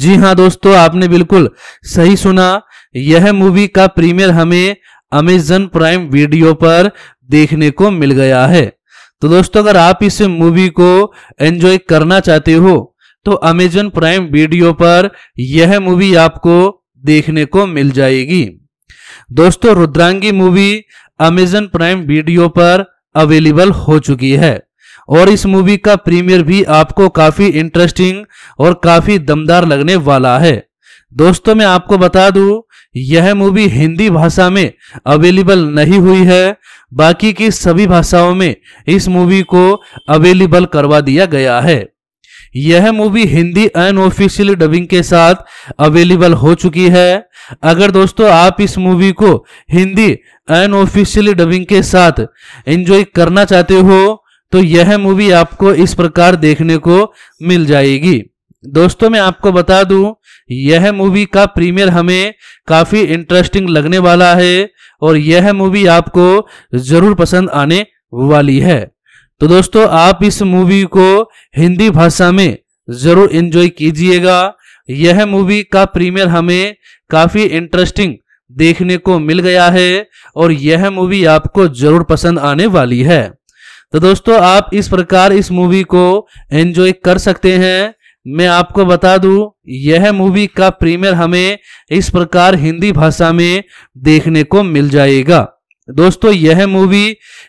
A: जी हाँ दोस्तों आपने बिल्कुल सही सुना यह मूवी का प्रीमियर हमें अमेजन प्राइम वीडियो पर देखने को मिल गया है तो दोस्तों अगर आप इस मूवी को एंजॉय करना चाहते हो तो अमेजन प्राइम वीडियो पर यह मूवी आपको देखने को मिल जाएगी दोस्तों Rudrangi movie Amazon Prime Video पर अवेलेबल हो चुकी है और इस मूवी का प्रीमियर भी आपको काफी इंटरेस्टिंग और काफी दमदार लगने वाला है दोस्तों मैं आपको बता दूं यह मूवी हिंदी भाषा में अवेलेबल नहीं हुई है बाकी की सभी भाषाओं में इस मूवी को अवेलेबल करवा दिया गया है यह मूवी हिंदी अनऑफिशियल डबिंग के साथ अवेलेबल हो चुकी है अगर दोस्तों आप इस मूवी को हिंदी अनऑफिशियल डबिंग के साथ एंजॉय करना चाहते हो तो यह मूवी आपको इस प्रकार देखने को मिल जाएगी दोस्तों मैं आपको बता दूं यह मूवी का प्रीमियर हमें काफ़ी इंटरेस्टिंग लगने वाला है और यह मूवी आपको ज़रूर पसंद आने वाली है तो दोस्तों आप इस मूवी को हिंदी भाषा में जरूर एंजॉय कीजिएगा यह मूवी का प्रीमियर हमें काफी इंटरेस्टिंग देखने को मिल गया है और यह मूवी आपको जरूर पसंद आने वाली है तो दोस्तों आप इस प्रकार इस मूवी को एंजॉय कर सकते हैं मैं आपको बता दूं यह मूवी का प्रीमियर हमें इस प्रकार हिंदी भाषा में देखने को मिल जाएगा दोस्तों यह मूवी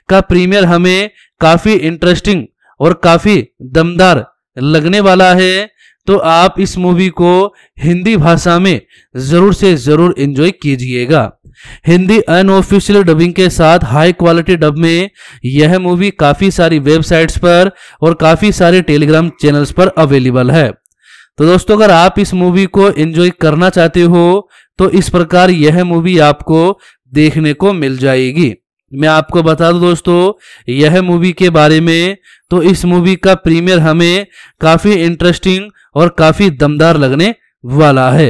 A: का प्रीमियर हमें काफी इंटरेस्टिंग और काफी दमदार लगने वाला है तो आप इस मूवी को हिंदी भाषा में जरूर से जरूर एंजॉय कीजिएगा हिंदी अनऑफिशियल डबिंग के साथ हाई क्वालिटी डब में यह मूवी काफ़ी सारी वेबसाइट्स पर और काफ़ी सारे टेलीग्राम चैनल्स पर अवेलेबल है तो दोस्तों अगर आप इस मूवी को एंजॉय करना चाहते हो तो इस प्रकार यह मूवी आपको देखने को मिल जाएगी मैं आपको बता दूं दोस्तों यह मूवी के बारे में तो इस मूवी का प्रीमियर हमें काफ़ी इंटरेस्टिंग और काफ़ी दमदार लगने वाला है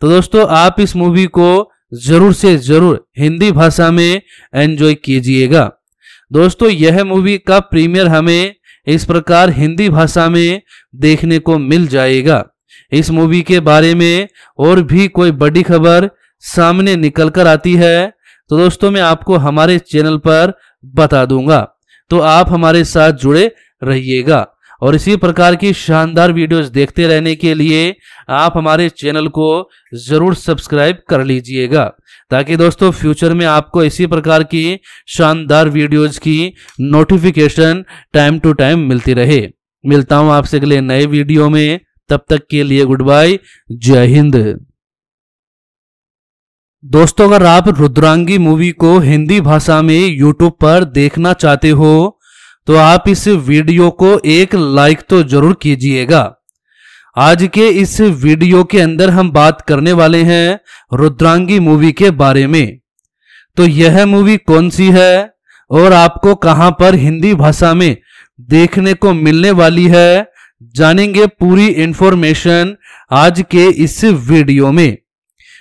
A: तो दोस्तों आप इस मूवी को ज़रूर से ज़रूर हिंदी भाषा में एंजॉय कीजिएगा दोस्तों यह मूवी का प्रीमियर हमें इस प्रकार हिंदी भाषा में देखने को मिल जाएगा इस मूवी के बारे में और भी कोई बड़ी खबर सामने निकल कर आती है तो दोस्तों मैं आपको हमारे चैनल पर बता दूंगा तो आप हमारे साथ जुड़े रहिएगा और इसी प्रकार की शानदार वीडियोस देखते रहने के लिए आप हमारे चैनल को ज़रूर सब्सक्राइब कर लीजिएगा ताकि दोस्तों फ्यूचर में आपको इसी प्रकार की शानदार वीडियोस की नोटिफिकेशन टाइम टू टाइम मिलती रहे मिलता हूं आपसे अगले नए वीडियो में तब तक के लिए गुड बाय जय हिंद दोस्तों अगर आप रुद्रांगी मूवी को हिंदी भाषा में यूट्यूब पर देखना चाहते हो तो आप इस वीडियो को एक लाइक तो जरूर कीजिएगा आज के इस वीडियो के अंदर हम बात करने वाले हैं रुद्रांगी मूवी के बारे में तो यह मूवी कौन सी है और आपको कहां पर हिंदी भाषा में देखने को मिलने वाली है जानेंगे पूरी इंफॉर्मेशन आज के इस वीडियो में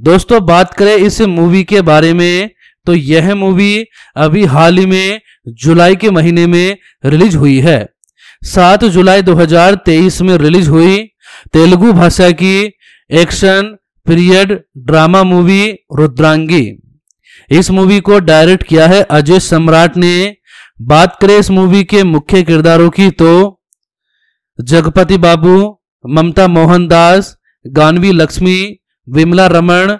A: दोस्तों बात करें इस मूवी के बारे में तो यह मूवी अभी हाल ही में जुलाई के महीने में रिलीज हुई है सात जुलाई 2023 में रिलीज हुई तेलुगु भाषा की action period drama movie Rudrangi इस मूवी को डायरेक्ट किया है अजय सम्राट ने बात करें इस मूवी के मुख्य किरदारों की तो जगपति बाबू ममता मोहनदास गानवी लक्ष्मी विमला रमण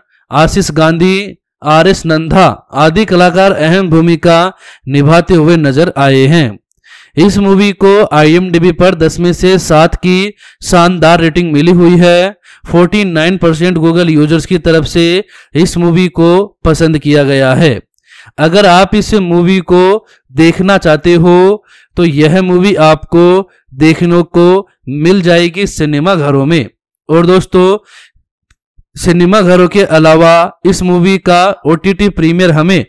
A: आशीष गांधी आर एस नंदा आदि कलाकार अहम भूमिका निभाते हुए नजर आए हैं इस मूवी को आईएमडीबी पर दस में से सात की शानदार रेटिंग मिली हुई है 49 परसेंट गूगल यूजर्स की तरफ से इस मूवी को पसंद किया गया है अगर आप इस मूवी को देखना चाहते हो तो यह मूवी आपको देखने को मिल जाएगी सिनेमा घरों में और दोस्तों सिनेमाघरों के अलावा इस मूवी का ओ टी प्रीमियर हमें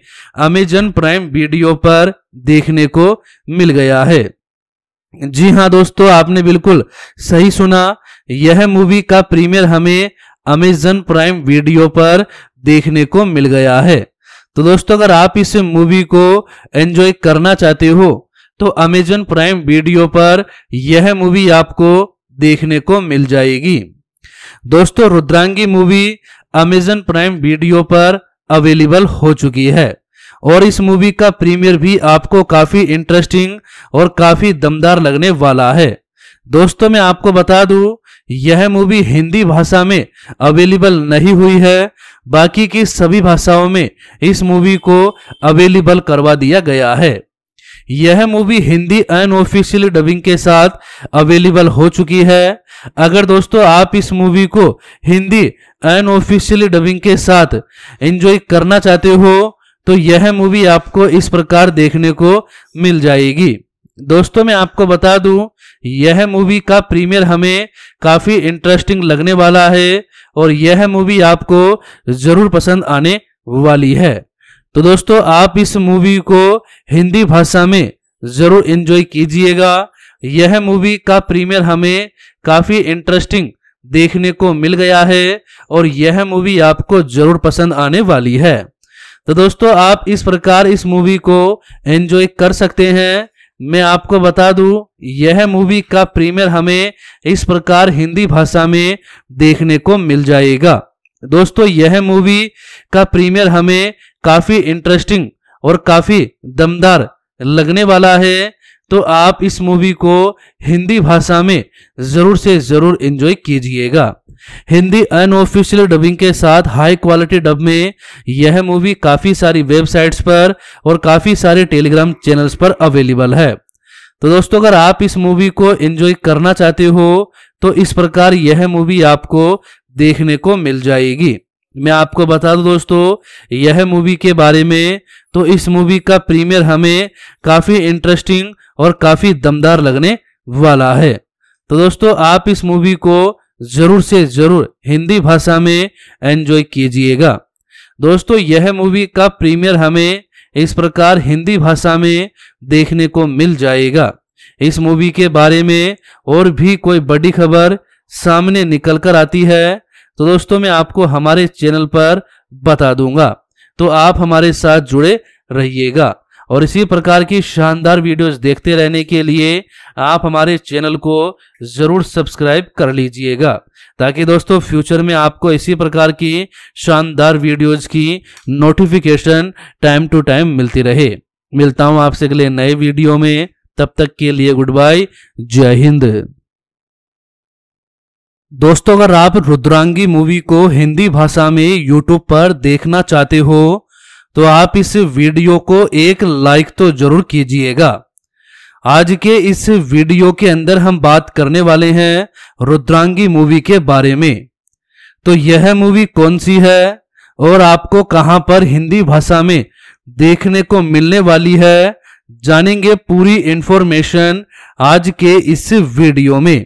A: अमेजन प्राइम वीडियो पर देखने को मिल गया है जी हाँ दोस्तों आपने बिल्कुल सही सुना यह मूवी का प्रीमियर हमें अमेजन प्राइम वीडियो पर देखने को मिल गया है तो दोस्तों अगर आप इस मूवी को एंजॉय करना चाहते हो तो अमेजन प्राइम वीडियो पर यह मूवी आपको देखने को मिल जाएगी दोस्तों Rudrangi movie Amazon Prime Video पर अवेलेबल हो चुकी है और इस मूवी का प्रीमियर भी आपको काफी इंटरेस्टिंग और काफी दमदार लगने वाला है दोस्तों मैं आपको बता दूं यह मूवी हिंदी भाषा में अवेलेबल नहीं हुई है बाकी की सभी भाषाओं में इस मूवी को अवेलेबल करवा दिया गया है यह मूवी हिंदी अनऑफिशियल डबिंग के साथ अवेलेबल हो चुकी है अगर दोस्तों आप इस मूवी को हिंदी अनऑफिशियल डबिंग के साथ एंजॉय करना चाहते हो तो यह मूवी आपको इस प्रकार देखने को मिल जाएगी दोस्तों मैं आपको बता दूं यह मूवी का प्रीमियर हमें काफ़ी इंटरेस्टिंग लगने वाला है और यह मूवी आपको ज़रूर पसंद आने वाली है तो दोस्तों आप इस मूवी को हिंदी भाषा में जरूर एंजॉय कीजिएगा यह मूवी का प्रीमियर हमें काफी इंटरेस्टिंग देखने को मिल गया है और यह मूवी आपको जरूर पसंद आने वाली है तो दोस्तों आप इस प्रकार इस मूवी को एंजॉय कर सकते हैं मैं आपको बता दूं यह मूवी का प्रीमियर हमें इस प्रकार हिंदी भाषा में देखने को मिल जाएगा दोस्तों यह मूवी का प्रीमियर हमें काफी इंटरेस्टिंग और काफी दमदार लगने वाला है तो आप इस मूवी को हिंदी भाषा में जरूर से जरूर एंजॉय कीजिएगा हिंदी अनऑफिशियल डबिंग के साथ हाई क्वालिटी डब में यह मूवी काफ़ी सारी वेबसाइट्स पर और काफ़ी सारे टेलीग्राम चैनल्स पर अवेलेबल है तो दोस्तों अगर आप इस मूवी को एंजॉय करना चाहते हो तो इस प्रकार यह मूवी आपको देखने को मिल जाएगी मैं आपको बता दूं दोस्तों यह मूवी के बारे में तो इस मूवी का प्रीमियर हमें काफ़ी इंटरेस्टिंग और काफ़ी दमदार लगने वाला है तो दोस्तों आप इस मूवी को ज़रूर से ज़रूर हिंदी भाषा में एंजॉय कीजिएगा दोस्तों यह मूवी का प्रीमियर हमें इस प्रकार हिंदी भाषा में देखने को मिल जाएगा इस मूवी के बारे में और भी कोई बड़ी खबर सामने निकल कर आती है तो दोस्तों मैं आपको हमारे चैनल पर बता दूंगा तो आप हमारे साथ जुड़े रहिएगा और इसी प्रकार की शानदार वीडियोस देखते रहने के लिए आप हमारे चैनल को ज़रूर सब्सक्राइब कर लीजिएगा ताकि दोस्तों फ्यूचर में आपको इसी प्रकार की शानदार वीडियोस की नोटिफिकेशन टाइम टू टाइम मिलती रहे मिलता हूं आपसे अगले नए वीडियो में तब तक के लिए गुड बाय जय हिंद दोस्तों अगर आप रुद्रांगी मूवी को हिंदी भाषा में यूट्यूब पर देखना चाहते हो तो आप इस वीडियो को एक लाइक तो जरूर कीजिएगा आज के इस वीडियो के अंदर हम बात करने वाले हैं रुद्रांगी मूवी के बारे में तो यह मूवी कौन सी है और आपको कहां पर हिंदी भाषा में देखने को मिलने वाली है जानेंगे पूरी इंफॉर्मेशन आज के इस वीडियो में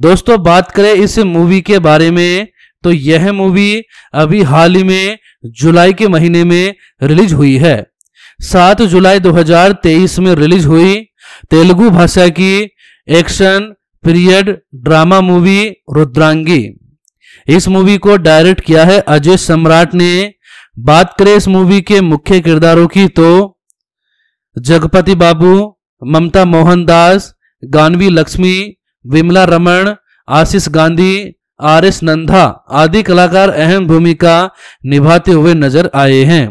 A: दोस्तों बात करें इस मूवी के बारे में तो यह मूवी अभी हाल ही में जुलाई के महीने में रिलीज हुई है सात जुलाई 2023 में रिलीज हुई तेलुगु भाषा की action period drama movie Rudrangi इस मूवी को डायरेक्ट किया है अजय सम्राट ने बात करें इस मूवी के मुख्य किरदारों की तो जगपति बाबू ममता मोहनदास गानवी लक्ष्मी विमला रमण आशीष गांधी आर एस नंदा आदि कलाकार अहम भूमिका निभाते हुए नजर आए हैं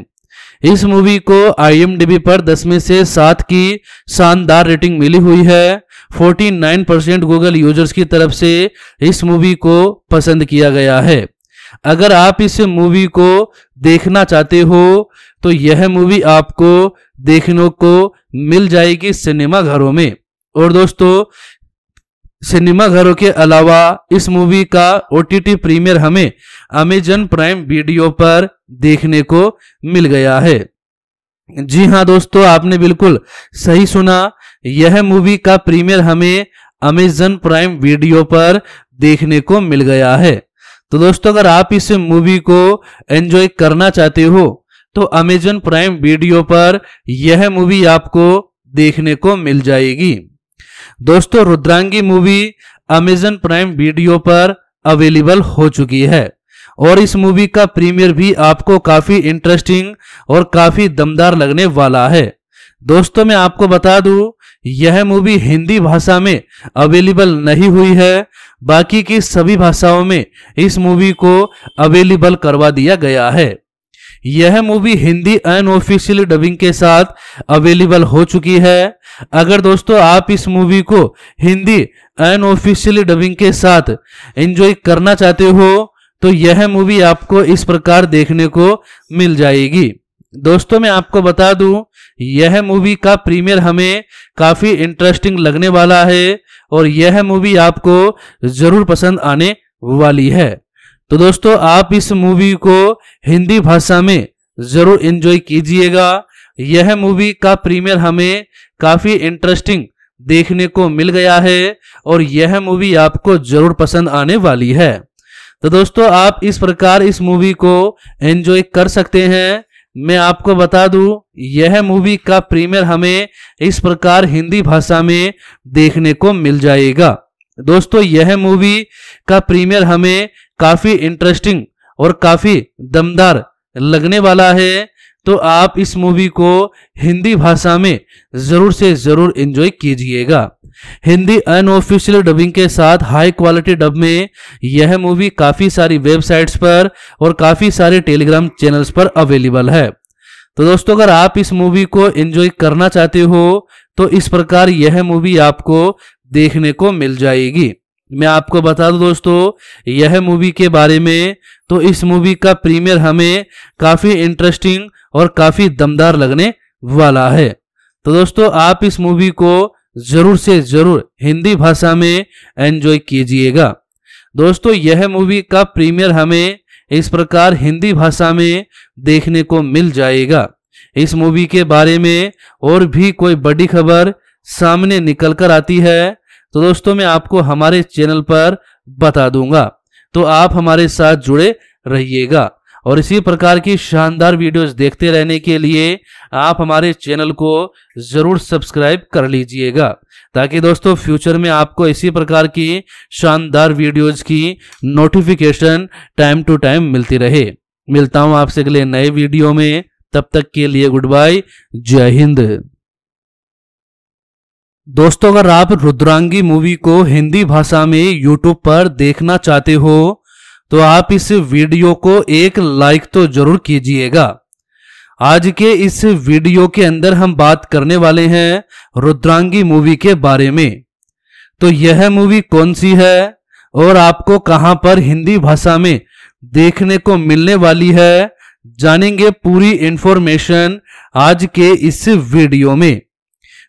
A: इस मूवी को आईएमडीबी पर 10 में से 7 की शानदार रेटिंग मिली हुई है 49 परसेंट गूगल यूजर्स की तरफ से इस मूवी को पसंद किया गया है अगर आप इस मूवी को देखना चाहते हो तो यह मूवी आपको देखने को मिल जाएगी सिनेमा घरों में और दोस्तों सिनेमाघरों के अलावा इस मूवी का ओ टी प्रीमियर हमें अमेजन प्राइम वीडियो पर देखने को मिल गया है जी हाँ दोस्तों आपने बिल्कुल सही सुना यह मूवी का प्रीमियर हमें अमेजन प्राइम वीडियो पर देखने को मिल गया है तो दोस्तों अगर आप इस मूवी को एंजॉय करना चाहते हो तो अमेजन प्राइम वीडियो पर यह मूवी आपको देखने को मिल जाएगी दोस्तों Rudrangi movie Amazon Prime Video पर अवेलेबल हो चुकी है और इस मूवी का प्रीमियर भी आपको काफी इंटरेस्टिंग और काफी दमदार लगने वाला है दोस्तों मैं आपको बता दूं यह मूवी हिंदी भाषा में अवेलेबल नहीं हुई है बाकी की सभी भाषाओं में इस मूवी को अवेलेबल करवा दिया गया है यह मूवी हिंदी अनऑफिशियल डबिंग के साथ अवेलेबल हो चुकी है अगर दोस्तों आप इस मूवी को हिंदी अनऑफिशियल डबिंग के साथ एंजॉय करना चाहते हो तो यह मूवी आपको इस प्रकार देखने को मिल जाएगी दोस्तों मैं आपको बता दूं यह मूवी का प्रीमियर हमें काफ़ी इंटरेस्टिंग लगने वाला है और यह मूवी आपको ज़रूर पसंद आने वाली है तो दोस्तों आप इस मूवी को हिंदी भाषा में जरूर एंजॉय कीजिएगा यह मूवी का प्रीमियर हमें काफी इंटरेस्टिंग देखने को मिल गया है और यह मूवी आपको जरूर पसंद आने वाली है तो दोस्तों आप इस प्रकार इस मूवी को एंजॉय कर सकते हैं मैं आपको बता दूं यह मूवी का प्रीमियर हमें इस प्रकार हिंदी भाषा में देखने को मिल जाएगा दोस्तों यह मूवी का प्रीमियर हमें काफी इंटरेस्टिंग और काफी दमदार लगने वाला है तो आप इस मूवी को हिंदी भाषा में जरूर से जरूर एंजॉय कीजिएगा हिंदी अनऑफिशियल डबिंग के साथ हाई क्वालिटी डब में यह मूवी काफ़ी सारी वेबसाइट्स पर और काफ़ी सारे टेलीग्राम चैनल्स पर अवेलेबल है तो दोस्तों अगर आप इस मूवी को एंजॉय करना चाहते हो तो इस प्रकार यह मूवी आपको देखने को मिल जाएगी मैं आपको बता दूं दोस्तों यह मूवी के बारे में तो इस मूवी का प्रीमियर हमें काफ़ी इंटरेस्टिंग और काफ़ी दमदार लगने वाला है तो दोस्तों आप इस मूवी को ज़रूर से ज़रूर हिंदी भाषा में एंजॉय कीजिएगा दोस्तों यह मूवी का प्रीमियर हमें इस प्रकार हिंदी भाषा में देखने को मिल जाएगा इस मूवी के बारे में और भी कोई बड़ी खबर सामने निकल कर आती है तो दोस्तों मैं आपको हमारे चैनल पर बता दूंगा तो आप हमारे साथ जुड़े रहिएगा और इसी प्रकार की शानदार वीडियोस देखते रहने के लिए आप हमारे चैनल को ज़रूर सब्सक्राइब कर लीजिएगा ताकि दोस्तों फ्यूचर में आपको इसी प्रकार की शानदार वीडियोस की नोटिफिकेशन टाइम टू टाइम मिलती रहे मिलता हूं आपसे अगले नए वीडियो में तब तक के लिए गुड बाय जय हिंद दोस्तों अगर आप रुद्रांगी मूवी को हिंदी भाषा में यूट्यूब पर देखना चाहते हो तो आप इस वीडियो को एक लाइक तो जरूर कीजिएगा आज के इस वीडियो के अंदर हम बात करने वाले हैं रुद्रांगी मूवी के बारे में तो यह मूवी कौन सी है और आपको कहां पर हिंदी भाषा में देखने को मिलने वाली है जानेंगे पूरी इंफॉर्मेशन आज के इस वीडियो में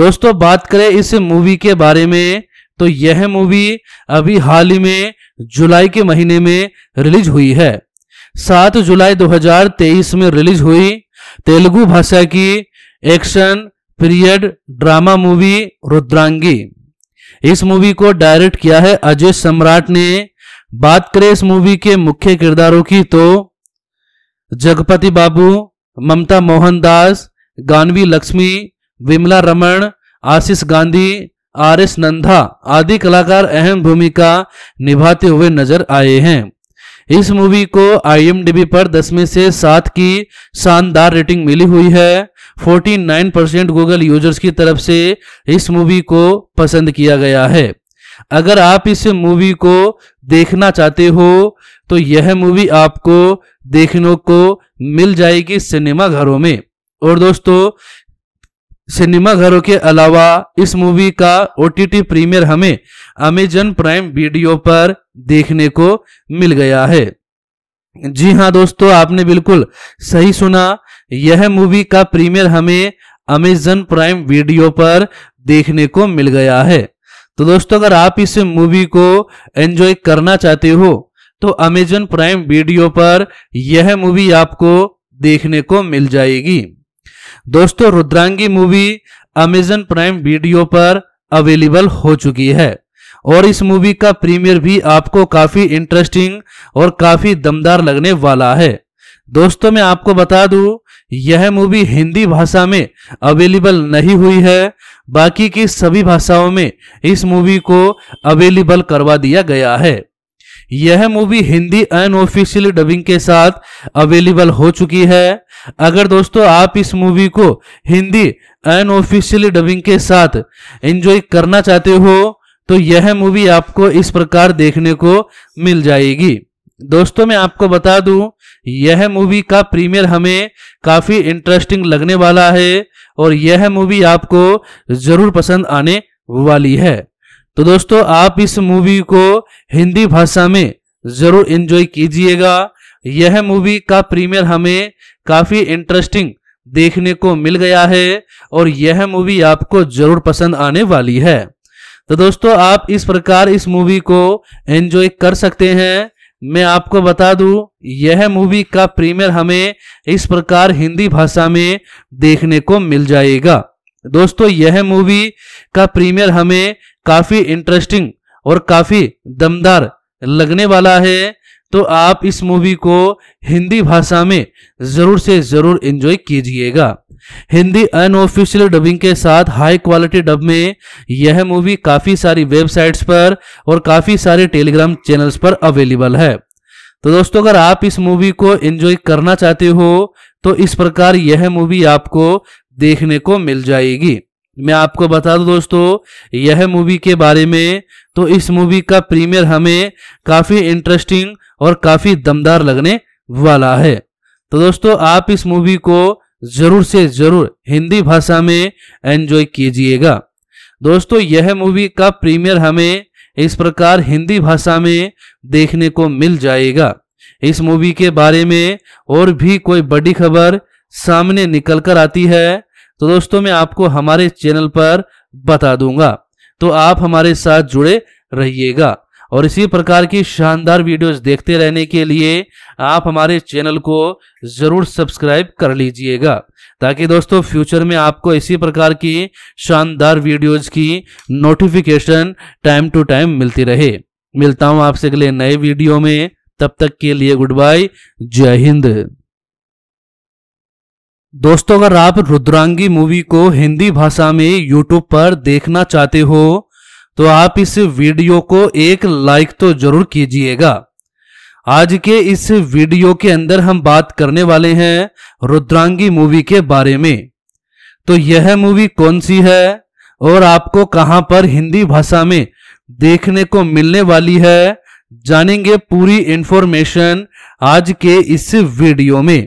A: दोस्तों बात करें इस मूवी के बारे में तो यह मूवी अभी हाल ही में जुलाई के महीने में रिलीज हुई है सात जुलाई 2023 में रिलीज हुई तेलुगु भाषा की action period drama movie Rudrangi इस मूवी को डायरेक्ट किया है अजय सम्राट ने बात करें इस मूवी के मुख्य किरदारों की तो जगपति बाबू ममता मोहनदास गानवी लक्ष्मी विमला रमण आशीष गांधी आर एस नंदा आदि कलाकार अहम भूमिका निभाते हुए नजर आए हैं इस मूवी को आईएमडीबी पर 10 में से 7 की शानदार रेटिंग मिली हुई है 49 परसेंट गूगल यूजर्स की तरफ से इस मूवी को पसंद किया गया है अगर आप इस मूवी को देखना चाहते हो तो यह मूवी आपको देखने को मिल जाएगी सिनेमा घरों में और दोस्तों सिनेमाघरों के अलावा इस मूवी का ओ प्रीमियर हमें अमेजन प्राइम वीडियो पर देखने को मिल गया है जी हाँ दोस्तों आपने बिल्कुल सही सुना यह मूवी का प्रीमियर हमें अमेजन प्राइम वीडियो पर देखने को मिल गया है तो दोस्तों अगर आप इस मूवी को एंजॉय करना चाहते हो तो अमेजन प्राइम वीडियो पर यह मूवी आपको देखने को मिल जाएगी दोस्तों Rudrangi movie Amazon Prime Video पर अवेलेबल हो चुकी है और इस मूवी का प्रीमियर भी आपको काफी इंटरेस्टिंग और काफी दमदार लगने वाला है दोस्तों मैं आपको बता दूं यह मूवी हिंदी भाषा में अवेलेबल नहीं हुई है बाकी की सभी भाषाओं में इस मूवी को अवेलेबल करवा दिया गया है यह मूवी हिंदी अनऑफिशियल डबिंग के साथ अवेलेबल हो चुकी है अगर दोस्तों आप इस मूवी को हिंदी अनऑफिशियल डबिंग के साथ एंजॉय करना चाहते हो तो यह मूवी आपको इस प्रकार देखने को मिल जाएगी दोस्तों मैं आपको बता दूं यह मूवी का प्रीमियर हमें काफ़ी इंटरेस्टिंग लगने वाला है और यह मूवी आपको ज़रूर पसंद आने वाली है तो दोस्तों आप इस मूवी को हिंदी भाषा में जरूर एंजॉय कीजिएगा यह मूवी का प्रीमियर हमें काफी इंटरेस्टिंग देखने को मिल गया है और यह मूवी आपको जरूर पसंद आने वाली है तो दोस्तों आप इस प्रकार इस मूवी को एंजॉय कर सकते हैं मैं आपको बता दूं यह मूवी का प्रीमियर हमें इस प्रकार हिंदी भाषा में देखने को मिल जाएगा दोस्तों यह मूवी का प्रीमियर हमें काफी इंटरेस्टिंग और काफी दमदार लगने वाला है तो आप इस मूवी को हिंदी भाषा में जरूर से जरूर एंजॉय कीजिएगा हिंदी अनऑफिशियल डबिंग के साथ हाई क्वालिटी डब में यह मूवी काफी सारी वेबसाइट्स पर और काफी सारे टेलीग्राम चैनल्स पर अवेलेबल है तो दोस्तों अगर आप इस मूवी को एंजॉय करना चाहते हो तो इस प्रकार यह मूवी आपको देखने को मिल जाएगी मैं आपको बता दूं दोस्तों यह मूवी के बारे में तो इस मूवी का प्रीमियर हमें काफ़ी इंटरेस्टिंग और काफ़ी दमदार लगने वाला है तो दोस्तों आप इस मूवी को ज़रूर से ज़रूर हिंदी भाषा में एंजॉय कीजिएगा दोस्तों यह मूवी का प्रीमियर हमें इस प्रकार हिंदी भाषा में देखने को मिल जाएगा इस मूवी के बारे में और भी कोई बड़ी खबर सामने निकल कर आती है तो दोस्तों मैं आपको हमारे चैनल पर बता दूंगा तो आप हमारे साथ जुड़े रहिएगा और इसी प्रकार की शानदार वीडियोस देखते रहने के लिए आप हमारे चैनल को ज़रूर सब्सक्राइब कर लीजिएगा ताकि दोस्तों फ्यूचर में आपको इसी प्रकार की शानदार वीडियोस की नोटिफिकेशन टाइम टू टाइम मिलती रहे मिलता हूं आपसे अगले नए वीडियो में तब तक के लिए गुड बाय जय हिंद दोस्तों अगर आप रुद्रांगी मूवी को हिंदी भाषा में यूट्यूब पर देखना चाहते हो तो आप इस वीडियो को एक लाइक तो जरूर कीजिएगा आज के इस वीडियो के अंदर हम बात करने वाले हैं रुद्रांगी मूवी के बारे में तो यह मूवी कौन सी है और आपको कहां पर हिंदी भाषा में देखने को मिलने वाली है जानेंगे पूरी इंफॉर्मेशन आज के इस वीडियो में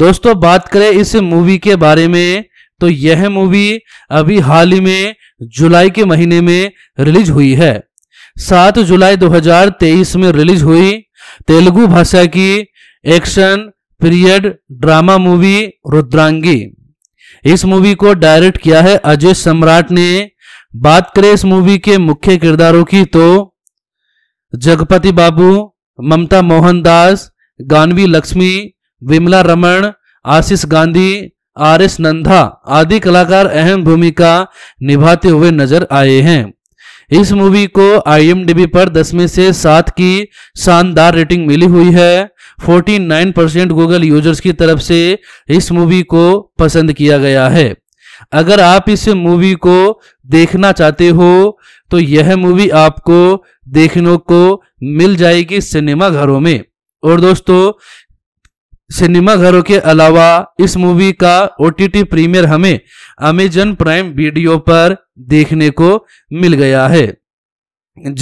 A: दोस्तों बात करें इस मूवी के बारे में तो यह मूवी अभी हाल ही में जुलाई के महीने में रिलीज हुई है सात जुलाई 2023 में रिलीज हुई तेलुगु भाषा की action period drama movie Rudrangi इस मूवी को डायरेक्ट किया है अजय सम्राट ने बात करें इस मूवी के मुख्य किरदारों की तो जगपति बाबू ममता मोहनदास गानवी लक्ष्मी विमला रमण आशीष गांधी आर एस नंदा आदि कलाकार अहम भूमिका निभाते हुए नजर आए हैं इस मूवी को आईएमडीबी पर 10 में से 7 की शानदार रेटिंग मिली हुई है 49 परसेंट गूगल यूजर्स की तरफ से इस मूवी को पसंद किया गया है अगर आप इस मूवी को देखना चाहते हो तो यह मूवी आपको देखने को मिल जाएगी सिनेमा घरों में और दोस्तों सिनेमाघरों के अलावा इस मूवी का ओ प्रीमियर हमें अमेजन प्राइम वीडियो पर देखने को मिल गया है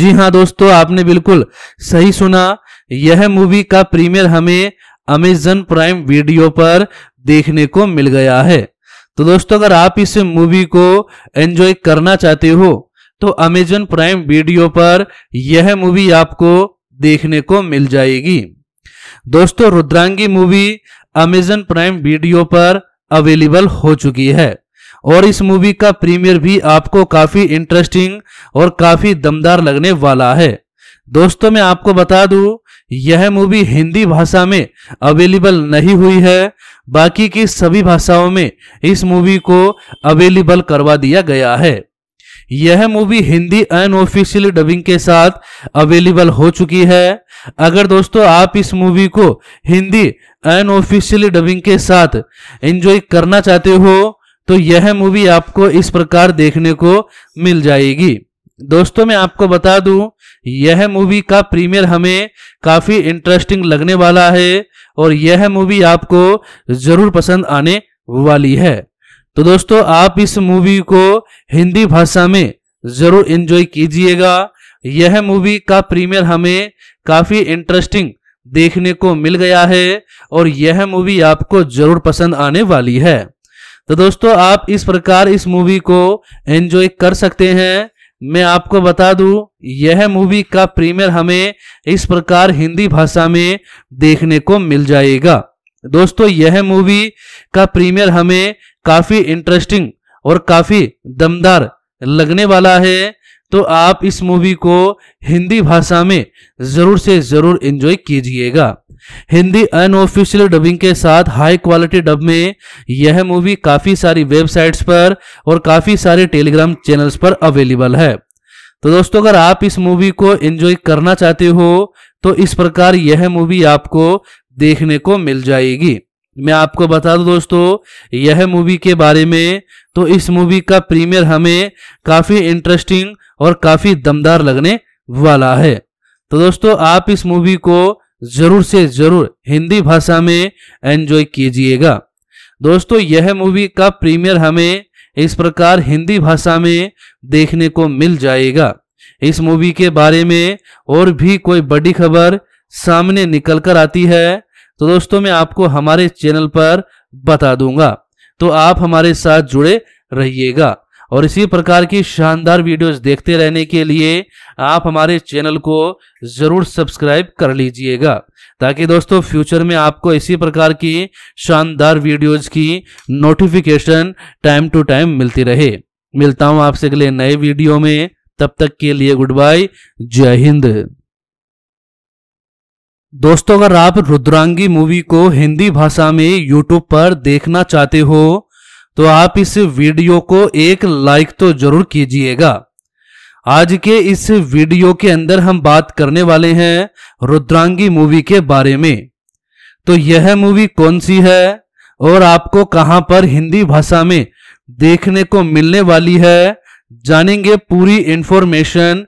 A: जी हाँ दोस्तों आपने बिल्कुल सही सुना यह मूवी का प्रीमियर हमें अमेजन प्राइम वीडियो पर देखने को मिल गया है तो दोस्तों अगर आप इस मूवी को एंजॉय करना चाहते हो तो अमेजन प्राइम वीडियो पर यह मूवी आपको देखने को मिल जाएगी दोस्तों Rudrangi movie Amazon Prime Video पर अवेलेबल हो चुकी है और इस मूवी का प्रीमियर भी आपको काफी इंटरेस्टिंग और काफी दमदार लगने वाला है दोस्तों मैं आपको बता दूं यह मूवी हिंदी भाषा में अवेलेबल नहीं हुई है बाकी की सभी भाषाओं में इस मूवी को अवेलेबल करवा दिया गया है यह मूवी हिंदी अनऑफिशियल डबिंग के साथ अवेलेबल हो चुकी है अगर दोस्तों आप इस मूवी को हिंदी अनऑफिशियल डबिंग के साथ एंजॉय करना चाहते हो तो यह मूवी आपको इस प्रकार देखने को मिल जाएगी दोस्तों मैं आपको बता दूं यह मूवी का प्रीमियर हमें काफ़ी इंटरेस्टिंग लगने वाला है और यह मूवी आपको ज़रूर पसंद आने वाली है तो दोस्तों आप इस मूवी को हिंदी भाषा में जरूर एंजॉय कीजिएगा यह मूवी का प्रीमियर हमें काफी इंटरेस्टिंग देखने को मिल गया है और यह मूवी आपको जरूर पसंद आने वाली है तो दोस्तों आप इस प्रकार इस मूवी को एंजॉय कर सकते हैं मैं आपको बता दूं यह मूवी का प्रीमियर हमें इस प्रकार हिंदी भाषा में देखने को मिल जाएगा दोस्तों यह मूवी का प्रीमियर हमें काफी इंटरेस्टिंग और काफी दमदार लगने वाला है तो आप इस मूवी को हिंदी भाषा में जरूर से जरूर एंजॉय कीजिएगा हिंदी अनऑफिशियल डबिंग के साथ हाई क्वालिटी डब में यह मूवी काफी सारी वेबसाइट्स पर और काफी सारे टेलीग्राम चैनल्स पर अवेलेबल है तो दोस्तों अगर आप इस मूवी को एंजॉय करना चाहते हो तो इस प्रकार यह मूवी आपको देखने को मिल जाएगी मैं आपको बता दूं दोस्तों यह मूवी के बारे में तो इस मूवी का प्रीमियर हमें काफ़ी इंटरेस्टिंग और काफ़ी दमदार लगने वाला है तो दोस्तों आप इस मूवी को ज़रूर से ज़रूर हिंदी भाषा में एंजॉय कीजिएगा दोस्तों यह मूवी का प्रीमियर हमें इस प्रकार हिंदी भाषा में देखने को मिल जाएगा इस मूवी के बारे में और भी कोई बड़ी खबर सामने निकल कर आती है तो दोस्तों मैं आपको हमारे चैनल पर बता दूंगा तो आप हमारे साथ जुड़े रहिएगा और इसी प्रकार की शानदार वीडियोस देखते रहने के लिए आप हमारे चैनल को ज़रूर सब्सक्राइब कर लीजिएगा ताकि दोस्तों फ्यूचर में आपको इसी प्रकार की शानदार वीडियोस की नोटिफिकेशन टाइम टू टाइम मिलती रहे मिलता हूं आपसे अगले नए वीडियो में तब तक के लिए गुड बाय जय हिंद दोस्तों अगर आप रुद्रांगी मूवी को हिंदी भाषा में यूट्यूब पर देखना चाहते हो तो आप इस वीडियो को एक लाइक तो जरूर कीजिएगा आज के इस वीडियो के अंदर हम बात करने वाले हैं रुद्रांगी मूवी के बारे में तो यह मूवी कौन सी है और आपको कहां पर हिंदी भाषा में देखने को मिलने वाली है जानेंगे पूरी इंफॉर्मेशन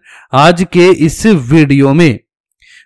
A: आज के इस वीडियो में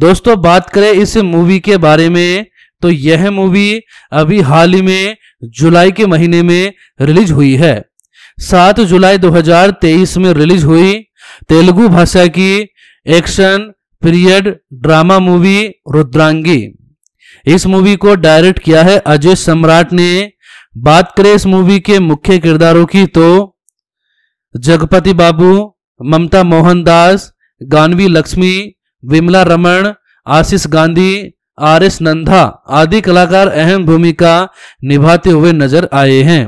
A: दोस्तों बात करें इस मूवी के बारे में तो यह मूवी अभी हाल ही में जुलाई के महीने में रिलीज हुई है सात जुलाई 2023 में रिलीज हुई तेलुगु भाषा की action period drama movie Rudrangi इस मूवी को डायरेक्ट किया है अजय सम्राट ने बात करें इस मूवी के मुख्य किरदारों की तो जगपति बाबू ममता मोहनदास गानवी लक्ष्मी विमला रमण आशीष गांधी आर एस नंदा आदि कलाकार अहम भूमिका निभाते हुए नजर आए हैं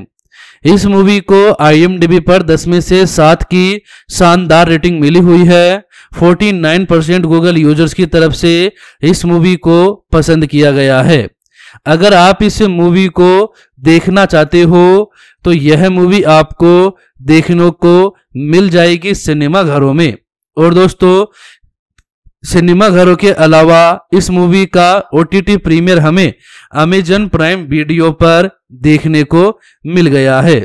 A: इस मूवी को आई पर दस में से सात की शानदार रेटिंग मिली हुई है 49 परसेंट गूगल यूजर्स की तरफ से इस मूवी को पसंद किया गया है अगर आप इस मूवी को देखना चाहते हो तो यह मूवी आपको देखने को मिल जाएगी सिनेमा घरों में और दोस्तों सिनेमाघरों के अलावा इस मूवी का ओ प्रीमियर हमें अमेजन प्राइम वीडियो पर देखने को मिल गया है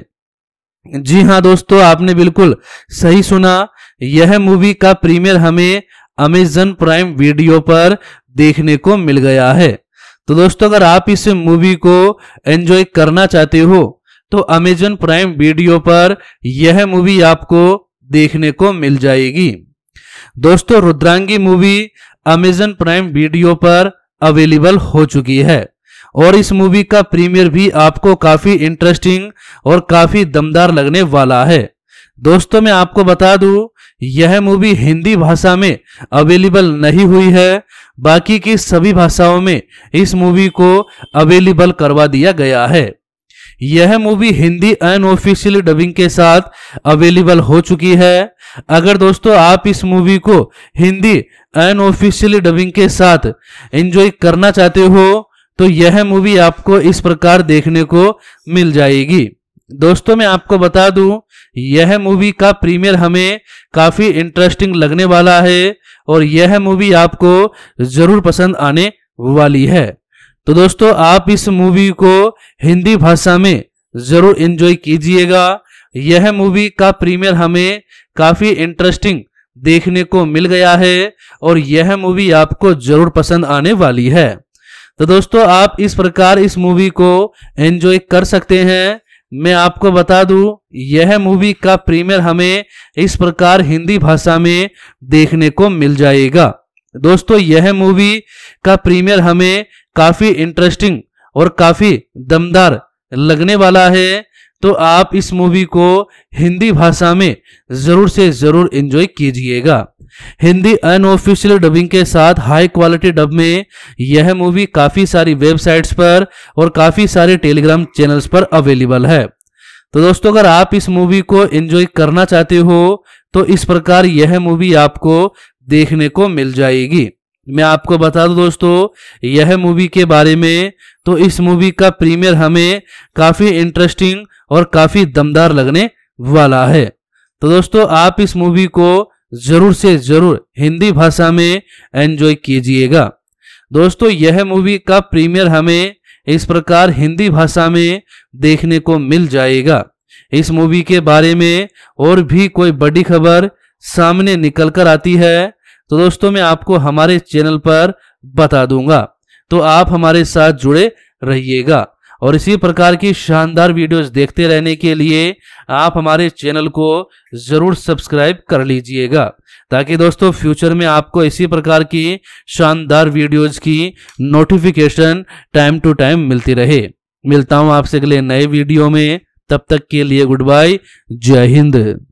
A: जी हाँ दोस्तों आपने बिल्कुल सही सुना यह मूवी का प्रीमियर हमें अमेजन प्राइम वीडियो पर देखने को मिल गया है तो दोस्तों अगर आप इस मूवी को एंजॉय करना चाहते हो तो अमेजन प्राइम वीडियो पर यह मूवी आपको देखने को मिल जाएगी दोस्तों Rudrangi movie Amazon Prime Video पर अवेलेबल हो चुकी है और इस मूवी का प्रीमियर भी आपको काफी इंटरेस्टिंग और काफी दमदार लगने वाला है दोस्तों मैं आपको बता दूं यह मूवी हिंदी भाषा में अवेलेबल नहीं हुई है बाकी की सभी भाषाओं में इस मूवी को अवेलेबल करवा दिया गया है यह मूवी हिंदी अनऑफिशियल डबिंग के साथ अवेलेबल हो चुकी है अगर दोस्तों आप इस मूवी को हिंदी अनऑफिशियल डबिंग के साथ एंजॉय करना चाहते हो तो यह मूवी आपको इस प्रकार देखने को मिल जाएगी दोस्तों मैं आपको बता दूं यह मूवी का प्रीमियर हमें काफ़ी इंटरेस्टिंग लगने वाला है और यह मूवी आपको ज़रूर पसंद आने वाली है तो दोस्तों आप इस मूवी को हिंदी भाषा में जरूर एंजॉय कीजिएगा यह मूवी का प्रीमियर हमें काफी इंटरेस्टिंग देखने को मिल गया है और यह मूवी आपको जरूर पसंद आने वाली है तो दोस्तों आप इस प्रकार इस मूवी को एंजॉय कर सकते हैं मैं आपको बता दूं यह मूवी का प्रीमियर हमें इस प्रकार हिंदी भाषा में देखने को मिल जाएगा दोस्तों यह मूवी का प्रीमियर हमें काफी इंटरेस्टिंग और काफी दमदार लगने वाला है तो आप इस मूवी को हिंदी भाषा में जरूर से जरूर एंजॉय कीजिएगा हिंदी अनऑफिशियल डबिंग के साथ हाई क्वालिटी डब में यह मूवी काफी सारी वेबसाइट्स पर और काफी सारे टेलीग्राम चैनल्स पर अवेलेबल है तो दोस्तों अगर आप इस मूवी को एंजॉय करना चाहते हो तो इस प्रकार यह मूवी आपको देखने को मिल जाएगी मैं आपको बता दूं दोस्तों यह मूवी के बारे में तो इस मूवी का प्रीमियर हमें काफ़ी इंटरेस्टिंग और काफ़ी दमदार लगने वाला है तो दोस्तों आप इस मूवी को ज़रूर से ज़रूर हिंदी भाषा में एंजॉय कीजिएगा दोस्तों यह मूवी का प्रीमियर हमें इस प्रकार हिंदी भाषा में देखने को मिल जाएगा इस मूवी के बारे में और भी कोई बड़ी खबर सामने निकल कर आती है तो दोस्तों मैं आपको हमारे चैनल पर बता दूंगा तो आप हमारे साथ जुड़े रहिएगा और इसी प्रकार की शानदार वीडियोस देखते रहने के लिए आप हमारे चैनल को ज़रूर सब्सक्राइब कर लीजिएगा ताकि दोस्तों फ्यूचर में आपको इसी प्रकार की शानदार वीडियोस की नोटिफिकेशन टाइम टू टाइम मिलती रहे मिलता हूं आपसे अगले नए वीडियो में तब तक के लिए गुड बाय जय हिंद